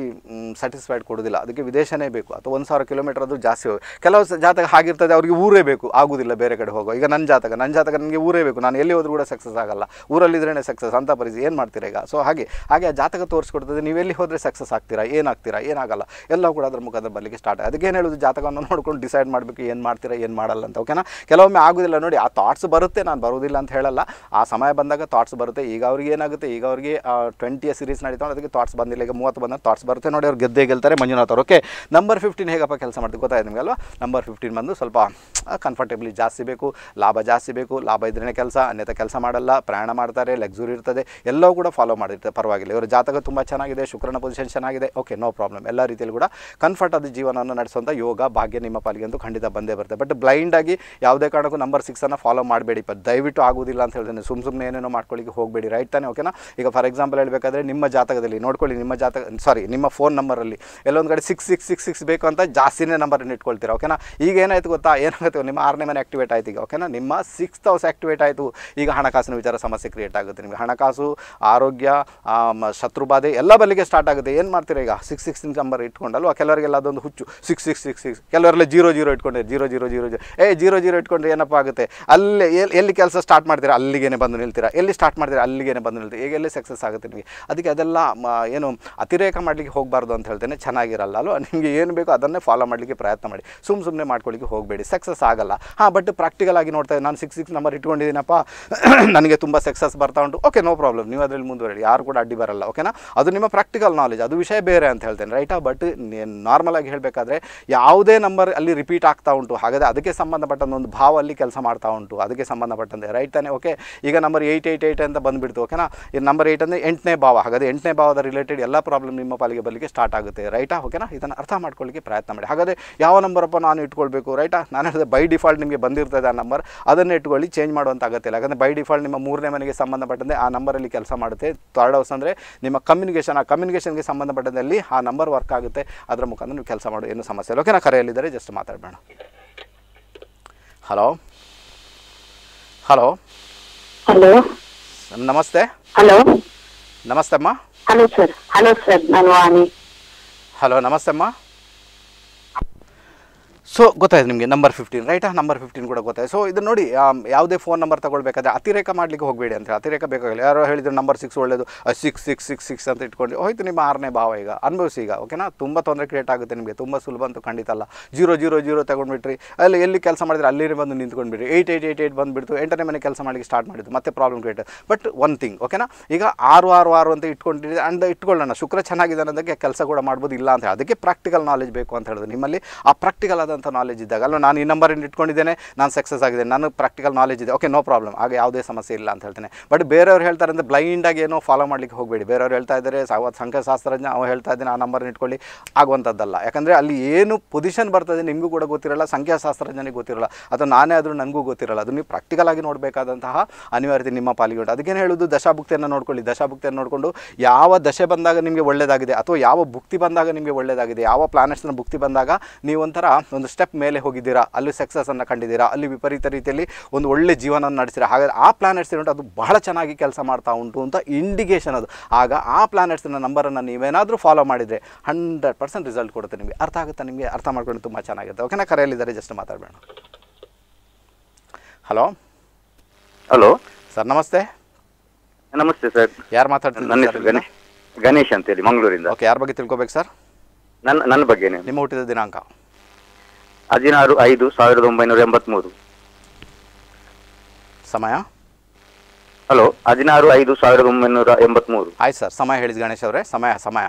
ಸ್ಯಾಟಿಸ್ಫೈಡ್ ಕೊಡೋದಿಲ್ಲ ಅದಕ್ಕೆ ವಿದೇಶನೇ ಬೇಕು ಅಥವಾ ಒಂದು ಸಾವಿರ ಕಿಲೋಮೀಟರ್ ಅದು ಜಾಸ್ತಿ ಹೋಗಿ ಕೆಲವು ಜಾತಕ ಆಗಿರ್ತದೆ ಅವರಿಗೆ ಊರೇ ಬೇಕು ಆಗೋದಿಲ್ಲ ಬೇರೆ ಕಡೆ ಹೋಗೋ ಈಗ ನನ್ನ ಜಾತಕ ನನ್ನ ಜಾತಕ ನನಗೆ ಊರೇ ಬೇಕು ನಾನು ಎಲ್ಲಿ ಹೋದ್ರೂ ಕೂಡ ಸಕ್ಸಸ್ ಆಗಲ್ಲ ಊರಲ್ಲಿದ್ರೇ ಸಕ್ಸಸ್ ಅಂತ ಪರಿಸ್ಥಿತಿ ಏನು ಮಾಡ್ತೀರಾ ಈಗ ಸೊ ಹಾಗೆ ಹಾಗೆ ಆ ಜಾತಕ ತೋರಿಸ್ಕೊಡ್ತದೆ ನೀವು ಎಲ್ಲಿ ಹೋದರೆ ಸಕ್ಸಸ್ ಆಗ್ತೀರಾ ಏನಾಗ್ತೀರಾ ಏನಾಗಲ್ಲ ಎಲ್ಲವೂ ಕೂಡ ಅದರ ಮುಖದ ಬರಲಿಕ್ಕೆ ಸ್ಟಾರ್ಟ್ ಅದಕ್ಕೆ ಏನು ಹೇಳೋದು ಜಾತಕವನ್ನು ನೋಡ್ಕೊಂಡು ಡಿಸೈಡ್ ಮಾಡಬೇಕು ಏನು ಮಾಡ್ತೀರಾ ಏನು ಮಾಡಲ್ಲ ಅಂತ ಓಕೆನಾ ಕೆಲವೊಮ್ಮೆ ಆಗೋದಿಲ್ಲ ನೋಡಿ ಆ ಥಾಟ್ಸ್ ಬರುತ್ತೆ ನಾನು ಬರೋದಿಲ್ಲ ಅಂತ ಹೇಳಲ್ಲ ಆ ಸಮಯ ಬಂದಾಗ ಥಾಟ್ಸ್ ಬರುತ್ತೆ ಈಗ ಅವ್ರಿಗೆ ಏನಾಗುತ್ತೆ ಈಗ ಅವ್ರಿಗೆ ಟ್ವೆಂಟಿ ಎಸ್ ಸೀರೀಸ್ ನಡೀತಾವೆ ಅದಕ್ಕೆ ಥಾಟ್ಸ್ ಬಂದಿಲ್ಲ ಈಗ ಮೂವತ್ತು ಬಂದ ಥಾಟ್ಸ್ ಬರುತ್ತೆ ನೋಡಿ ಅವ್ರು ಗೆದ್ದೇ ಗೆಲ್ತಾರೆ ಮಂಜುನಾಥ್ ಅವರು ಓಕೆ ನಂಬರ್ ಫಿಫ್ಟೀನ್ ಹೇಗಪ್ಪ ಕೆಲಸ ಮಾಡ್ತೀವಿ ಗೊತ್ತಾಯ್ತು ನಿಮಗೆ ಅಲ್ವಾ ನಂಬರ್ ಫಿಫ್ಟೀನ್ ಬಂದು ಸ್ವಲ್ಪ ಕಂಫರ್ಟೇಬಲಿ ಜಾಸ್ತಿ ಬೇಕು ಲಾಭ ಜಾಸ್ತಿ ಬೇಕು ಲಾಭ ಇದ್ರೇ ಕೆಲಸ ಅನ್ಯತೆ ಕೆಲಸ ಮಾಡಲ್ಲ ಪ್ರಯಾಣ ಮಾಡ್ತಾರೆ ಲಕ್ಸುರಿ ಇರ್ತದೆ ಎಲ್ಲವೂ ಕೂಡ ಫಾಲೋ ಮಾಡಿರ್ತಾರೆ ಪರವಾಗಿಲ್ಲ ಇವರ ಜಾತಕ ತುಂಬ ಚೆನ್ನಾಗಿದೆ ಶುಕ್ರನ ಪೊಸಿಷನ್ ಚೆನ್ನಾಗಿದೆ ಓಕೆ ನೋ ಪ್ರಾಬ್ಲಮ್ ಎಲ್ಲ ರೀತಿಯಲ್ಲಿ ಕೂಡ ಕಂಫರ್ಟ್ ಆದ ಜೀವನವನ್ನು ನಡೆಸುವಂಥ ಯೋಗ ಭಾಗ್ಯ ನಿಮ್ಮ ಪಾಲಿಗೆ ಅಂತೂ ಖಂಡಿತ ಬಂದೇ ಬರುತ್ತೆ ಬಟ್ ಬ್ಲೈಂಡ್ ಆಗಿ ಯಾವುದೇ ಕಾರಣಕ್ಕೂ ನಂಬರ್ ಸಿಕ್ಸನ್ನು ಫಾಲೋ ಮಾಡಬೇಡಿ ದಯವಿಟ್ಟು ಆಗೋದಿಲ್ಲ ಅಂತ ಹೇಳಿದ್ರೆ ಸುಮ್ ಸುಮ್ಮನೆ ಏನೇನೋ ಮಾಡ್ಕೊಳ್ಳಿಕ್ಕೆ ಹೋಗಬೇಡಿ ರೈಟ್ ತಾನೆ ಓಕೆನಾ ಈಗ ಫಾರ್ ಎಕ್ಸಾಂಪಲ್ ಹೇಳಬೇಕಾದ್ರೆ ನಿಮ್ಮ ಜಾತಕದಲ್ಲಿ ನೋಡ್ಕೊಳ್ಳಿ ನಿಮ್ಮ ಜಾತಕ ಸಾರಿ ನಿಮ್ಮ ಫೋನ್ ನಂಬರಲ್ಲಿ ಎಲ್ಲೊಂದು ಕಡೆ ಸಿಕ್ಸ್ ಸಿಕ್ಸ್ ಸಿಕ್ಸ್ ಸಿಕ್ಸ್ ಬೇಕು ಅಂತ ಜಾಸ್ತಿನೇ ನಂಬರನ್ನು ಇಟ್ಕೊಳ್ತೀರಾ ಓಕೆನಾ ಈಗ ಏನಾಯಿತು ಗೊತ್ತಾ ಏನಾಗುತ್ತೆ ನಿಮ್ಮ ಆರನೇ ಮನೆ ಆಕ್ಟಿವೇಟ್ ಆಯ್ತು ಈಗ ಓಕೆನಾ ನಿಮ್ಮ ಸಿಕ್ಸ್ತ್ ಹೌಸ್ ಆಕ್ಟಿವೇಟ್ ಆಯಿತು ಈಗ ಹಣಕಾಸಿನ ವಿಚಾರ ಸಮಸ್ಯೆ ಕ್ರಿಯೇಟ್ ಆಗುತ್ತೆ ನಿಮಗೆ ಹಣಕಾಸು ಆರೋಗ್ಯ ಶತ್ರುಬಾಧೆ ಎಲ್ಲ ಬಲ್ಲಿಗೆ ಸ್ಟಾರ್ಟ್ ಆಗುತ್ತೆ ಏನು ಮಾಡ್ತೀರಾ ಈಗ ಸಿಕ್ಸ್ ಸಿಕ್ಸ್ ನಂಬರ್ ಇಟ್ಕೊಂಡಲ್ವ ಕೆಲವರಿಗೆಲ್ಲ ಅದೊಂದು ಹುಚ್ಚು ಸಿಕ್ಸ್ ಸಿಕ್ಸ್ ಸಿಕ್ಸ್ ಸಿಕ್ಸ್ ಕೆಲವರೆಲ್ಲ ಜೀರೋ ಜೀರೋ ಇಟ್ಕೊಂಡೆ ಜೀರೋ ಜೀರೋ ಜೀರೋ ಜೀರೋ ಏ ಜೀರೋ ಜೀರೋ ಇಟ್ಕೊಂಡ್ರೆ ಏನಪ್ಪ ಆಗುತ್ತೆ ಅಲ್ಲಿ ಎಲ್ಲಿ ಕೆಲಸ ಸ್ಟಾರ್ಟ್ ಮಾಡ್ತೀರಾ ಅಲ್ಲಿಗೆ ಬಂದು ನಿಲ್ತೀರಾ ಎಲ್ಲಿ ಸ್ಟಾರ್ಟ್ ಮಾಡ್ತೀರಾ ಅಲ್ಲಿಗೆ ಬಂದು ನಿಲ್ತೀರಾ ಈಗ ಎಲ್ಲಿ ಸಕ್ಸಸ್ ಆಗುತ್ತೆ ನಿಮಗೆ ಅದಕ್ಕೆ ಅದಕ್ಕೆ ಅದೆಲ್ಲ ಏನು ಅತಿರೇಕ ಮಾಡಲಿಕ್ಕೆ ಹೋಗಬಾರ್ದು ಅಂತ ಹೇಳ್ತೇನೆ ಚೆನ್ನಾಗಿರಲ್ಲ ಅಲ್ವಾ ನಿಮಗೆ ಏನು ಬೇಕೋ ಅದನ್ನೇ ಫಾಲೋ ಮಾಡಲಿಕ್ಕೆ ಪ್ರಯತ್ನ ಮಾಡಿ ಸುಮ್ಮ ಸುಮ್ಮನೆ ಮಾಡ್ಕೊಳ್ಳಿಕ್ಕೆ ಹೋಗಬೇಡಿ ಸಕ್ಸಸ್ ಆಗಲ್ಲ ಹಾಂ ಬಟ್ ಪ್ರಾಕ್ಟಿಕಲ್ ಆಗಿ ನೋಡ್ತಾ ನಾನು ಸಿಕ್ಸ್ ಸಿಕ್ಸ್ ನಂಬರ್ ಇಟ್ಕೊಂಡಿದ್ದೀನಪ್ಪ <clears throat> ನನಗೆ ತುಂಬ ಸಕ್ಸಸ್ ಬರ್ತಾ ಉಂಟು ಓಕೆ ನೋ ಪ್ರಾಬ್ಲಮ್ ನೀವು ಅದರಲ್ಲಿ ಮುಂದುವರಿ ಯಾರು ಕೂಡ ಅಡ್ಡಿ ಬರಲ್ಲ ಓಕೆನಾ ಅದು ನಿಮ್ಮ ಪ್ರಾಕ್ಟಿಕಲ್ ನಾಲೆಜ್ ಅದು ವಿಷಯ ಬೇರೆ ಅಂತ ಹೇಳ್ತೇನೆ ರೈಟಾ ಬಟ್ ನಾರ್ಮಲ್ ಆಗಿ ಹೇಳಬೇಕಾದ್ರೆ ಯಾವುದೇ ನಂಬರ್ ಅಲ್ಲಿ ರಿಪೀಟ್ ಆಗ್ತಾ ಉಂಟು ಹಾಗಾದರೆ ಅದಕ್ಕೆ ಸಂಬಂಧಪಟ್ಟಂತ ಒಂದು ಭಾವ ಅಲ್ಲಿ ಕೆಲಸ ಮಾಡ್ತಾ ಉಂಟು ಅದಕ್ಕೆ ಸಂಬಂಧಪಟ್ಟಂತೆ ರೈಟ್ ತಾನೆ ಓಕೆ ಈಗ ನಂಬರ್ ಏಯ್ಟ್ ಏಯ್ಟ್ ಏಯ್ಟ್ ಅಂತ ಬಂದುಬಿಡ್ತು ಓಕೆನಾ ಈ ನಂಬರ್ ಏಯ್ಟ್ ಅಂದರೆ ಎಂಟನೇ ಭಾವ ಹಾಗಾದರೆ ಆಗೋದು ಎಂಟನೇ ಭಾವದ ರಿಲೇಟೆಡ್ ಎಲ್ಲ ಪ್ರಾಬ್ಲಮ್ ನಿಮ್ಮ ಪಾಲಿಗೆ ಬರಲಿಕ್ಕೆ ಸ್ಟಾರ್ಟ್ ಆಗುತ್ತೆ ರೈಟಾ ಓಕೆನಾ ಇದನ್ನು ಅರ್ಥ ಮಾಡ್ಕೊಳ್ಳಿಕ್ಕೆ ಪ್ರಯತ್ನ ಮಾಡಿ ಹಾಗಾದರೆ ಯಾವ ನಂಬರಪ್ಪ ನಾನು ಇಟ್ಕೊಳ್ಬೇಕು ರೈಟಾ ನಾನು ಹೇಳಿದೆ ಬೈ ಡಿಫಾಲ್ಟ್ ನಿಮಗೆ ಬಂದಿರ್ತದೆ ಆ ನಂಬರ್ ಅದನ್ನು ಇಟ್ಕೊಳ್ಳಿ ಚೇಂಜ್ ಮಾಡುವಂಥ ಆಗುತ್ತೆ ಯಾಕಂದರೆ ಬೈ ಡಿಫಾಲ್ಟ್ ನಿಮ್ಮ ಮೂರನೇ ಮನೆಗೆ ಸಂಬಂಧಪಟ್ಟಂತೆ ಆ ನಂಬರಲ್ಲಿ ಕೆಲಸ ಮಾಡುತ್ತೆ ಥರ್ಡ್ ಹೌಸ್ ಅಂದರೆ ನಿಮ್ಮ ಕಮ್ಯುನಿಕೇಷನ್ ಆ ಕಮ್ಯುನಿಕೇಷನ್ಗೆ ಸಂಬಂಧಪಟ್ಟದಲ್ಲಿ ಆ ನಂಬರ್ ವರ್ಕ್ ಆಗುತ್ತೆ ಅದರ ಮುಖಾಂತರ ನೀವು ಕೆಲಸ ಮಾಡೋ ಏನು ಸಮಸ್ಯೆ ಇಲ್ಲ ಓಕೆನಾ ಕರೆಯಲ್ಲಿದ್ದಾರೆ ಜಸ್ಟ್ ಮಾತಾಡಬೇಡ ಹಲೋ ಹಲೋ ಹಲೋ ನಮಸ್ತೆ ಹಲೋ నమస్తే అమ్మా హలో సార్ హలో సార్ నన్ను వాణి హలో నమస్తే అమ్మా ಸೊ ಗೊತ್ತಾಯ್ತು ನಿಮಗೆ ನಂಬರ್ ಫಿಫ್ಟೀನ್ ರೈಟಾ ನಂಬರ್ ಫಿಫ್ಟೀನ್ ಕೂಡ ಗೊತ್ತಾಯ್ತು ಸೊ ಇದು ನೋಡಿ ಯಾವುದೇ ಫೋನ್ ನಂಬರ್ ತಗೊಳ್ಬೇಕಾದ್ರೆ ಅತಿರೇಕ ಮಾಡಲಿಕ್ಕೆ ಹೋಗಬೇಡಿ ಅಂತ ಅತಿರೇಕ ಬೇಕಾಗಿಲ್ಲ ಯಾರೋ ಹೇಳಿದ್ರು ನಂಬರ್ ಸಿಕ್ಸ್ ಒಳ್ಳೆಯದು ಸಿಕ್ಸ್ ಸಿಕ್ಸ್ ಸಿಕ್ಸ್ ಸಿಕ್ಸ್ ಅಂತ ಇಟ್ಕೊಂಡು ಹೋಯ್ತು ನಿಮ್ಮ ಆರನೇ ಭಾವ ಈಗ ಅನುಭವಿಸಿ ಈಗ ಓಕೆನಾ ತುಂಬ ತೊಂದರೆ ಕ್ರಿಯೇಟ್ ಆಗುತ್ತೆ ನಿಮಗೆ ತುಂಬ ಸುಲಭ ಅಂತ ಖಂಡಿತ ಅಲ್ಲ ಜೀರೋ ಜೀರೋ ಜೀರೋ ತಗೊಂಡ್ಬಿಟ್ರಿ ಅಲ್ಲಿ ಎಲ್ಲಿ ಕೆಲಸ ಮಾಡಿದ್ರೆ ಅಲ್ಲಿ ಬಂದು ನಿಂತ್ಕೊಂಡ್ಬಿಡಿ ಏಯ್ಟ್ ಏಯ್ಟ್ ಏಯ್ಟ್ ಏಯ್ಟ್ ಬಂದುಬಿಡ್ತು ಎಂಟನೇ ಮನೆ ಕೆಲಸ ಮಾಡಲಿಕ್ಕೆ ಸ್ಟಾರ್ಟ್ ಮಾಡಿದ್ದು ಮತ್ತೆ problem create but one thing ಓಕೆನಾ ಈಗ ಆರು ಆರು ಆರು ಅಂತ ಇಟ್ಕೊಂಡಿದ್ದೆ ಅಂಡ್ ಇಟ್ಕೊಳ್ಳೋಣ ಶುಕ್ರ ಚೆನ್ನಾಗಿದೆ ಅನ್ನೋದಕ್ಕೆ ಕೆಲಸ ಕೂಡ ಮಾಡ್ಬೋದು ಇಲ್ಲ ಅಂತ ಅದಕ್ಕೆ ಪ್ರಾಕ್ಟಿಕಲ್ ನಾಲೆಜ್ ಬೇಕು ಅಂತ ಹೇಳಿದ್ರು ನಿಮ್ಮಲ್ಲಿ ಆ ಪ್ರಾಕ್ಟಿಕಲ್ ಆದ ಅಂತ ನಾಲೆಜ್ ಇದ್ದಾಗ ಅಲ್ಲ ನಾನು ಈ ನಂಬರನ್ನು ಇಟ್ಕೊಂಡಿದ್ದೇನೆ ನಾನು ಸಕ್ಸಸ್ ಆಗಿದೆ ನಾನು ಪ್ರಾಕ್ಟಿಕಲ್ ನಾಲೆಜ್ ಇದೆ ಓಕೆ ನೋ ಪ್ರಾಬ್ಲಮ್ ಆಗ ಯಾವುದೇ ಸಮಸ್ಯೆ ಇಲ್ಲ ಅಂತ ಹೇಳ್ತೇನೆ ಬಟ್ ಬೇರೆಯವ್ರು ಹೇಳ್ತಾರೆ ಅಂದರೆ ಆಗಿ ಏನೋ ಫಾಲೋ ಮಾಡಲಿಕ್ಕೆ ಹೋಗಬೇಡಿ ಬೇರೆಯವ್ರು ಹೇಳ್ತಾ ಇದ್ದಾರೆ ಅವತ್ತು ಸಂಖ್ಯಾಶಾಸ್ತ್ರಜ್ಞ ಅವ್ರು ಹೇಳ್ತಾ ಇದ್ದೀನಿ ಆ ನಂಬರ್ ಇಟ್ಕೊಳ್ಳಿ ಆಗುವಂಥದ್ದಲ್ಲ ಯಾಕಂದರೆ ಅಲ್ಲಿ ಏನು ಪೊಸಿಷನ್ ಬರ್ತದೆ ನಿಮಗೂ ಕೂಡ ಗೊತ್ತಿರಲ್ಲ ಸಂಖ್ಯಾಶಾಸ್ತ್ರಜ್ಞನಿಗೆ ಗೊತ್ತಿರಲ್ಲ ಅಥವಾ ನಾನೇ ಆದರೂ ನನಗೂ ಗೊತ್ತಿರಲ್ಲ ಅದು ನೀವು ಪ್ರಾಕ್ಟಿಕಲ್ ಆಗಿ ನೋಡಬೇಕಾದಂತಹ ಅನಿವಾರ್ಯತೆ ನಿಮ್ಮ ಪಾಲಿಗೆ ಉಂಟು ಅದಕ್ಕೇನು ಹೇಳೋದು ದಶಾಭುಕ್ತಿಯನ್ನು ನೋಡ್ಕೊಳ್ಳಿ ದಶಾಭುಕ್ತಿಯನ್ನು ನೋಡಿಕೊಂಡು ಯಾವ ದಶೆ ಬಂದಾಗ ನಿಮಗೆ ಒಳ್ಳೆಯದಾಗಿದೆ ಅಥವಾ ಯಾವ ಭುಕ್ತಿ ಬಂದಾಗ ನಿಮಗೆ ಒಳ್ಳೆಯದಾಗಿದೆ ಯಾವ ಪ್ಲಾನೆಟ್ಸ್ನ ಭುಕ್ತಿ ಬಂದಾಗ ನೀವು ಒಂದು ಒಂದು ಸ್ಟೆಪ್ ಮೇಲೆ ಹೋಗಿದ್ದೀರಾ ಅಲ್ಲಿ ಅನ್ನು ಕಂಡಿದ್ದೀರಾ ಅಲ್ಲಿ ವಿಪರೀತ ರೀತಿಯಲ್ಲಿ ಒಂದು ಒಳ್ಳೆ ಜೀವನ ನಡೆಸಿರ ಹಾಗಾದರೆ ಆ ಪ್ಲಾನೆಟ್ಸ್ ಇರೋ ಅದು ಬಹಳ ಚೆನ್ನಾಗಿ ಕೆಲಸ ಮಾಡ್ತಾ ಉಂಟು ಅಂತ ಇಂಡಿಕೇಷನ್ ಅದು ಆಗ ಆ ಪ್ಲಾನೆಟ್ಸ್ನ ನಂಬರನ್ನು ನೀವೇನಾದರೂ ಫಾಲೋ ಮಾಡಿದರೆ ಹಂಡ್ರೆಡ್ ಪರ್ಸೆಂಟ್ ರಿಸಲ್ಟ್ ಕೊಡುತ್ತೆ ನಿಮಗೆ ಅರ್ಥ ಆಗುತ್ತೆ ನಿಮಗೆ ಅರ್ಥ ಮಾಡ್ಕೊಂಡು ತುಂಬ ಚೆನ್ನಾಗಿರುತ್ತೆ ಓಕೆನಾ ಕರೆಯಲಿದ್ದಾರೆ ಜಸ್ಟ್ ಮಾತಾಡಬೇಡ ಹಲೋ ಹಲೋ ಸರ್ ನಮಸ್ತೆ ನಮಸ್ತೆ ಸರ್ ಯಾರು ಮಾತಾಡ್ತಾರೆ ಗಣೇಶ್ ಅಂತೇಳಿ ಮಂಗಳೂರಿಂದ ಓಕೆ ಯಾರ ಬಗ್ಗೆ ತಿಳ್ಕೊಬೇಕು ಸರ್ ನನ್ನ ನನ್ನ ಬಗ್ಗೆನೇ ನಿಮ್ಮ ಹುಟ್ಟಿದ ದಿನಾಂಕ ಹದಿನಾರು ಐದು ಸಾವಿರದ ಒಂಬೈನೂರ ಎಂಬತ್ಮೂರು ಸಮಯ ಹಲೋ ಹದಿನಾರು ಐದು ಸಾವಿರದ ಒಂಬೈನೂರ ಎಂಬತ್ಮೂರು ಆಯ್ತು ಸರ್ ಸಮಯ ಹೇಳಿದ ಗಣೇಶ್ ಅವರೇ ಸಮಯ ಸಮಯ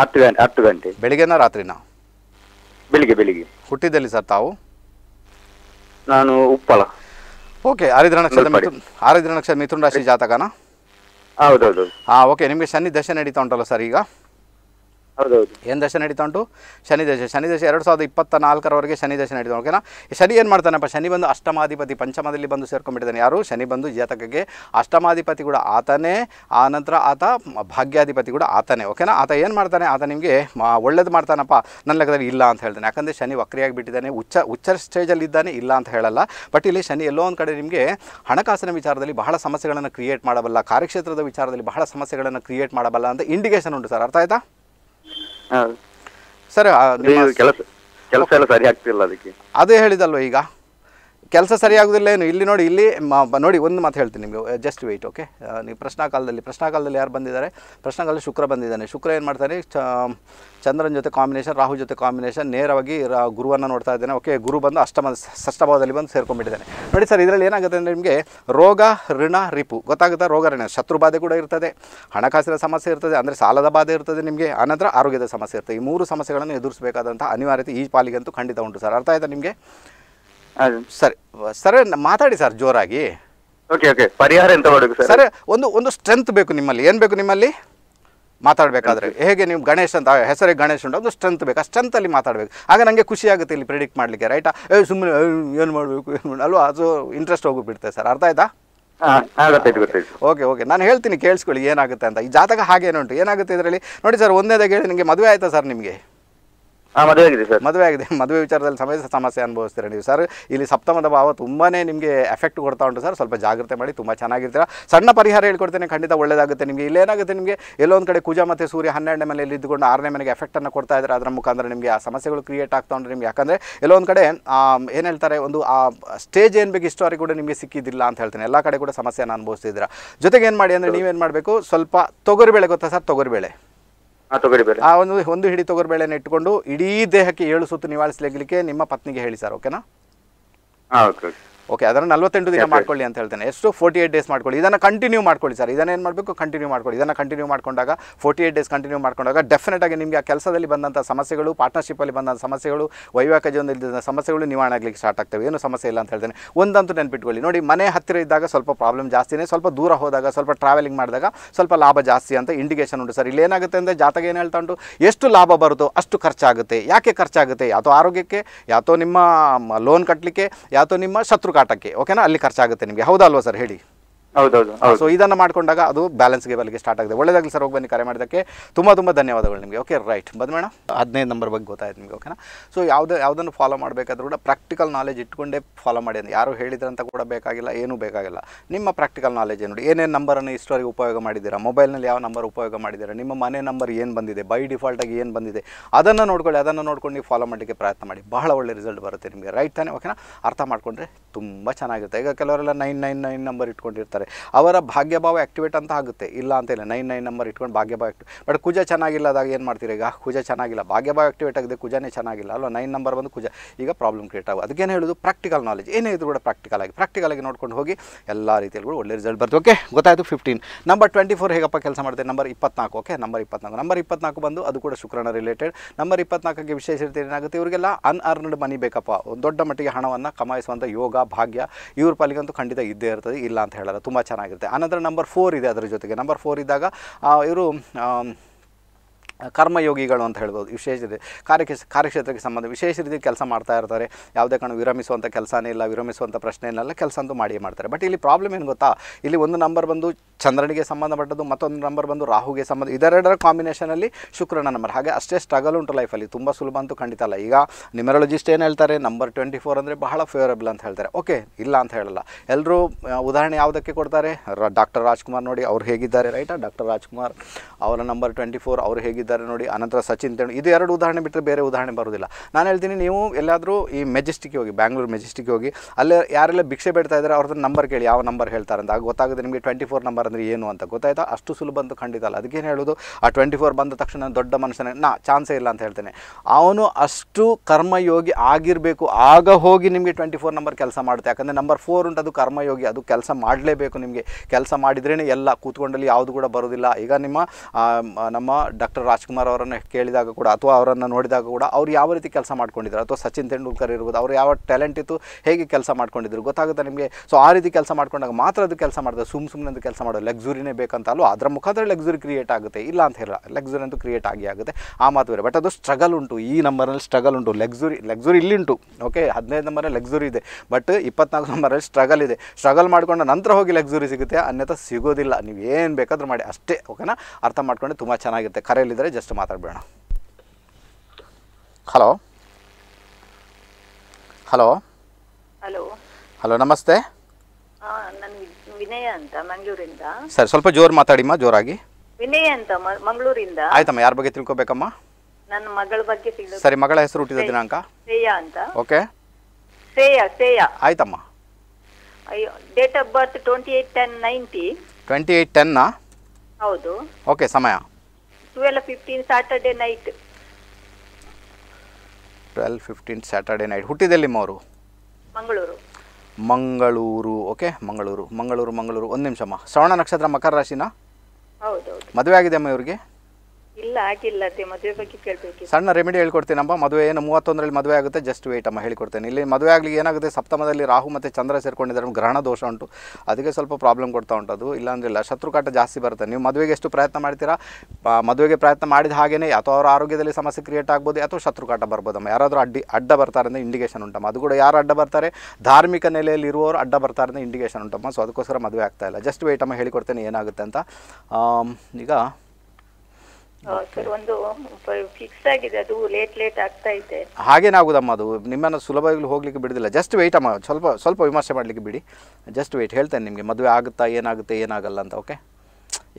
ಹತ್ತು ಗಂಟೆ ಹತ್ತು ಗಂಟೆ ಬೆಳಿಗ್ಗೆನ ರಾತ್ರಿನ ಬೆಳಿಗ್ಗೆ ಬೆಳಿಗ್ಗೆ ಹುಟ್ಟಿದಲ್ಲಿ ಸರ್ ತಾವು ನಾನು ಉಪ್ಪಳ ಓಕೆ ಆರಿದ್ರ ನಕ್ಷತ್ರ ಮಿಥುನ್ ಆರಿದ್ರ ನಕ್ಷತ್ರ ಮಿಥುನ್ ರಾಶಿ ಜಾತಕನ ಹೌದೌದು ಹಾಂ ಓಕೆ ನಿಮಗೆ ಶನಿ ದಶೆ ನಡೀತಾ ಉಂಟಲ್ಲ ಸರ್ ಈಗ ಹೌದೌದು ಏನು ದಶೆ ನಡೀತಾ ಉಂಟು ಶನಿ ದಶೆ ಶನಿ ದಶೆ ಎರಡು ಸಾವಿರದ ಇಪ್ಪತ್ತ ನಾಲ್ಕರವರೆಗೆ ಶನಿ ದಶೆ ನಡೀತಾ ಓಕೆನಾ ಶನಿ ಏನು ಮಾಡ್ತಾನಪ್ಪ ಶನಿ ಬಂದು ಅಷ್ಟಮಾಧಿಪತಿ ಪಂಚಮದಲ್ಲಿ ಬಂದು ಸೇರ್ಕೊಂಡ್ಬಿಟ್ಟಿದ್ದಾನೆ ಯಾರು ಶನಿ ಬಂದು ಜಾತಕಕ್ಕೆ ಅಷ್ಟಮಾಧಿಪತಿ ಕೂಡ ಆತನೇ ಆ ನಂತರ ಆತ ಭಾಗ್ಯಾಧಿಪತಿ ಕೂಡ ಆತನೇ ಓಕೆನಾ ಆತ ಏನು ಮಾಡ್ತಾನೆ ಆತ ನಿಮಗೆ ಒಳ್ಳೇದು ಮಾಡ್ತಾನಪ್ಪ ನನ್ನ ಲೆಕ್ಕದಲ್ಲಿ ಇಲ್ಲ ಅಂತ ಹೇಳ್ತಾನೆ ಯಾಕಂದರೆ ಶನಿ ವಕ್ರಿಯಾಗಿ ಬಿಟ್ಟಿದ್ದಾನೆ ಉಚ್ಚ ಉಚ್ಚ ಸ್ಟೇಜಲ್ಲಿ ಇದ್ದಾನೆ ಇಲ್ಲ ಅಂತ ಹೇಳಲ್ಲ ಬಟ್ ಇಲ್ಲಿ ಶನಿ ಎಲ್ಲೋ ಒಂದು ಕಡೆ ನಿಮಗೆ ಹಣಕಾಸಿನ ವಿಚಾರದಲ್ಲಿ ಬಹಳ ಸಮಸ್ಯೆಗಳನ್ನು ಕ್ರಿಯೇಟ್ ಮಾಡಬಲ್ಲ ಕಾರ್ಯಕ್ಷೇತ್ರದ ವಿಚಾರದಲ್ಲಿ ಬಹಳ ಸಮಸ್ಯೆಗಳನ್ನು ಕ್ರಿಯೇಟ್ ಮಾಡಬಲ್ಲ ಅಂತ ಇಂಡಿಕೇಶನ್ ಉಂಟು ಸರ್ ಅರ್ಥ ಆಯ್ತಾ ಸರಿ ಕೆಲಸ ಕೆಲಸ ಎಲ್ಲ ಸರಿ ಆಗ್ತಿಲ್ಲ ಅದಕ್ಕೆ ಅದೇ ಹೇಳಿದಲ್ವ ಈಗ ಕೆಲಸ ಸರಿಯಾಗೋದಿಲ್ಲ ಏನು ಇಲ್ಲಿ ನೋಡಿ ಇಲ್ಲಿ ನೋಡಿ ಒಂದು ಮಾತು ಹೇಳ್ತೀನಿ ನಿಮಗೆ ಜಸ್ಟ್ ವೆಯ್ಟ್ ಓಕೆ ನೀವು ಪ್ರಶ್ನಾಕಾಲದಲ್ಲಿ ಪ್ರಶ್ನಾಕಾಲದಲ್ಲಿ ಯಾರು ಬಂದಿದ್ದಾರೆ ಪ್ರಶ್ನಾಕಾಲದಲ್ಲಿ ಶುಕ್ರ ಬಂದಿದ್ದಾನೆ ಶುಕ್ರ ಏನು ಮಾಡ್ತಾನೆ ಚಂದ್ರನ ಜೊತೆ ಕಾಂಬಿನೇಷನ್ ರಾಹು ಜೊತೆ ಕಾಂಬಿನೇಷನ್ ನೇರವಾಗಿ ಗುರುವನ್ನು ನೋಡ್ತಾ ಇದ್ದಾನೆ ಓಕೆ ಗುರು ಬಂದು ಅಷ್ಟಮ ಷಷ್ಟಭಾವದಲ್ಲಿ ಬಂದು ಸೇರ್ಕೊಂಡ್ಬಿಟ್ಟಿದ್ದಾನೆ ನೋಡಿ ಸರ್ ಇದರಲ್ಲಿ ಏನಾಗುತ್ತೆ ಅಂದರೆ ನಿಮಗೆ ರೋಗ ಋಣ ರಿಪು ಗೊತ್ತಾಗುತ್ತೆ ರೋಗ ಋಣ ಶತ್ರು ಬಾಧೆ ಕೂಡ ಇರ್ತದೆ ಹಣಕಾಸಿನ ಸಮಸ್ಯೆ ಇರ್ತದೆ ಅಂದರೆ ಸಾಲದ ಬಾಧೆ ಇರ್ತದೆ ನಿಮಗೆ ಅನಂತರ ಆರೋಗ್ಯದ ಸಮಸ್ಯೆ ಇರ್ತದೆ ಈ ಮೂರು ಸಮಸ್ಯೆಗಳನ್ನು ಎದುರಿಸಬೇಕಾದಂಥ ಅನಿವಾರ್ಯತೆ ಈ ಅಂತೂ ಖಂಡಿತ ಉಂಟು ಸರ್ ಅರ್ಥ ಆಯಿತಾ ನಿಮಗೆ ಸರಿ ಸರ್ ಮಾತಾಡಿ ಸರ್ ಜೋರಾಗಿ ಓಕೆ ಓಕೆ ಪರಿಹಾರ ಎಂತ ಮಾಡಬೇಕು ಸರ್ ಒಂದು ಒಂದು ಸ್ಟ್ರೆಂತ್ ಬೇಕು ನಿಮ್ಮಲ್ಲಿ ಏನು ಬೇಕು ನಿಮ್ಮಲ್ಲಿ ಮಾತಾಡಬೇಕಾದ್ರೆ ಹೇಗೆ ನೀವು ಗಣೇಶ್ ಅಂತ ಹೆಸರೇ ಗಣೇಶ್ ಉಂಟು ಒಂದು ಸ್ಟ್ರೆಂತ್ ಬೇಕು ಆ ಸ್ಟ್ರೆಂತಲ್ಲಿ ಮಾತಾಡಬೇಕು ಆಗ ನನಗೆ ಖುಷಿ ಆಗುತ್ತೆ ಇಲ್ಲಿ ಪ್ರಿಡಿಕ್ಟ್ ಮಾಡಲಿಕ್ಕೆ ರೈಟಾ ಸುಮ್ಮನೆ ಏನು ಮಾಡಬೇಕು ಏನು ಮಾಡಿ ಅಲ್ವಾ ಅದು ಇಂಟ್ರೆಸ್ಟ್ ಹೋಗಿಬಿಡ್ತೆ ಸರ್ ಅರ್ಥ ಆಯ್ತಾ ಓಕೆ ಓಕೆ ನಾನು ಹೇಳ್ತೀನಿ ಕೇಳಿಸ್ಕೊಳ್ಳಿ ಏನಾಗುತ್ತೆ ಅಂತ ಈ ಜಾತಕ ಹಾಗೇನುಂಟು ಏನಾಗುತ್ತೆ ಇದರಲ್ಲಿ ನೋಡಿ ಸರ್ ಒಂದೇದಾಗಿ ಹೇಳಿ ನಿಮಗೆ ಮದುವೆ ಆಯಿತಾ ಸರ್ ನಿಮಗೆ ಮದುವೆ ಆಗಿದೆ <laughs> ಮದುವೆ ವಿಚಾರದಲ್ಲಿ ಸಮಯ ಸಮಸ್ಯೆ ಅನುಭವಿಸ್ತೀರಾ ನೀವು ಸರ್ ಇಲ್ಲಿ ಸಪ್ತಮದ ಭಾವ ತುಂಬಾ ನಿಮಗೆ ಎಫೆಕ್ಟ್ ಕೊಡ್ತಾ ಉಂಟು ಸರ್ ಸ್ವಲ್ಪ ಜಾಗ್ರತೆ ಮಾಡಿ ತುಂಬ ಚೆನ್ನಾಗಿರ್ತೀರ ಸಣ್ಣ ಪರಿಹಾರ ಹೇಳ್ಕೊಡ್ತೇನೆ ಖಂಡಿತ ಒಳ್ಳೇದಾಗುತ್ತೆ ನಿಮಗೆ ಇಲ್ಲೇನಾಗುತ್ತೆ ನಿಮಗೆ ಎಲ್ಲೊಂದು ಕಡೆ ಕುಜ ಮತ್ತು ಸೂರ್ಯ ಹನ್ನೆರಡನೇ ಮನೆಯಲ್ಲಿ ಇದ್ದುಕೊಂಡು ಆರನೇ ಮನೆಗೆ ಎಫೆಕ್ಟನ್ನು ಕೊಡ್ತಾ ಇದ್ದಾರೆ ಅದರ ಮುಖಾಂತರ ನಿಮಗೆ ಆ ಸಮಸ್ಯೆಗಳು ಕ್ರಿಯೇಟ್ ಆಗ್ತಾ ಉಂಟು ನಿಮಗೆ ಯಾಕಂದರೆ ಎಲ್ಲೊಂದು ಕಡೆ ಏನು ಹೇಳ್ತಾರೆ ಒಂದು ಆ ಸ್ಟೇಜ್ ಏನು ಬೇಕು ಹಿಸ್ಟೋರಿ ಕೂಡ ನಿಮಗೆ ಸಿಕ್ಕಿದ್ದಿಲ್ಲ ಅಂತ ಹೇಳ್ತೇನೆ ಎಲ್ಲ ಕಡೆ ಕೂಡ ಸಮಸ್ಯೆಯನ್ನು ಅನುಭವಿಸ್ತಿದ್ದೀರಾ ಜೊತೆಗೆ ಏನು ಮಾಡಿ ಅಂದರೆ ನೀವೇನು ಮಾಡಬೇಕು ಸ್ವಲ್ಪ ತೊಗರಿಬೇಳೆ ಗೊತ್ತಾ ಸರ್ ತೊಗರಿಬೇಳೆ ಆ ಒಂದು ಒಂದು ಹಿಡಿ ತೊಗರಿ ಬೇಳೆನ ಇಟ್ಕೊಂಡು ಇಡೀ ದೇಹಕ್ಕೆ ಏಳು ಸುತ್ತು ನಿಮ್ಮ ಪತ್ನಿಗೆ ಹೇಳಿ ಸರ್ ಓಕೆನಾ ಓಕೆ ಅದರ ನಲ್ವತ್ತೆಂಟು ದಿನ ಮಾಡ್ಕೊಳ್ಳಿ ಅಂತ ಹೇಳ್ತೇನೆ ಎಷ್ಟು ಫೋರ್ಟಿ ಏಟ್ ಡೇಸ್ ಮಾಡ್ಕೊಳ್ಳಿ ಇದನ್ನು ಕಂಟಿನ್ಯೂ ಮಾಡ್ಕೊಳ್ಳಿ ಸರ್ ಇದನ್ನು ಏನು ಮಾಡಬೇಕು ಕಂಟಿನ್ಯೂ ಮಾಡ್ಕೊಳ್ಳಿ ಇದನ್ನು ಕಂಟಿನ್ಯೂ ಮಾಡಿಕೊಂಡಾಗ ಫೋರ್ಟಿ ಏಟ್ ಡೇಸ್ ಕಂಟಿನ್ಯೂ ಮಾಡ್ಕೊಂಡಾಗ ಡೆಫಿನೆಟ್ ಆಗಿ ನಿಮಗೆ ಆ ಕೆಲಸದಲ್ಲಿ ಬಂದಂಥ ಸಮಸ್ಯೆಗಳು ಪಾರ್ಟ್ನರ್ಶಿಪ್ಪಲ್ಲಿ ಬಂದಂಥ ಸಮಸ್ಯೆಗಳು ವೈವಾಹಿಕ ಜೀವನದಲ್ಲಿ ಸಮಸ್ಯೆಗಳು ನಿವಾರಣೆ ಆಗಲಿಕ್ಕೆ ಸ್ಟಾರ್ಟ್ ಆಗ್ತವೆ ಏನು ಸಮಸ್ಯೆ ಇಲ್ಲ ಅಂತ ಹೇಳ್ತೇನೆ ಒಂದಂತೂ ನೆನಪಿಟ್ಕೊಳ್ಳಿ ನೋಡಿ ಮನೆ ಹತ್ತಿರ ಇದ್ದಾಗ ಸ್ವಲ್ಪ ಪ್ರಾಬ್ಲಮ್ ಜಾಸ್ತಿನೇ ಸ್ವಲ್ಪ ದೂರ ಹೋದಾಗ ಸ್ವಲ್ಪ ಟ್ರಾವೆಲಿಂಗ್ ಮಾಡಿದಾಗ ಸ್ವಲ್ಪ ಲಾಭ ಜಾಸ್ತಿ ಅಂತ ಇಂಡಿಕೇಶನ್ ಉಂಟು ಸರ್ ಇಲ್ಲಿ ಏನಾಗುತ್ತೆ ಅಂದರೆ ಜಾತಕ ಏನು ಹೇಳ್ತಾ ಉಂಟು ಎಷ್ಟು ಲಾಭ ಬರುತ್ತೋ ಅಷ್ಟು ಖರ್ಚಾಗುತ್ತೆ ಯಾಕೆ ಖರ್ಚಾಗುತ್ತೆ ಯಾತೋ ಆರೋಗ್ಯಕ್ಕೆ ಯಾತೋ ನಿಮ್ಮ ಲೋನ್ ಕಟ್ಟಲಿಕ್ಕೆ ಯಾತೋ ನಿಮ್ಮ ಶತ್ರು ಹುಡುಕಾಟಕ್ಕೆ ಓಕೆನಾ ಅಲ್ಲಿ ಖರ್ಚಾಗುತ್ತೆ ನಿಮಗೆ ಹೌದಲ್ವಾ ಸರ್ ಹೇಳಿ ಹೌದೌದು ಸೊ ಇದನ್ನು ಮಾಡ್ಕೊಂಡಾಗ ಅದು ಬ್ಯಾಲೆನ್ಸ್ ಗೇಬಲ್ಗೆ ಸ್ಟಾರ್ಟ್ ಆಗಿದೆ ಒಳ್ಳೆದಾಗಲಿ ಸರ್ ಹೋಗಿ ಬನ್ನಿ ಕರೆ ಮಾಡೋದಕ್ಕೆ ತುಂಬ ತುಂಬ ಧನ್ಯವಾದಗಳು ನಿಮಗೆ ಓಕೆ ರೈಟ್ ಬಂದ್ಮೇಣ ಹದಿನೈದು ನಂಬರ್ ಬಗ್ಗೆ ಗೊತ್ತಾಯ್ತು ನಿಮಗೆ ಓಕೆನಾ ಸೊ ಯಾವುದೇ ಯಾವುದನ್ನು ಫಾಲೋ ಮಾಡಬೇಕಾದ್ರೂ ಕೂಡ ಪ್ರಾಕ್ಟಿಕಲ್ ನಾಲೆಜ್ ಇಟ್ಕೊಂಡೇ ಫಾಲೋ ಮಾಡಿ ಅಂದರೆ ಯಾರು ಹೇಳಿದ್ರಂತ ಕೂಡ ಬೇಕಾಗಿಲ್ಲ ಏನೂ ಬೇಕಾಗಿಲ್ಲ ನಿಮ್ಮ ಪ್ರಾಕ್ಟಿಕಲ್ ನಾಲೆಜ್ ನೋಡಿ ಏನೇನು ನಂಬರನ್ನು ಇಷ್ಟೊರಿಗೆ ಉಪಯೋಗ ಮಾಡಿದ್ದೀರಾ ಮೊಬೈಲ್ನಲ್ಲಿ ಯಾವ ನಂಬರ್ ಉಪಯೋಗ ಮಾಡಿದ್ದೀರಾ ನಿಮ್ಮ ಮನೆ ನಂಬರ್ ಏನು ಬಂದಿದೆ ಬೈ ಡಿಫಾಲ್ಟಾಗಿ ಏನು ಬಂದಿದೆ ಅದನ್ನು ನೋಡ್ಕೊಳ್ಳಿ ಅದನ್ನು ನೋಡ್ಕೊಂಡು ನೀವು ಫಾಲೋ ಮಾಡಲಿಕ್ಕೆ ಪ್ರಯತ್ನ ಮಾಡಿ ಬಹಳ ಒಳ್ಳೆ ರಿಸಲ್ಟ್ ಬರುತ್ತೆ ನಿಮಗೆ ರೈಟ್ ತಾನೆ ಓಕೆನಾ ಅರ್ಥ ಮಾಡಿಕೊಂಡ್ರೆ ತುಂಬ ಚೆನ್ನಾಗಿರುತ್ತೆ ಈಗ ಕೆಲವರೆಲ್ಲ ನೈನ್ ನೈನ್ ನೈನ್ ನಂಬರ್ ಇಟ್ಕೊಂಡಿರ್ತಾರೆ ಮಾಡ್ತಾರೆ ಅವರ ಭಾಗ್ಯಭಾವ ಆಕ್ಟಿವೇಟ್ ಅಂತ ಆಗುತ್ತೆ ಇಲ್ಲ ಅಂತ ಇಲ್ಲ ನೈನ್ ನೈನ್ ನಂಬರ್ ಇಟ್ಕೊಂಡು ಭಾಗ್ಯಭಾವ ಆ್ಯಕ್ಟಿವ್ ಬಟ್ ಕುಜ ಚೆನ್ನಾಗಿಲ್ಲದಾಗ ಏನು ಮಾಡ್ತೀರಿ ಈಗ ಕುಜ ಚೆನ್ನಾಗಿಲ್ಲ ಭಾಗ್ಯಭಾವ ಆಕ್ಟಿವೇಟ್ ಆಗಿದೆ ಕುಜನೇ ಚೆನ್ನಾಗಿಲ್ಲ ಅಲ್ವಾ ನೈನ್ ನಂಬರ್ ಬಂದು ಕುಜ ಈಗ ಪ್ರಾಬ್ಲಮ್ ಕ್ರಿಯೇಟ್ ಅದಕ್ಕೆ ಅದಕ್ಕೇನು ಹೇಳೋದು ಪ್ರಾಕ್ಟಿಕಲ್ ನಾಲೆಜ್ ಏನೇ ಇದ್ರು ಕೂಡ ಪ್ರಾಕ್ಟಿಕಲ್ ಆಗಿ ಪ್ರಾಕ್ಟಿಕಲ್ ಆಗಿ ನೋಡ್ಕೊಂಡು ಹೋಗಿ ಎಲ್ಲ ರೀತಿಯಲ್ಲಿ ಕೂಡ ಒಳ್ಳೆ ರಿಸಲ್ಟ್ ಬರ್ತದೆ ಓಕೆ ಗೊತ್ತಾಯಿತು ಫಿಫ್ಟೀನ್ ನಂಬರ್ ಟ್ವೆಂಟಿ ಫೋರ್ ಹೇಗಪ್ಪ ಕೆಲಸ ಮಾಡಿದೆ ನಂಬರ್ ಇಪ್ಪತ್ನಾಲ್ಕು ಓಕೆ ನಂಬರ್ ಇಪ್ಪತ್ನಾಲ್ಕು ನಂಬರ್ ಇಪ್ಪತ್ನಾಲ್ಕು ಬಂದು ಅದು ಕೂಡ ಶುಕ್ರನ ರಿಲೇಟೆಡ್ ನಂಬರ್ ಇಪ್ಪತ್ನಾಲ್ಕಕ್ಕೆ ವಿಶೇಷತೆ ಏನಾಗುತ್ತೆ ಇವರಿಗೆಲ್ಲ ಅನ್ಅರ್ನ್ಡ್ ಮನಿ ಬೇಕಪ್ಪ ದೊಡ್ಡ ಮಟ್ಟಿಗೆ ಹಣವನ್ನು ಕಮಾಯಿಸುವಂಥ ಯೋಗ ಭಾಗ್ಯ ಇವ್ರ ಪಾಲಿಗಂತೂ ಖಂಡಿತ ಇದ್ದೇ ಇರ್ತದೆ ಇಲ್ಲ ಅಂತ ಹೇಳಲ್ಲ ತುಂಬ ಚೆನ್ನಾಗಿರುತ್ತೆ ಆನಂತರ ನಂಬರ್ ಫೋರ್ ಇದೆ ಅದರ ಜೊತೆಗೆ ನಂಬರ್ ಫೋರ್ ಇದ್ದಾಗ ಇವರು ಕರ್ಮಯೋಗಿಗಳು ಅಂತ ಹೇಳ್ಬೋದು ವಿಶೇಷ ಕಾರ್ಯ ಕಾರ್ಯಕ್ಷೇತ್ರಕ್ಕೆ ಸಂಬಂಧ ವಿಶೇಷ ರೀತಿ ಕೆಲಸ ಮಾಡ್ತಾ ಇರ್ತಾರೆ ಯಾವುದೇ ಕಾರಣ ವಿರಮಿಸುವಂಥ ಕೆಲಸನೇ ಇಲ್ಲ ವಿರಮಿಸುವಂಥ ಇಲ್ಲ ಕೆಲಸ ಅಂತೂ ಮಾಡಿ ಮಾಡ್ತಾರೆ ಬಟ್ ಇಲ್ಲಿ ಪ್ರಾಬ್ಲಮ್ ಏನು ಗೊತ್ತಾ ಇಲ್ಲಿ ಒಂದು ನಂಬರ್ ಬಂದು ಚಂದ್ರನಿಗೆ ಸಂಬಂಧಪಟ್ಟದ್ದು ಮತ್ತೊಂದು ನಂಬರ್ ಬಂದು ರಾಹುಗೆ ಸಂಬಂಧ ಇದೆರಡರ ಕಾಂಬಿನೇಷನಲ್ಲಿ ಶುಕ್ರನ ನಂಬರ್ ಹಾಗೆ ಅಷ್ಟೇ ಸ್ಟ್ರಗಲ್ ಉಂಟು ಲೈಫಲ್ಲಿ ತುಂಬ ಸುಲಭ ಅಂತೂ ಖಂಡಿತ ಅಲ್ಲ ಈಗ ನ್ಯೂಮರಾಲಜಿಸ್ಟ್ ಏನು ಹೇಳ್ತಾರೆ ನಂಬರ್ ಟ್ವೆಂಟಿ ಫೋರ್ ಅಂದರೆ ಬಹಳ ಫೇವರೇಬಲ್ ಅಂತ ಹೇಳ್ತಾರೆ ಓಕೆ ಇಲ್ಲ ಅಂತ ಹೇಳಲ್ಲ ಎಲ್ಲರೂ ಉದಾಹರಣೆ ಯಾವುದಕ್ಕೆ ಕೊಡ್ತಾರೆ ಡಾಕ್ಟರ್ ರಾಜ್ಕುಮಾರ್ ನೋಡಿ ಅವ್ರು ಹೇಗಿದ್ದಾರೆ ರೈಟಾ ಡಾಕ್ಟರ್ ರಾಜ್ಕುಮಾರ್ ಅವರ ನಂಬರ್ ಟ್ವೆಂಟಿ ಫೋರ್ ಅವ್ರು ಹೇಗಿದ್ದಾರೆ ಮಾಡಿದ್ದಾರೆ ನೋಡಿ ಅನಂತರ ಸಚಿನ್ ತೆಂಡು ಇದು ಎರಡು ಉದಾಹರಣೆ ಬಿಟ್ಟರೆ ಬೇರೆ ಉದಾಹರಣೆ ಬರೋದಿಲ್ಲ ನಾನು ಹೇಳ್ತೀನಿ ನೀವು ಎಲ್ಲಾದರೂ ಈ ಮೆಜೆಸ್ಟಿಕ್ ಹೋಗಿ ಬ್ಯಾಂಗ್ಳೂರು ಮೆಜೆಸ್ಟಿಕ್ ಹೋಗಿ ಅಲ್ಲೇ ಯಾರೆಲ್ಲ ಭಿಕ್ಷೆ ಬೇಡ್ತಾ ಇದ್ದಾರೆ ಅವ್ರದ್ದು ನಂಬರ್ ಕೇಳಿ ಯಾವ ನಂಬರ್ ಹೇಳ್ತಾರೆ ಅಂತ ಆಗ ಗೊತ್ತಾಗುತ್ತೆ ನಿಮಗೆ ಟ್ವೆಂಟಿ ಫೋರ್ ನಂಬರ್ ಅಂದರೆ ಏನು ಅಂತ ಗೊತ್ತಾಯ್ತಾ ಅಷ್ಟು ಸುಲಭ ಅಂತ ಖಂಡಿತ ಅಲ್ಲ ಅದಕ್ಕೇನು ಹೇಳೋದು ಆ ಟ್ವೆಂಟಿ ಫೋರ್ ಬಂದ ತಕ್ಷಣ ದೊಡ್ಡ ಮನುಷ್ಯನ ನಾ ಚಾನ್ಸೇ ಇಲ್ಲ ಅಂತ ಹೇಳ್ತೇನೆ ಅವನು ಅಷ್ಟು ಕರ್ಮಯೋಗಿ ಆಗಿರಬೇಕು ಆಗ ಹೋಗಿ ನಿಮಗೆ ಟ್ವೆಂಟಿ ಫೋರ್ ನಂಬರ್ ಕೆಲಸ ಮಾಡುತ್ತೆ ಯಾಕಂದರೆ ನಂಬರ್ ಫೋರ್ ಉಂಟು ಅದು ಕರ್ಮಯೋಗಿ ಅದು ಕೆಲಸ ಮಾಡಲೇಬೇಕು ನಿಮಗೆ ಕೆಲಸ ಮಾಡಿದ್ರೇ ಎಲ್ಲ ಕೂತ್ಕೊಂಡಲ್ಲಿ ಯಾವುದು ಕೂಡ ಬರೋದಿಲ್ಲ ಈಗ ನಿಮ್ಮ ನಮ್ಮ ಡಾಕ್ಟರ್ ರಾಜ್ಕುಮಾರ್ ಅವರನ್ನು ಕೇಳಿದಾಗ ಕೂಡ ಅಥವಾ ಅವರನ್ನು ನೋಡಿದಾಗ ಕೂಡ ಅವ್ರು ಯಾವ ರೀತಿ ಕೆಲಸ ಮಾಡ್ಕೊಂಡಿದ್ದಾರೆ ಅಥವಾ ಸಚಿನ್ ತೆಂಡೂಲ್ಕರ್ ಇರ್ಬೋದು ಅವ್ರು ಯಾವ ಟ್ಯಾಲೆಂಟ್ ಇತ್ತು ಹೇಗೆ ಕೆಲಸ ಮಾಡ್ಕೊಂಡಿದ್ರು ಗೊತ್ತಾಗುತ್ತೆ ನಿಮಗೆ ಸೊ ಆ ರೀತಿ ಕೆಲಸ ಮಾಡ್ಕೊಂಡಾಗ ಮಾತ್ರ ಅದು ಕೆಲಸ ಮಾಡಿದೆ ಸುಮ್ ಸುಮ್ಮನೆ ಅಂತ ಕೆಲಸ ಮಾಡೋದು ಲಕ್ಸುರಿನೇ ಬೇಕಂತ ಅದರ ಮುಖಾಂತರ ಲಕ್ಸುರಿ ಕ್ರಿಯೇಟ್ ಆಗುತ್ತೆ ಇಲ್ಲ ಅಂತ ಹೇಳಿಲ್ಲ ಲಕ್ಸುರಿ ಅಂತೂ ಕ್ರಿಯೇಟ್ ಆಗಿ ಆಗುತ್ತೆ ಆ ಮಾತು ಬೇರೆ ಬಟ್ ಅದು ಸ್ಟ್ರಗಲ್ ಉಂಟು ಈ ನಂಬರ್ನಲ್ಲಿ ಸ್ಟ್ರಗಲ್ ಉಂಟು ಲಕ್ಸುರಿ ಲಕ್ಸುರಿ ಇಲ್ಲಿಂಟು ಓಕೆ ಹದಿನೈದು ನಂಬರಲ್ಲಿ ಲಕ್ಸುರಿ ಇದೆ ಬಟ್ ಇಪ್ಪತ್ನಾಲ್ಕು ನಂಬರಲ್ಲಿ ಸ್ಟ್ರಗಲ್ ಇದೆ ಸ್ಟ್ರಗಲ್ ಮಾಡಿಕೊಂಡು ನಂತರ ಹೋಗಿ ಲಕ್ಸುರಿ ಸಿಗುತ್ತೆ ಅನ್ಯಥ ಸಿಗೋದಿಲ್ಲ ನೀವು ಏನು ಬೇಕಾದರೂ ಮಾಡಿ ಅಷ್ಟೇ ಓಕೆನಾ ಅರ್ಥ ಮಾಡ್ಕೊಂಡು ತುಂಬ ಚೆನ್ನಾಗಿರುತ್ತೆ ಕರೆಯಲ್ಲಿದ್ದರೆ ಇದ್ದಾರೆ ಜಸ್ಟ್ ಮಾತಾಡ್ಬೇಡ ಹಲೋ ಹಲೋ ಹಲೋ ಹಲೋ ನಮಸ್ತೆ ವಿನಯ ಅಂತ ಮಂಗಳೂರಿಂದ ಸರ್ ಸ್ವಲ್ಪ ಜೋರು ಮಾತಾಡಿಮ್ಮ ಜೋರಾಗಿ ವಿನಯ ಅಂತ ಮಂಗಳೂರಿಂದ ಆಯ್ತಮ್ಮ ಯಾರ ಬಗ್ಗೆ ತಿಳ್ಕೊಬೇಕಮ್ಮ ನನ್ನ ಮಗಳ ಬಗ್ಗೆ ತಿಳಿದು ಸರಿ ಮಗಳ ಹೆಸರು ಹುಟ್ಟಿದ ದಿನಾಂಕ ಶ್ರೇಯಾ ಅಂತ ಓಕೆ ಶ್ರೇಯಾ ಶ್ರೇಯಾ ಆಯ್ತಮ್ಮ ಅಯ್ಯೋ date of birth twenty eight ten ninety twenty eight ಟೆನ್ನಾ ಹೌದು ಓಕೆ ಸಮಯ twelve fifteen Saturday night twelve fifteen Saturday night ಹುಟ್ಟಿದಲ್ಲಿ ಅವರು ಮಂಗಳೂರು ಮಂಗಳೂರು ಓಕೆ ಮಂಗಳೂರು ಮಂಗಳೂರು ಮಂಗಳೂರು ಒಂದು ನಿಮಿಷಮ್ಮ ಶ್ರವಣ ನಕ್ಷತ್ರ ಮಕರ ರಾಶಿನಾ ಹೌದು ಮದುವೆ ಆಗಿದೆಯಮ್ಮ ಇವ್ರಿಗೆ ಇಲ್ಲ ಆಗಿಲ್ಲ ಬಗ್ಗೆ ಸಣ್ಣ ರೆಮಿಡಿ ಹೇಳ್ಕೊಡ್ತೀನಮ್ಮ ಮದುವೆ ಏನು ಮೂವತ್ತೊಂದರಲ್ಲಿ ಮದುವೆ ಆಗುತ್ತೆ ಜಸ್ಟ್ ವೇಟ್ ಅಮ್ಮ ಹೇಳಿಕೊಡ್ತೇನೆ ಇಲ್ಲಿ ಮದುವೆ ಆಗಲಿ ಏನಾಗುತ್ತೆ ಸಪ್ತಮದಲ್ಲಿ ರಾಹು ಮತ್ತು ಚಂದ್ರ ಸೇರ್ಕೊಂಡಿದ್ದಾರೆ ಗ್ರಹಣ ದೋಷ ಉಂಟು ಅದಕ್ಕೆ ಸ್ವಲ್ಪ ಪ್ರಾಬ್ಲಮ್ ಕೊಡ್ತಾ ಉಂಟದು ಇಲ್ಲ ಶತ್ರುಕಾಟ ಜಾಸ್ತಿ ಬರುತ್ತೆ ನೀವು ಮದುವೆಗೆ ಎಷ್ಟು ಪ್ರಯತ್ನ ಮಾಡ್ತೀರಾ ಮದುವೆಗೆ ಪ್ರಯತ್ನ ಮಾಡಿದ ಹಾಗೆಯೇ ಅಥವಾ ಅವರ ಆರೋಗ್ಯದಲ್ಲಿ ಸಮಸ್ಯೆ ಕ್ರಿಯೇಟ್ ಆಗ್ಬೋದು ಅಥವಾ ಶತ್ರುಕಾಟ ಬರ್ಬೋದಮ್ಮ ಯಾರಾದರೂ ಅಡ್ಡಿ ಅಡ್ಡ ಬರ್ತಾರೆ ಅಂದರೆ ಇಂಡಿಕೇಶನ್ ಉಂಟಮ್ಮ ಅದು ಕೂಡ ಯಾರು ಅಡ್ಡ ಬರ್ತಾರೆ ಧಾರ್ಮಿಕ ನೆಲೆಯಲ್ಲಿ ಇರುವವರು ಅಡ್ಡ ಬರ್ತಾರೆ ಅಂದರೆ ಇಂಡಿಕೇಶನ್ ಉಂಟಮ್ಮ ಸೊ ಅದಕ್ಕೋಸ್ಕರ ಮದುವೆ ಆಗ್ತಾ ಇಲ್ಲ ಜಸ್ಟ್ ವೇಟಮ್ಮ ಹೇಳಿಕೊಡ್ತೇನೆ ಏನಾಗುತ್ತೆ ಅಂತ ಈಗ ಹಾಗೇನ ಆಗುದಮ್ಮ ಅದು ನಿಮ್ಮನ್ನು ಸುಲಭವಾಗಿ ಹೋಗ್ಲಿಕ್ಕೆ ಬಿಡುದಿಲ್ಲ ಜಸ್ಟ್ ವೆಯ್ಟ್ ಅಮ್ಮ ಸ್ವಲ್ಪ ಸ್ವಲ್ಪ ವಿಮರ್ಶೆ ಮಾಡ್ಲಿಕ್ಕೆ ಬಿಡಿ ಜಸ್ಟ್ ವೆಯ್ಟ್ ಹೇಳ್ತೇನೆ ನಿಮಗೆ ಮದುವೆ ಆಗುತ್ತಾ ಏನಾಗುತ್ತೆ ಏನಾಗಲ್ಲ ಅಂತ ಓಕೆ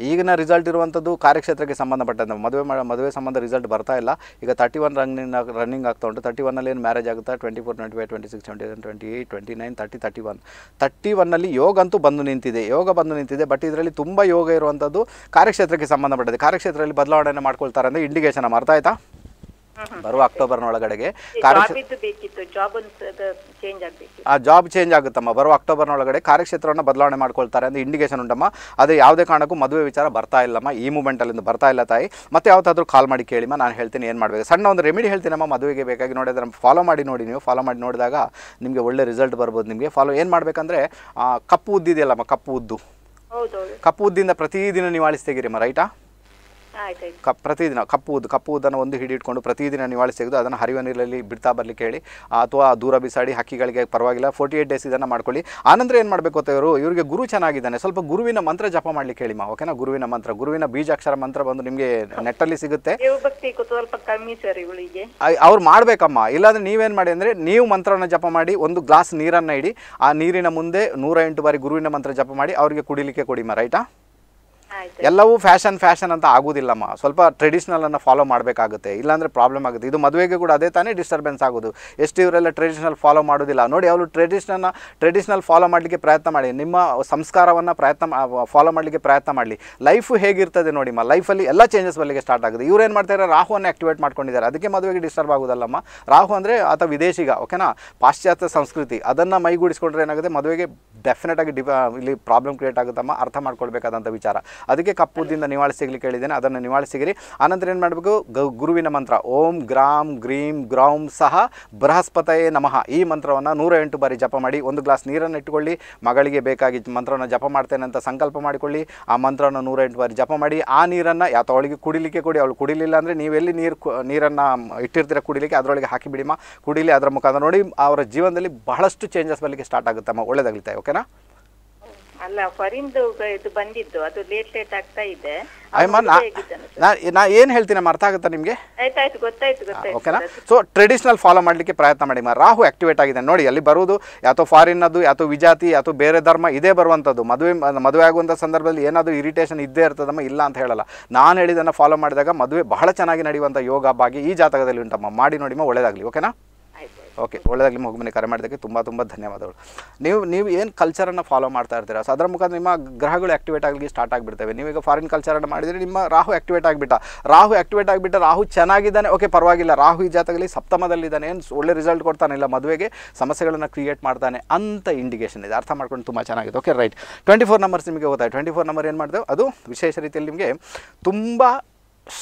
ಈಗಿನ ರಿಸಲ್ಟ್ ಇರುವಂಥದ್ದು ಕಾರ್ಯಕ್ಷೇತ್ರಕ್ಕೆ ಸಂಬಂಧಪಟ್ಟಂತೆ ಮದುವೆ ಮದುವೆ ಸಂಬಂಧ ರಿಸಲ್ಟ್ ಬರ್ತಾ ಇಲ್ಲ ಈಗ ತರ್ಟಿ ಒನ್ ರನ್ನಿಂಗ್ ರನ್ನಿಂಗ್ ಆಗ್ತಾ ಉಂಟು ತರ್ಟಿ ಒನ್ನಲ್ಲಿ ಏನು ಮ್ಯಾರೇಜ್ ಆಗುತ್ತಾ twenty four twenty five twenty six twenty seven twenty eight twenty nine thirty thirty one thirty ಒನ್ನಲ್ಲಿ ಯೋಗ ಅಂತೂ ಬಂದು ನಿಂತಿದೆ ಯೋಗ ಬಂದು ನಿಂತಿದೆ ಬಟ್ ಇದರಲ್ಲಿ ತುಂಬ ಯೋಗ ಇರುವಂಥದ್ದು ಕಾರ್ಯಕ್ಷೇತ್ರಕ್ಕೆ ಸಂಬಂಧಪಟ್ಟಿದೆ ಕಾರ್ಯಕ್ಷೇತ್ರದಲ್ಲಿ ಬದಲಾವಣೆಯನ್ನು ಮಾಡ್ಕೊಳ್ತಾರೆ ಅಂದರೆ ಇಂಡಿಕೇಶನ್ ಅರ್ಥ ಆಯಿತಾ ಬರುವ ಅಕ್ಟೋಬರ್ ಆ ಜಾಬ್ ಚೇಂಜ್ ಆಗುತ್ತಮ್ಮ ಬರುವ ಅಕ್ಟೋಬರ್ನೊಳಗಡೆ ಕಾರ್ಯಕ್ಷೇತ್ರವನ್ನು ಬದಲಾವಣೆ ಮಾಡ್ಕೊಳ್ತಾರೆ ಅಂದ್ರೆ ಇಂಡಿಕೇಶನ್ ಉಂಟಮ್ಮ ಅದು ಯಾವುದೇ ಕಾರಣಕ್ಕೂ ಮದುವೆ ವಿಚಾರ ಬರ್ತಾ ಇಲ್ಲಮ್ಮ ಈ ಮೂಮೆಂಟ್ ಅಲ್ಲಿಂದ ಬರ್ತಾ ಇಲ್ಲ ತಾಯಿ ಮತ್ತೆ ಯಾವತ್ತಾದರೂ ಕಾಲ್ ಮಾಡಿ ಕೇಳಿಮ್ಮ ನಾನು ಹೇಳ್ತೀನಿ ಏನು ಮಾಡ್ಬೇಕು ಸಣ್ಣ ಒಂದು ರೆಮಿಡಿ ಹೇಳ್ತೀನಮ್ಮ ಮದುವೆಗೆ ಬೇಕಾಗಿ ನೋಡಿದ್ರೆ ಫಾಲೋ ಮಾಡಿ ನೋಡಿ ನೀವು ಫಾಲೋ ಮಾಡಿ ನೋಡಿದಾಗ ನಿಮಗೆ ಒಳ್ಳೆ ರಿಸಲ್ಟ್ ಬರ್ಬೋದು ನಿಮಗೆ ಫಾಲೋ ಏನು ಮಾಡ್ಬೇಕಂದ್ರೆ ಕಪ್ಪು ಉದ್ದಿದೆಯಲ್ಲಮ್ಮ ಕಪ್ಪು ಉದ್ದು ಕಪ್ಪು ಉದ್ದಿಂದ ಪ್ರತಿದಿನ ನೀವು ತೆಗಿರಿಮ್ಮ ರೈಟಾ ಪ್ರತಿದಿನ ಕಪ್ಪು ಕಪ್ಪುವುದನ್ನು ಕಪ್ಪು ಒಂದು ಹಿಡಿ ಇಟ್ಕೊಂಡು ಪ್ರತಿದಿನ ನಿವಾಳಿ ತೆಗೆದು ಅದನ್ನು ಹರಿವ ನೀರಲ್ಲಿ ಬಿಡ್ತಾ ಬರಲಿಕ್ಕೆ ಹೇಳಿ ಅಥವಾ ದೂರ ಬಿಸಾಡಿ ಹಕ್ಕಿಗಳಿಗೆ ಪರವಾಗಿಲ್ಲ ಫೋರ್ಟಿ ಏಟ್ ಡೇಸ್ ಇದನ್ನು ಮಾಡ್ಕೊಳ್ಳಿ ಆನಂತರ ಏನು ಮಾಡಬೇಕು ಅಂತ ಇವರು ಇವರಿಗೆ ಗುರು ಚೆನ್ನಾಗಿದ್ದಾನೆ ಸ್ವಲ್ಪ ಗುರುವಿನ ಮಂತ್ರ ಜಪ ಮಾಡ್ಲಿಕ್ಕೆ ಹೇಳಿ ಮಾ ಓಕೆನಾ ಗುರುವಿನ ಮಂತ್ರ ಗುರುವಿನ ಬೀಜಾಕ್ಷರ ಮಂತ್ರ ಬಂದು ನಿಮಗೆ ನೆಟ್ಟಲ್ಲಿ ಸಿಗುತ್ತೆ ಅವ್ರು ಮಾಡ್ಬೇಕಮ್ಮ ಇಲ್ಲಾಂದ್ರೆ ನೀವೇನು ಮಾಡಿ ಅಂದರೆ ನೀವು ಮಂತ್ರನ ಜಪ ಮಾಡಿ ಒಂದು ಗ್ಲಾಸ್ ನೀರನ್ನು ಇಡಿ ಆ ನೀರಿನ ಮುಂದೆ ನೂರ ಎಂಟು ಬಾರಿ ಗುರುವಿನ ಮಂತ್ರ ಜಪ ಮಾಡಿ ಅವರಿಗೆ ಕುಡಿಲಿಕ್ಕೆ ಕೊಡಿ ಮಾ ರೈಟಾ ಎಲ್ಲವೂ ಫ್ಯಾಷನ್ ಫ್ಯಾಷನ್ ಅಂತ ಆಗೋದಿಲ್ಲಮ್ಮ ಸ್ವಲ್ಪ ಟ್ರೆಡಿಷ್ನಲನ್ನು ಫಾಲೋ ಮಾಡಬೇಕಾಗುತ್ತೆ ಇಲ್ಲಾಂದರೆ ಪ್ರಾಬ್ಲಮ್ ಆಗುತ್ತೆ ಇದು ಮದುವೆಗೆ ಕೂಡ ಅದೇ ತಾನೇ ಡಿಸ್ಟರ್ಬೆನ್ಸ್ ಆಗೋದು ಎಷ್ಟು ಇವರೆಲ್ಲ ಟ್ರೆಡಿಷನಲ್ ಫಾಲೋ ಮಾಡೋದಿಲ್ಲ ನೋಡಿ ಅವರು ಟ್ರೆಡಿಷನಲ್ ಟ್ರೆಡಿಷನಲ್ ಫಾಲೋ ಮಾಡಲಿಕ್ಕೆ ಪ್ರಯತ್ನ ಮಾಡಿ ನಿಮ್ಮ ಸಂಸ್ಕಾರವನ್ನು ಪ್ರಯತ್ನ ಫಾಲೋ ಮಾಡಲಿಕ್ಕೆ ಪ್ರಯತ್ನ ಮಾಡಲಿ ಲೈಫು ಹೇಗಿರ್ತದೆ ನೋಡಿಮ್ಮ ಲೈಫಲ್ಲಿ ಎಲ್ಲ ಚೇಂಜಸ್ ಬರಲಿಕ್ಕೆ ಸ್ಟಾರ್ಟ್ ಆಗುತ್ತೆ ಇವ್ರು ಏನು ಮಾಡ್ತಾರೆ ರಾಹುವನ್ನು ಆಕ್ಟಿವೇಟ್ ಮಾಡ್ಕೊಂಡಿದ್ದಾರೆ ಅದಕ್ಕೆ ಮದುವೆಗೆ ಡಿಸ್ಟರ್ಬ್ ಆಗೋದಲ್ಲಮ್ಮ ರಾಹು ಅಂದರೆ ಆತ ವಿದೇಶಿಗ ಓಕೆನಾ ಪಾಶ್ಚಾತ್ಯ ಸಂಸ್ಕೃತಿ ಅದನ್ನು ಮೈಗೂಡಿಸ್ಕೊಂಡ್ರೆ ಏನಾಗುತ್ತೆ ಮದುವೆಗೆ ಡೆಫಿನೆಟಾಗಿ ಆಗಿ ಇಲ್ಲಿ ಪ್ರಾಬ್ಲಮ್ ಕ್ರಿಯೇಟ್ ಆಗುತ್ತಮ್ಮ ಅರ್ಥ ಮಾಡ್ಕೊಳ್ಬೇಕಾದಂಥ ವಿಚಾರ ಅದಕ್ಕೆ ಕಪ್ಪುದಿಂದ ನಿವಾಳ ನಿವಾಳಿ ಸಿಗ್ಲಿಕ್ಕೆ ಹೇಳಿದ್ದೇನೆ ಅದನ್ನು ನಿವಾಳಿ ಸಿಗಿರಿ ಆನಂತರ ಏನು ಮಾಡಬೇಕು ಗುರುವಿನ ಮಂತ್ರ ಓಂ ಗ್ರಾಮ್ ಗ್ರೀಂ ಗ್ರೌಂ ಸಹ ಬೃಹಸ್ಪತಯೇ ನಮಃ ಈ ಮಂತ್ರವನ್ನು ನೂರ ಎಂಟು ಬಾರಿ ಜಪ ಮಾಡಿ ಒಂದು ಗ್ಲಾಸ್ ನೀರನ್ನು ಇಟ್ಟುಕೊಳ್ಳಿ ಮಗಳಿಗೆ ಬೇಕಾಗಿ ಮಂತ್ರವನ್ನು ಜಪ ಮಾಡ್ತೇನೆ ಅಂತ ಸಂಕಲ್ಪ ಮಾಡಿಕೊಳ್ಳಿ ಆ ಮಂತ್ರವನ್ನು ನೂರ ಎಂಟು ಬಾರಿ ಜಪ ಮಾಡಿ ಆ ನೀರನ್ನು ಯಾವ ಅವಳಿಗೆ ಕುಡಿಲಿಕ್ಕೆ ಕೊಡಿ ಅವಳು ಕುಡಿಲಿಲ್ಲ ಅಂದರೆ ನೀವೆಲ್ಲಿ ನೀರು ನೀರನ್ನು ಇಟ್ಟಿರ್ತೀರ ಕುಡಿಲಿಕ್ಕೆ ಅದರೊಳಗೆ ಹಾಕಿಬಿಡಿಮ್ಮ ಕುಡಿಲಿ ಅದರ ಮುಖಾಂತರ ನೋಡಿ ಅವರ ಜೀವನದಲ್ಲಿ ಬಹಳಷ್ಟು ಚೇಂಜಸ್ ಬರಲಿಕ್ಕೆ ಸ್ಟಾರ್ಟ್ ಆಗುತ್ತಮ್ಮ ಒಳ್ಳೆಯದಾಗಲಿತ್ತೆ ಓಕೆನಾ ಅಲ್ಲ ನಾ ಏನು ಹೇಳ್ತೀನಿ ಅರ್ಥ ಆಗುತ್ತೆ ನಿಮಗೆ ಓಕೆನಾ ಸೊ ಟ್ರೆಡಿಷನಲ್ ಫಾಲೋ ಮಾಡಲಿಕ್ಕೆ ಪ್ರಯತ್ನ ಮಾಡಿ ರಾಹು ಆಕ್ಟಿವೇಟ್ ಆಗಿದೆ ನೋಡಿ ಅಲ್ಲಿ ಬರುವುದು ಯಾತೋ ಫಾರಿನ್ ಅದು ಯಾತೋ ವಿಜಾತಿ ಯಾತೋ ಬೇರೆ ಧರ್ಮ ಇದೇ ಬರುವಂತದ್ದು ಮದುವೆ ಮದುವೆ ಆಗುವಂತ ಸಂದರ್ಭದಲ್ಲಿ ಏನಾದ್ರು ಇರಿಟೇಷನ್ ಇದ್ದೇ ಇರ್ತದಮ್ಮ ಇಲ್ಲ ಅಂತ ಹೇಳಲ್ಲ ನಾನು ಹೇಳಿದನ್ನ ಫಾಲೋ ಮಾಡಿದಾಗ ಮದುವೆ ಬಹಳ ಚೆನ್ನಾಗಿ ನಡೆಯುವಂತ ಯೋಗ ಬಾಗಿ ಈ ಜಾತಕದಲ್ಲಿ ಉಂಟಮ್ಮ ಮಾಡಿ ನೋಡಿಮ್ಮ ಒಳ್ಳೇದಾಗ್ಲಿ ಓಕೆನಾ ಓಕೆ ಒಳ್ಳೆಯದಾಗಲಿ ನಿಮ್ಮ ಮನೆ ಕರೆ ಮಾಡಿದಕ್ಕೆ ತುಂಬ ತುಂಬ ಧನ್ಯವಾದಗಳು ನೀವು ನೀವು ಏನು ಕಲ್ಚರನ್ನು ಫಾಲೋ ಮಾಡ್ತಾ ಇರ್ತೀರಾ ಸೊ ಅದರ ಮುಖಾಂತರ ನಿಮ್ಮ ಗ್ರಹಗಳು ಆಕ್ಟಿವೇಟ್ ಆಗಲಿ ಸ್ಟಾರ್ಟ್ ಆಗಿಬಿಡ್ತವೆ ನೀವೀಗ ಫಾರಿನ್ ಕಲ್ಚರನ್ನು ಮಾಡಿದರೆ ನಿಮ್ಮ ರಾಹು ಆಕ್ಟಿವೇಟ್ ಆಗಿಬಿಟ್ಟ ರಾಹು ಆಕ್ಟಿವೇಟ್ ಆಗಿಬಿಟ್ಟ ರಾಹು ಚೆನ್ನಾಗಿದ್ದಾನೆ ಓಕೆ ಪರವಾಗಿಲ್ಲ ರಾಹು ಈ ಜಾತಕದಲ್ಲಿ ಸಪ್ತಮದಲ್ಲಿದ್ದಾನೆ ಏನು ಒಳ್ಳೆ ರಿಸಲ್ಟ್ ಕೊಡ್ತಾನೆ ಇಲ್ಲ ಮದುವೆಗೆ ಸಮಸ್ಯೆಗಳನ್ನು ಕ್ರಿಯೇಟ್ ಮಾಡ್ತಾನೆ ಅಂತ ಇಂಡಿಕೇಷನ್ ಇದೆ ಅರ್ಥ ಮಾಡ್ಕೊಂಡು ತುಂಬ ಚೆನ್ನಾಗಿದೆ okay right twenty four numbers ನಿಮಗೆ ಗೊತ್ತಾಯ್ತು ಟ್ವೆಂಟಿ ಫೋರ್ ನಂಬರ್ ಏನು ಮಾಡ್ತೇವೆ ಅದು ವಿಶೇಷ ರೀತಿಯಲ್ಲಿ ನಿಮಗೆ ತುಂಬ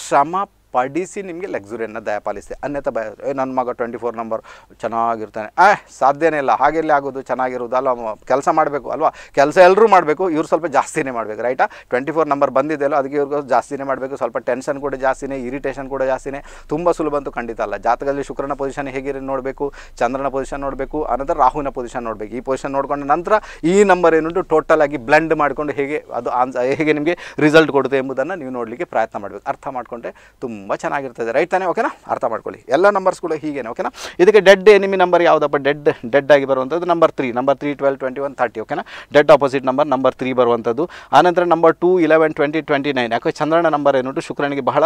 ಶ್ರಮ ಪಡಿಸಿ ನಿಮಗೆ ಲಕ್ಸುರಿಯನ್ನು ದಯಪಾಲಿಸಿದೆ ಅನ್ಯಥ ಭಯ ಏ ನನ್ನ ಮಗ ಟ್ವೆಂಟಿ ಫೋರ್ ನಂಬರ್ ಚೆನ್ನಾಗಿರ್ತಾನೆ ಆ ಸಾಧ್ಯನೇ ಇಲ್ಲ ಹಾಗೆಲ್ಲಿ ಆಗೋದು ಚೆನ್ನಾಗಿರೋದು ಅಲ್ವಾ ಕೆಲಸ ಮಾಡಬೇಕು ಅಲ್ವಾ ಕೆಲಸ ಎಲ್ಲರೂ ಮಾಡಬೇಕು ಇವ್ರು ಸ್ವಲ್ಪ ಜಾಸ್ತಿನೇ ಮಾಡಬೇಕು ರೈಟಾ ಟ್ವೆಂಟಿ ಫೋರ್ ನಂಬರ್ ಬಂದಿದೆಯಲ್ಲ ಅದಕ್ಕೆ ಇವ್ರಿಗೂ ಜಾಸ್ತಿನೇ ಮಾಡಬೇಕು ಸ್ವಲ್ಪ ಟೆನ್ಷನ್ ಕೂಡ ಜಾಸ್ತಿನೇ ಇರಿಟೇಷನ್ ಕೂಡ ಜಾಸ್ತಿನೇ ತುಂಬ ಸುಲಭ ಅಂತೂ ಖಂಡಿತ ಅಲ್ಲ ಜಾತಕದಲ್ಲಿ ಶುಕ್ರನ ಪೊಸಿಷನ್ ಹೇಗಿರೋ ನೋಡಬೇಕು ಚಂದ್ರನ ಪೊಸಿಷನ್ ನೋಡಬೇಕು ಅನಂತರ ರಾಹುವಿನ ಪೊಸಿಷನ್ ನೋಡಬೇಕು ಈ ಪೊಸಿಷನ್ ನೋಡ್ಕೊಂಡ ನಂತರ ಈ ನಂಬರ್ ಏನುಂಟು ಟೋಟಲ್ ಆಗಿ ಬ್ಲೆಂಡ್ ಮಾಡಿಕೊಂಡು ಹೇಗೆ ಅದು ಆನ್ಸ ಹೇಗೆ ನಿಮಗೆ ರಿಸಲ್ಟ್ ಕೊಡುತ್ತೆ ಎಂಬುದನ್ನು ನೀವು ನೋಡಲಿಕ್ಕೆ ಪ್ರಯತ್ನ ಮಾಡಬೇಕು ಅರ್ಥ ಮಾಡಿಕೊಂಡ್ರೆ ತುಂಬ ತುಂಬ ಚೆನ್ನಾಗಿರ್ತದೆ ರೈಟ್ ತಾನೇ ಓಕೆನಾ ಅರ್ಥ ಮಾಡ್ಕೊಳ್ಳಿ ಎಲ್ಲ ನಂಬರ್ಸ್ಗಳು ಹೀಗೇನೆ ಓಕೆನಾ ಇದಕ್ಕೆ ಡೆಡ್ ಎನಿಮಿ ನಂಬರ್ ಯಾವುದಪ್ಪ ಡೆಡ್ ಡೆಡ್ ಆಗಿ ಬರುವಂಥದ್ದು number three number three twelve twenty one thirty ಓಕೆನಾ dead opposite number number three ಬರುವಂಥದ್ದು ಆನಂತರ number two eleven twenty twenty nine ಯಾಕೆ ಚಂದ್ರನ ನಂಬರ್ ಏನುಂಟು ಶುಕ್ರನಿಗೆ ಬಹಳ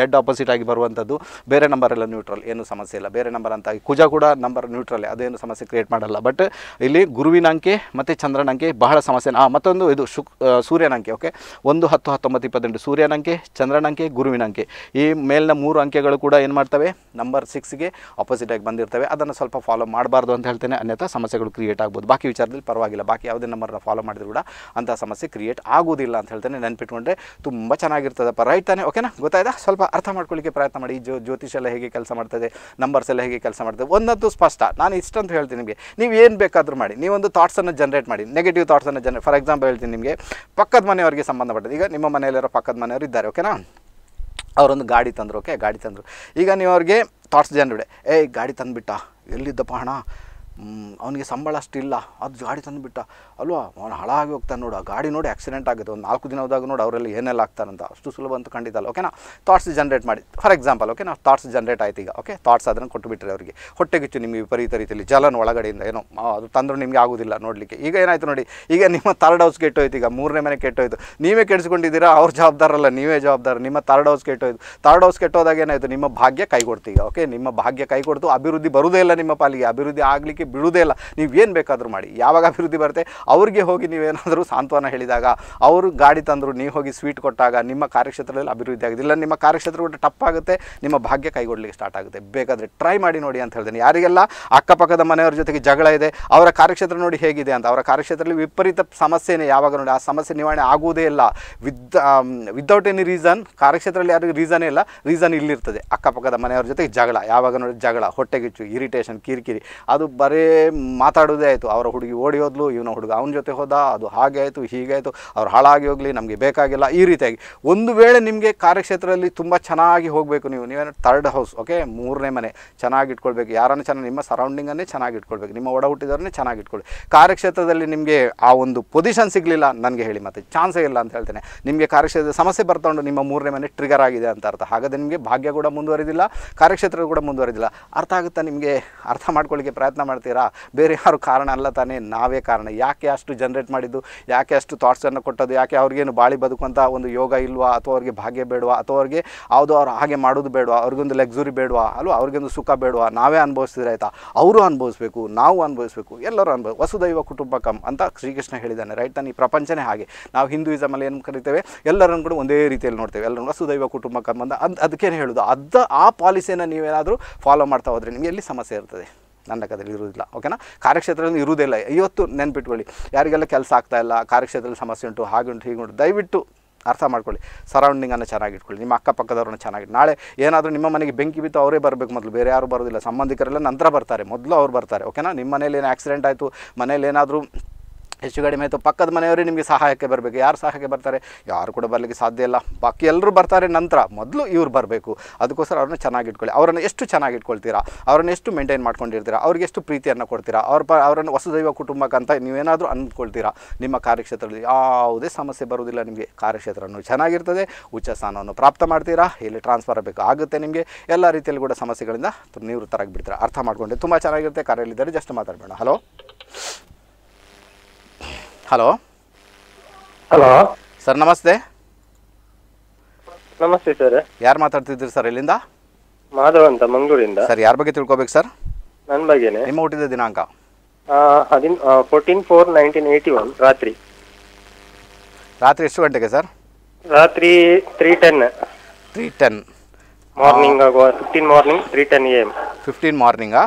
ಡೆಡ್ ಆಪೋಸಿಟ್ ಆಗಿ ಬರುವಂಥದ್ದು ಬೇರೆ ನಂಬರೆಲ್ಲ ನ್ಯೂಟ್ರಲ್ ಏನು ಸಮಸ್ಯೆ ಇಲ್ಲ ಬೇರೆ ನಂಬರ್ ಅಂತಾಗಿ ಕುಜ ಕೂಡ ನಂಬರ್ ನ್ಯೂಟ್ರಲ್ ಅದೇನು ಸಮಸ್ಯೆ ಕ್ರಿಯೇಟ್ ಮಾಡಲ್ಲ ಬಟ್ ಇಲ್ಲಿ ಗುರುವಿನ ಅಂಕೆ ಮತ್ತು ಚಂದ್ರನ ಅಂಕೆ ಬಹಳ ಸಮಸ್ಯೆ ಮತ್ತೊಂದು ಇದು ಶುಕ್ ಸೂರ್ಯನಂಕೆ ಓಕೆ ಒಂದು ಹತ್ತು ಹತ್ತೊಂಬತ್ತು ಇಪ್ಪತ್ತೆಂಟು ಸೂರ್ಯನ ಚಂದ್ರನಂಕೆ ಚಂದ್ರನ ಗುರುವಿನ ಅಂಕೆ ಈ ಈ ಮೇಲಿನ ಮೂರು ಅಂಕೆಗಳು ಕೂಡ ಏನು ಮಾಡ್ತವೆ ನಂಬರ್ ಸಿಕ್ಸ್ಗೆ ಆಗಿ ಬಂದಿರ್ತವೆ ಅದನ್ನು ಸ್ವಲ್ಪ ಫಾಲೋ ಮಾಡಬಾರ್ದು ಅಂತ ಹೇಳ್ತೇನೆ ಅನ್ಯಥಾ ಸಮಸ್ಯೆಗಳು ಕ್ರಿಯೇಟ್ ಆಗ್ಬೋದು ಬಾಕಿ ವಿಚಾರದಲ್ಲಿ ಪರವಾಗಿಲ್ಲ ಬಾಕಿ ಯಾವುದೇ ನಂಬರ್ನ ಫಾಲೋ ಮಾಡಿದ್ರು ಕೂಡ ಅಂತ ಸಮಸ್ಯೆ ಕ್ರಿಯೇಟ್ ಆಗೋದಿಲ್ಲ ಅಂತ ಹೇಳ್ತೇನೆ ನೆನ್ಪಿಟ್ಕೊಂಡ್ರೆ ತುಂಬ ಚೆನ್ನಾಗಿರ್ತದಪ್ಪ ರೈಟ್ ತಾನೆ ಓಕೆನಾ ಗೊತ್ತಾಯ್ತಾ ಸ್ವಲ್ಪ ಅರ್ಥ ಮಾಡ್ಕೊಳ್ಳಿಕ್ಕೆ ಪ್ರಯತ್ನ ಮಾಡಿ ಜೋ ಜ್ಯೋತಿಷ ಎಲ್ಲ ಹೇಗೆ ಕೆಲಸ ಮಾಡ್ತದೆ ನಂಬರ್ಸ್ ಎಲ್ಲ ಹೇಗೆ ಕೆಲಸ ಮಾಡ್ತದೆ ಒಂದಂತೂ ಸ್ಪಷ್ಟ ನಾನು ಇಷ್ಟಂತ ಹೇಳ್ತೀನಿ ನಿಮಗೆ ನೀವು ಏನು ಬೇಕಾದರೂ ಮಾಡಿ ನೀವೊಂದು ಥಾಟ್ಸನ್ನು ಜನರೇಟ್ ಮಾಡಿ ನೆಗೆಟಿವ್ ಥಾಟ್ಸನ್ನು ಜನ್ರೇಟ್ ಫಾರ್ ಎಕ್ಸಾಂಪಲ್ ಹೇಳ್ತೀನಿ ನಿಮಗೆ ಪಕ್ಕದ ಮನೆಯವರಿಗೆ ಸಂಬಂಧಪಟ್ಟದ್ದು ಈಗ ನಿಮ್ಮ ಮನೆಯಲ್ಲಿರೋ ಪಕ್ಕದ ಮನೆಯವರು ಇದ್ದಾರೆ ಓಕೆನಾ ಅವರೊಂದು ಗಾಡಿ ತಂದರು ಓಕೆ ಗಾಡಿ ತಂದರು ಈಗ ನೀವು ಅವ್ರಿಗೆ ಥಾಟ್ಸ್ ಜನರೇಟ್ ಏಯ್ ಗಾಡಿ ತಂದುಬಿಟ್ಟ ಎಲ್ಲಿದ್ದಪ್ಪ ಹಣ ಅವನಿಗೆ ಸಂಬಳ ಅಷ್ಟಿಲ್ಲ ಅದು ಗಾಡಿ ತಂದುಬಿಟ್ಟ ಅಲ್ವಾ ಅವನು ಹಾಳಾಗಿ ಹೋಗ್ತಾನೆ ನೋಡು ಆ ಗಾಡಿ ನೋಡಿ ಆಕ್ಸಿಡೆಂಟ್ ಆಗುತ್ತೆ ಒಂದು ನಾಲ್ಕು ದಿನ ಹೋದಾಗ ನೋಡಿ ಅವರೆಲ್ಲ ಏನೆಲ್ಲ ಆಗ್ತಾರಂತ ಅಷ್ಟು ಸುಲಭ ಅಂತ ಖಂಡಿತ ಓಕೆನಾ ಥಾಟ್ಸ್ ಜನರೇಟ್ ಮಾಡಿ ಫಾರ್ ಎಕ್ಸಾಂಪಲ್ ಓಕೆ ನಾವು ಥಾಟ್ಸ್ ಜನ್ರೇಟ್ ಆಯ್ತು ಈಗ ಓಕೆ ಥಾಟ್ಸ್ ಅದನ್ನು ಕೊಟ್ಟುಬಿಟ್ರೆ ಅವರಿಗೆ ಹೊಟ್ಟೆಗಿಚ್ಚು ನಿಮಗೆ ವಿಪರೀತ ರೀತಿಯಲ್ಲಿ ಜಲನ ಒಳಗಡೆಯಿಂದ ಏನೋ ಅದು ತಂದರೂ ನಿಮಗೆ ಆಗೋದಿಲ್ಲ ನೋಡಲಿಕ್ಕೆ ಈಗ ಏನಾಯಿತು ನೋಡಿ ಈಗ ನಿಮ್ಮ ಥರ್ಡ್ ಹೌಸ್ ಕೆಟ್ಟೋಯ್ತು ಈಗ ಮೂರನೇ ಮನೆ ಕೆಟ್ಟೋಯ್ತು ನೀವೇ ಕೆಡಿಸ್ಕೊಂಡಿದ್ದೀರಾ ಅವ್ರ ಜವಾಬ್ದಾರಲ್ಲ ನೀವೇ ಜವಾಬ್ದಾರ ನಿಮ್ಮ ಥರ್ಡ್ ಹೌಸ್ ಕೆಟ್ಟೋಯ್ತು ಥರ್ಡ್ ಹೌಸ್ ಕೆಟ್ಟೋದಾಗ ಏನಾಯಿತು ನಿಮ್ಮ ಭಾಗ್ಯ ಕೈಗೊಡ್ತೀಗ ಓಕೆ ನಿಮ್ಮ ಭಾಗ್ಯ ಕೈಗೊಡ್ತು ಅಭಿವೃದ್ಧಿ ಬರುವುದೇ ಇಲ್ಲ ನಿಮ್ಮ ಪಾಲಿಗೆ ಅಭಿವೃದ್ಧಿ ಆಗಲಿಕ್ಕೆ ಅಭಿವೃದ್ಧಿ ಬಿಡುವುದೇ ಇಲ್ಲ ನೀವು ಏನು ಬೇಕಾದರೂ ಮಾಡಿ ಯಾವಾಗ ಅಭಿವೃದ್ಧಿ ಬರುತ್ತೆ ಅವ್ರಿಗೆ ಹೋಗಿ ನೀವೇನಾದರೂ ಸಾಂತ್ವನ ಹೇಳಿದಾಗ ಅವರು ಗಾಡಿ ತಂದರು ನೀವು ಹೋಗಿ ಸ್ವೀಟ್ ಕೊಟ್ಟಾಗ ನಿಮ್ಮ ಕಾರ್ಯಕ್ಷೇತ್ರದಲ್ಲಿ ಅಭಿವೃದ್ಧಿ ಆಗಿದೆ ಇಲ್ಲ ನಿಮ್ಮ ಕಾರ್ಯಕ್ಷೇತ್ರ ಕೂಡ ಟಪ್ ಆಗುತ್ತೆ ನಿಮ್ಮ ಭಾಗ್ಯ ಕೈಗೊಳ್ಳಲಿಕ್ಕೆ ಸ್ಟಾರ್ಟ್ ಆಗುತ್ತೆ ಬೇಕಾದರೆ ಟ್ರೈ ಮಾಡಿ ನೋಡಿ ಅಂತ ಹೇಳ್ತೇನೆ ಯಾರಿಗೆಲ್ಲ ಅಕ್ಕಪಕ್ಕದ ಮನೆಯವ್ರ ಜೊತೆಗೆ ಜಗಳ ಇದೆ ಅವರ ಕಾರ್ಯಕ್ಷೇತ್ರ ನೋಡಿ ಹೇಗಿದೆ ಅಂತ ಅವರ ಕಾರ್ಯಕ್ಷೇತ್ರದಲ್ಲಿ ವಿಪರೀತ ಸಮಸ್ಯೆನೇ ಯಾವಾಗ ನೋಡಿ ಆ ಸಮಸ್ಯೆ ನಿವಾರಣೆ ಆಗುವುದೇ ಇಲ್ಲ ವಿದ್ ವಿದೌಟ್ ಎನಿ ರೀಸನ್ ಕಾರ್ಯಕ್ಷೇತ್ರದಲ್ಲಿ ಯಾರಿಗೂ ರೀಸನೇ ಇಲ್ಲ ರೀಸನ್ ಇಲ್ಲಿರ್ತದೆ ಅಕ್ಕಪಕ್ಕದ ಮನೆಯವ್ರ ಜೊತೆಗೆ ಜಗಳ ಯಾವಾಗ ನೋಡಿ ಜಗಳ ಹೊಟ್ಟೆಗಿಚ್ಚು ಇರಿಟೇಷನ್ ಕಿರಿಕಿರಿ ಅದು ಬರೀ ಬರೀ ಮಾತಾಡೋದೇ ಆಯಿತು ಅವರ ಹುಡುಗಿ ಓಡಿ ಹೋದ್ಲು ಇವನ ಹುಡುಗ ಅವನ ಜೊತೆ ಹೋದ ಅದು ಹಾಗೆ ಆಯಿತು ಹೀಗಾಯಿತು ಅವ್ರು ಹಾಳಾಗಿ ಹೋಗಲಿ ನಮಗೆ ಬೇಕಾಗಿಲ್ಲ ಈ ರೀತಿಯಾಗಿ ಒಂದು ವೇಳೆ ನಿಮಗೆ ಕಾರ್ಯಕ್ಷೇತ್ರದಲ್ಲಿ ತುಂಬ ಚೆನ್ನಾಗಿ ಹೋಗಬೇಕು ನೀವು ನೀವೇನು ಥರ್ಡ್ ಹೌಸ್ ಓಕೆ ಮೂರನೇ ಮನೆ ಚೆನ್ನಾಗಿ ಇಟ್ಕೊಳ್ಬೇಕು ಯಾರನ್ನು ಚೆನ್ನಾಗಿ ನಿಮ್ಮ ಸರೌಂಡಿಂಗನ್ನೇ ಚೆನ್ನಾಗಿ ಇಟ್ಕೊಳ್ಬೇಕು ನಿಮ್ಮ ಒಡ ಹುಟ್ಟಿದವ್ರನ್ನೇ ಚೆನ್ನಾಗಿ ಇಟ್ಕೊಳ್ಳಿ ಕಾರ್ಯಕ್ಷೇತ್ರದಲ್ಲಿ ನಿಮಗೆ ಆ ಒಂದು ಪೊಸಿಷನ್ ಸಿಗಲಿಲ್ಲ ನನಗೆ ಹೇಳಿ ಮತ್ತೆ ಚಾನ್ಸೇ ಇಲ್ಲ ಅಂತ ಹೇಳ್ತೇನೆ ನಿಮಗೆ ಕಾರ್ಯಕ್ಷೇತ್ರದ ಸಮಸ್ಯೆ ಬರ್ತೊಂಡು ನಿಮ್ಮ ಮೂರನೇ ಮನೆ ಟ್ರಿಗರ್ ಆಗಿದೆ ಅಂತ ಅರ್ಥ ಹಾಗಾದ್ರೆ ನಿಮಗೆ ಭಾಗ್ಯ ಕೂಡ ಮುಂದುವರಿದಿಲ್ಲ ಕಾರ್ಯಕ್ಷೇತ್ರ ಕೂಡ ಮುಂದುವರಿದಿಲ್ಲ ಅರ್ಥ ಆಗುತ್ತಾ ನಿಮಗೆ ಅರ್ಥ ಮಾಡ್ಕೊಳ್ಳಿಕ್ಕೆ ಪ್ರಯತ್ನ ಮಾಡ್ತೀನಿ ಮಾಡ್ತೀರಾ ಬೇರೆ ಯಾರು ಕಾರಣ ಅಲ್ಲ ತಾನೇ ನಾವೇ ಕಾರಣ ಯಾಕೆ ಅಷ್ಟು ಜನ್ರೇಟ್ ಮಾಡಿದ್ದು ಯಾಕೆ ಅಷ್ಟು ಥಾಟ್ಸನ್ನು ಕೊಟ್ಟದ್ದು ಯಾಕೆ ಅವ್ರಿಗೇನು ಬಾಳಿ ಬದುಕುವಂಥ ಒಂದು ಯೋಗ ಇಲ್ವಾ ಅಥವಾ ಅವ್ರಿಗೆ ಭಾಗ್ಯ ಬೇಡವಾ ಅಥವಾ ಅವ್ರಿಗೆ ಯಾವುದು ಅವ್ರು ಹಾಗೆ ಮಾಡೋದು ಬೇಡವಾ ಅವ್ರಿಗೊಂದು ಲಗ್ಸುರಿ ಬೇಡವಾ ಅಲ್ವಾ ಅವ್ರಿಗೊಂದು ಸುಖ ಬೇಡವಾ ನಾವೇ ಅನುಭವಿಸಿದ್ರೆ ಆಯಿತಾ ಅವರು ಅನುಭವಿಸ್ಬೇಕು ನಾವು ಅನುಭವಿಸ್ಬೇಕು ಎಲ್ಲರೂ ಅನುಭವ ವಸುದೈವ ಕುಟುಂಬಕಂ ಅಂತ ಶ್ರೀಕೃಷ್ಣ ಹೇಳಿದ್ದಾನೆ ರೈಟ್ ತಾನೆ ಈ ಪ್ರಪಂಚನೇ ಹಾಗೆ ನಾವು ಹಿಂದೂಯಿಸಮಲ್ಲಿ ಏನು ಕರಿತೇವೆ ಎಲ್ಲರನ್ನು ಕೂಡ ಒಂದೇ ರೀತಿಯಲ್ಲಿ ನೋಡ್ತೇವೆ ಎಲ್ಲರೂ ವಸುದೈವ ಕುಟುಂಬಕಂ ಅಂತ ಅದು ಅದಕ್ಕೇನು ಹೇಳೋದು ಅದ ಆ ಪಾಲಿಸಿಯನ್ನು ನೀವೇನಾದರೂ ಫಾಲೋ ಮಾಡ್ತಾ ಹೋದರೆ ನಿಮಗೆ ಎಲ್ಲಿ ಸಮಸ್ಯೆ ಇರ್ತದೆ ನನ್ನ ಲೆಕ್ಕದಲ್ಲಿ ಇರುವುದಿಲ್ಲ ಓಕೆನಾ ಕಾರ್ಯಕ್ಷೇತ್ರದಲ್ಲಿ ಇರುವುದಿಲ್ಲ ಇವತ್ತು ನೆನ್ಪಿಟ್ಕೊಳ್ಳಿ ಯಾರಿಗೆಲ್ಲ ಕೆಲಸ ಆಗ್ತಾ ಇಲ್ಲ ಕಾರ್ಯಕ್ಷೇತ್ರದಲ್ಲಿ ಸಮಸ್ಯೆ ಉಂಟು ಹಾಗೆ ಉಂಟು ಹೀಗೆ ಉಂಟು ದಯವಿಟ್ಟು ಅರ್ಥ ಮಾಡ್ಕೊಳ್ಳಿ ಸರೌಂಡಿಂಗನ್ನು ಚೆನ್ನಾಗಿಟ್ಕೊಳ್ಳಿ ನಿಮ್ಮ ಅಕ್ಕಪಕ್ಕದವ್ರನ್ನ ಚೆನ್ನಾಗಿ ನಾಳೆ ಏನಾದರೂ ನಿಮ್ಮ ಮನೆಗೆ ಬೆಂಕಿ ಬಿತ್ತು ಅವರೇ ಬರಬೇಕು ಮೊದಲು ಬೇರೆ ಯಾರು ಬರೋದಿಲ್ಲ ಸಂಬಂಧಿಕರೆಲ್ಲ ನಂತರ ಬರ್ತಾರೆ ಮೊದಲು ಅವ್ರು ಬರ್ತಾರೆ ಓಕೆನಾ ನಿಮ್ಮ ಮನೇಲಿ ಏನು ಆಕ್ಸಿಡೆಂಟ್ ಆಯಿತು ಮನೇಲಿ ಏನಾದರೂ ಹೆಚ್ಚು ಕಡಿಮೆ ಆಯಿತು ಪಕ್ಕದ ಮನೆಯವರೇ ನಿಮಗೆ ಸಹಾಯಕ್ಕೆ ಬರಬೇಕು ಯಾರು ಸಹಾಯಕ್ಕೆ ಬರ್ತಾರೆ ಯಾರು ಕೂಡ ಬರಲಿಕ್ಕೆ ಸಾಧ್ಯ ಇಲ್ಲ ಬಾಕಿ ಎಲ್ಲರೂ ಬರ್ತಾರೆ ನಂತರ ಮೊದಲು ಇವ್ರು ಬರಬೇಕು ಅದಕ್ಕೋಸ್ಕರ ಅವ್ರನ್ನ ಚೆನ್ನಾಗಿ ಇಟ್ಕೊಳ್ಳಿ ಅವರನ್ನು ಎಷ್ಟು ಚೆನ್ನಾಗಿ ಇಟ್ಕೊಳ್ತೀರಾ ಅವರನ್ನು ಎಷ್ಟು ಮೇಂಟೈನ್ ಮಾಡ್ಕೊಂಡಿರ್ತೀರಾ ಅವ್ರಿಗೆ ಎಷ್ಟು ಪ್ರೀತಿಯನ್ನು ಕೊಡ್ತೀರಾ ಅವ್ರ ಪ ಅವರನ್ನು ವಸುದೈವ ಕುಟುಂಬಕ್ಕಂತ ನೀವೇನಾದರೂ ಅಂದ್ಕೊಳ್ತೀರಾ ನಿಮ್ಮ ಕಾರ್ಯಕ್ಷೇತ್ರದಲ್ಲಿ ಯಾವುದೇ ಸಮಸ್ಯೆ ಬರುವುದಿಲ್ಲ ನಿಮಗೆ ಕಾರ್ಯಕ್ಷೇತ್ರ ಚೆನ್ನಾಗಿರ್ತದೆ ಉಚ್ಚ ಸ್ಥಾನವನ್ನು ಪ್ರಾಪ್ತ ಮಾಡ್ತೀರಾ ಇಲ್ಲಿ ಟ್ರಾನ್ಸ್ಫರ್ ಆಗಬೇಕು ಆಗುತ್ತೆ ನಿಮಗೆ ಎಲ್ಲ ರೀತಿಯಲ್ಲಿ ಕೂಡ ಸಮಸ್ಯೆಗಳಿಂದ ನಿವೃತ್ತರಾಗಿ ಬಿಡ್ತೀರಾ ಅರ್ಥ ಮಾಡ್ಕೊಂಡೆ ತುಂಬ ಚೆನ್ನಾಗಿರುತ್ತೆ ಕಾರ್ಯಲ್ಲಿದ್ದರೆ ಜಸ್ಟ್ ಮಾತಾಡಬೇಡ ಹಲೋ ಹಲೋ ಹಲೋ ಸರ್ ನಮಸ್ತೆ ನಮಸ್ತೆ ಸರ್ ಯಾರು ಮಾತಾಡ್ತಿದ್ದೀರಿ ಸರ್ ಇಲ್ಲಿಂದ ಮಾಧವ ಅಂತ ಮಂಗಳೂರಿಂದ ಸರ್ ಯಾರ ಬಗ್ಗೆ ತಿಳ್ಕೊಬೇಕು ಸರ್ ನನ್ನ ಬಗ್ಗೆನೆ ನಿಮ್ಮ ಹುಟ್ಟಿದ ದಿನಾಂಕ ಹದಿನ fourteen four nineteen eighty one ರಾತ್ರಿ ರಾತ್ರಿ ಎಷ್ಟು ಗಂಟೆಗೆ ಸರ್ ರಾತ್ರಿ three ten three ten morning fifteen morning three ten A M fifteen ಮಾರ್ನಿಂಗಾ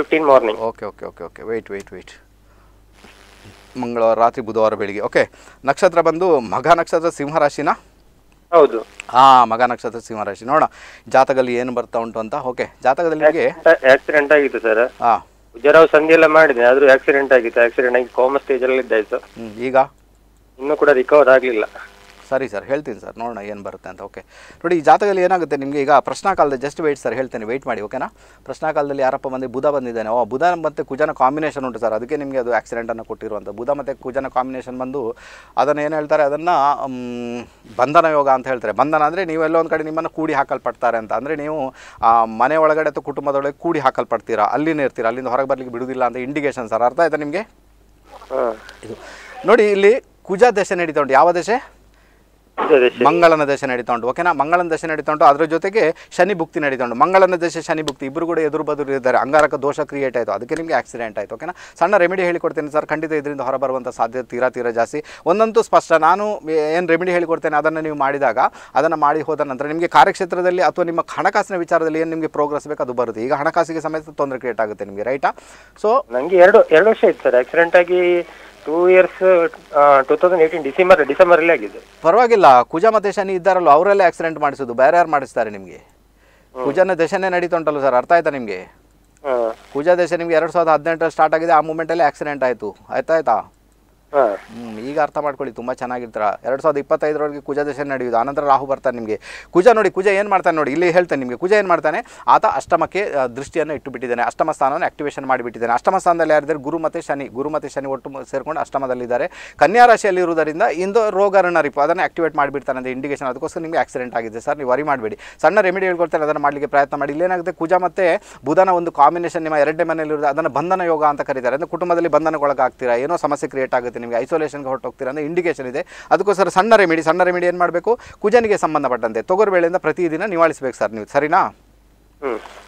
fifteen morning okay okay okay okay wait wait wait ಮಂಗಳವಾರ ರಾತ್ರಿ ಬುಧವಾರ ಬೆಳಿಗ್ಗೆ ಓಕೆ ನಕ್ಷತ್ರ ಬಂದು ಮಗ ನಕ್ಷತ್ರ ಸಿಂಹರಾಶಿನ ಹೌದು ಹಾ ಮಗ ನಕ್ಷತ್ರ ಸಿಂಹರಾಶಿ ನೋಡೋಣ ಜಾತಕದಲ್ಲಿ ಏನು ಬರ್ತಾ ಉಂಟು ಅಂತ ಓಕೆ ಜಾತಕದಲ್ಲಿ ಆಕ್ಸಿಡೆಂಟ್ ಆಗಿತ್ತು ಸರ್ ಹಾ ಜರಾವ್ ಸಂಧಿ ಎಲ್ಲ ಮಾಡಿದೆ ಆದ್ರೂ ಆಕ್ಸಿಡೆಂಟ್ ಆಗಿತ್ತು ಆಕ್ಸಿಡೆಂಟ್ ಆಗಿ ಕೋಮ ಸ್ಟೇಜ್ ಅಲ್ಲಿ ಇದ್ದಾಯ್ತು ಈಗ ಇನ್ನೂ ಕೂಡ ರಿಕವರ್ ಆಗ್ಲಿಲ್ಲ ಸರಿ ಸರ್ ಹೇಳ್ತೀನಿ ಸರ್ ನೋಡೋಣ ಏನು ಬರುತ್ತೆ ಅಂತ ಓಕೆ ನೋಡಿ ಈ ಜಾತಕದಲ್ಲಿ ಏನಾಗುತ್ತೆ ನಿಮಗೆ ಈಗ ಪ್ರಶ್ನಾ ಕಾಲದಲ್ಲಿ ಜಸ್ಟ್ ವೆಯ್ಟ್ ಸರ್ ಹೇಳ್ತೇನೆ ವೆಯ್ಟ್ ಮಾಡಿ ಓಕೆನಾ ಪ್ರಶ್ನಾ ಕಾಲದಲ್ಲಿ ಯಾರಪ್ಪ ಬಂದು ಬುಧ ಬಂದಿದ್ದಾನೆ ಓ ಬುಧ ಮತ್ತು ಕುಜನ ಕಾಂಬಿನೇಷನ್ ಉಂಟು ಸರ್ ಅದಕ್ಕೆ ನಿಮಗೆ ಅದು ಆಕ್ಸಿಡೆಂಟನ್ನು ಕೊಟ್ಟಿರುವಂಥ ಬುಧ ಮತ್ತು ಕುಜನ ಕಾಂಬಿನೇಷನ್ ಬಂದು ಅದನ್ನು ಏನು ಹೇಳ್ತಾರೆ ಅದನ್ನು ಬಂಧನ ಯೋಗ ಅಂತ ಹೇಳ್ತಾರೆ ಬಂಧನ ಅಂದರೆ ಎಲ್ಲೋ ಒಂದು ಕಡೆ ನಿಮ್ಮನ್ನು ಕೂಡಿ ಹಾಕಲ್ಪಡ್ತಾರೆ ಅಂತ ಅಂದರೆ ನೀವು ಮನೆ ಒಳಗಡೆ ಅಥವಾ ಕುಟುಂಬದೊಳಗೆ ಕೂಡಿ ಹಾಕಲ್ಪಡ್ತೀರಾ ಅಲ್ಲಿನೇ ಇರ್ತೀರಾ ಅಲ್ಲಿಂದ ಹೊರಗೆ ಬರಲಿಕ್ಕೆ ಬಿಡುವುದಿಲ್ಲ ಅಂತ ಇಂಡಿಕೇಶನ್ ಸರ್ ಅರ್ಥ ಆಯ್ತಾ ನಿಮಗೆ ಇದು ನೋಡಿ ಇಲ್ಲಿ ಕುಜ ದಶೆ ನಡೀತಾ ಉಂಟು ಯಾವ ದಶೆ ಮಂಗಳನ ದಶೆ ನಡೀತಾ ಉಂಟು ಓಕೆನಾ ಮಂಗಳನ ದಶೆ ನಡೀತಾ ಉಂಟು ಅದರ ಜೊತೆಗೆ ಶನಿ ಭುಕ್ತಿ ನಡೀತಾ ಉಂಟು ಮಂಗಳನ ದಶೆ ಶನಿ ಭುಕ್ತಿ ಇಬ್ಬರು ಕೂಡ ಎದುರು ಬದುರು ಇದ್ದಾರೆ ಅಂಗಾರಕ ದೋಷ ಕ್ರಿಯೇಟ್ ಆಯಿತು ಅದಕ್ಕೆ ನಿಮಗೆ ಆಕ್ಸಿಡೆಂಟ್ ಆಯಿತು ಓಕೆನಾ ಸಣ್ಣ ರೆಮಿಡಿ ಹೇಳಿಕೊಡ್ತೇನೆ ಸರ್ ಖಂಡಿತ ಇದರಿಂದ ಹೊರಬರುವಂಥ ಸಾಧ್ಯತೆ ತೀರಾ ತೀರಾ ಜಾಸ್ತಿ ಒಂದಂತೂ ಸ್ಪಷ್ಟ ನಾನು ಏನು ರೆಮಿಡಿ ಹೇಳಿಕೊಡ್ತೇನೆ ಅದನ್ನು ನೀವು ಮಾಡಿದಾಗ ಅದನ್ನು ಮಾಡಿ ಹೋದ ನಂತರ ನಿಮಗೆ ಕಾರ್ಯಕ್ಷೇತ್ರದಲ್ಲಿ ಅಥವಾ ನಿಮ್ಮ ಹಣಕಾಸಿನ ವಿಚಾರದಲ್ಲಿ ಏನು ನಿಮಗೆ ಪ್ರೋಗ್ರೆಸ್ ಬೇಕು ಅದು ಬರುತ್ತೆ ಈಗ ಹಣಕಾಸಿಗೆ ಸಮೇತ ತೊಂದರೆ ಕ್ರಿಯೇಟ್ ಆಗುತ್ತೆ ನಿಮಗೆ ರೈಟಾ ಸೊ ನನಗೆ ಎರಡು ಎರಡು ವರ್ಷ ಇತ್ತು ಸರ್ ಆಕ್ಸಿಡೆಂಟ್ ಆಗಿ two years two thousand December ಅಲ್ಲಿ ಆಗಿದೆ ಪರವಾಗಿಲ್ಲ ಕುಜಾ ಮತ್ತೆ ಶನಿ ಇದ್ದಾರಲ್ಲ ಅವರಲ್ಲೇ ಆಕ್ಸಿಡೆಂಟ್ ಮಾಡಿಸುದು ಬೇರೆ ಯಾರು ಮಾಡಿಸ್ತಾರೆ ನಿಮಗೆ ಕುಜನ ದಶನೇ ನಡೀತಾ ಉಂಟಲ್ಲ ಸರ್ ಅರ್ಥ ಆಯ್ತಾ ನಿಮಗೆ ಕುಜಾ ದೇಶ ನಿಮಗೆ ಎರಡ್ ಸಾವಿರದ ಹದಿನೆಂಟರಲ್ಲಿ ಸ್ಟಾರ್ಟ್ ಆಗಿದೆ ಆ ಮೂಮೆಂಟಲ್ಲಿ ಆಕ್ಸಿಡೆಂಟ್ ಆಯ್ತು ಆಯ್ತಾ ಆಯ್ತಾ ಹ್ಮ್ ಈಗ ಅರ್ಥ ಮಾಡ್ಕೊಳ್ಳಿ ತುಂಬಾ ಚೆನ್ನಾಗಿರ್ತಾರ ಎರಡ್ ಸಾವಿರದ ಇಪ್ಪತ್ತೈದರೊಳಗೆ ಕುಜ ದಶೆ ನಡೆಯುವುದು ಆನಂತರ ರಾಹು ಬರ್ತಾನೆ ನಿಮಗೆ ಕುಜ ನೋಡಿ ಕುಜ ಏನು ಮಾಡ್ತಾನೆ ನೋಡಿ ಇಲ್ಲಿ ಹೇಳ್ತಾನೆ ನಿಮಗೆ ಕುಜ ಏನು ಮಾಡ್ತಾನೆ ಆತ ಅಷ್ಟಮಕ್ಕೆ ದೃಷ್ಟಿಯನ್ನು ಇಟ್ಟು ಬಿಟ್ಟಿದ್ದಾನೆ ಅಷ್ಟಮ ಸ್ಥಾನವನ್ನು ಆಕ್ಟಿವೇಶನ್ ಮಾಡಿಬಿಟ್ಟಿದ್ದಾನೆ ಅಷ್ಟಮ ಸ್ಥಾನದಲ್ಲಿ ಯಾರಿದ್ದಾರೆ ಗುರು ಮತ್ತೆ ಶನಿ ಗುರು ಮತ್ತು ಶನಿ ಒಟ್ಟು ಸೇರಿಕೊಂಡು ಅಷ್ಟಮದಲ್ಲಿದ್ದಾರೆ ಕನ್ಯಾ ಇರುವುದರಿಂದ ಇಂದು ರೋಗ ರಿಪ ಅದನ್ನು ಆಕ್ಟಿವೇಟ್ ಮಾಡಿಬಿಡ್ತಾನೆ ಅಂತ ಇಂಡಿಕೇಶನ್ ಅದಕ್ಕೋಸ್ಕರ ನಿಮಗೆ ಆಕ್ಸಿಡೆಂಟ್ ಆಗಿದೆ ಸರ್ ನೀವು ವರಿ ಮಾಡಬೇಡಿ ಸಣ್ಣ ರೆಮಿಡಿ ಹೇಳ್ಕೊಳ್ತಾರೆ ಅದನ್ನು ಮಾಡಲಿಕ್ಕೆ ಪ್ರಯತ್ನ ಮಾಡಿ ಇಲ್ಲೇನಾಗುತ್ತೆ ಕುಜ ಮತ್ತೆ ಬುಧನ ಒಂದು ಕಾಂಬಿನೇಷನ್ ನಿಮ್ಮ ಎರಡನೇ ಇರುತ್ತೆ ಅದನ್ನು ಬಂಧನ ಯೋಗ ಅಂತ ಕರೀತಾರೆ ಅಂದರೆ ಕುಟುಂಬದಲ್ಲಿ ಒಳಗಾಗ್ತೀರಾ ಏನೋ ಸಮಸ್ಯೆ ಕ್ರಿಯೇಟ್ ಆಗುತ್ತೆ ನಿಮಗೆ ಐಸೋಲೇಷನ್ಗೆ ಹೊರಟೋಗ್ತೀರಾ ಅಂದರೆ ಇಂಡಿಕೇಶನ್ ಇದೆ ಅದಕ್ಕೋಸ್ಕರ ಸಣ್ಣ ರೆಮಿಡಿ ಸಣ್ಣ ರೆಮಿಡಿ ಏನು ಮಾಡಬೇಕು ಕುಜನಿಗೆ ಸಂಬಂಧಪಟ್ಟಂತೆ ಬೆಳೆಯಿಂದ ಪ್ರತಿದಿನ ನಿವಾಳಿಸಬೇಕು ಸರ್ ನೀವು ಸರಿನಾ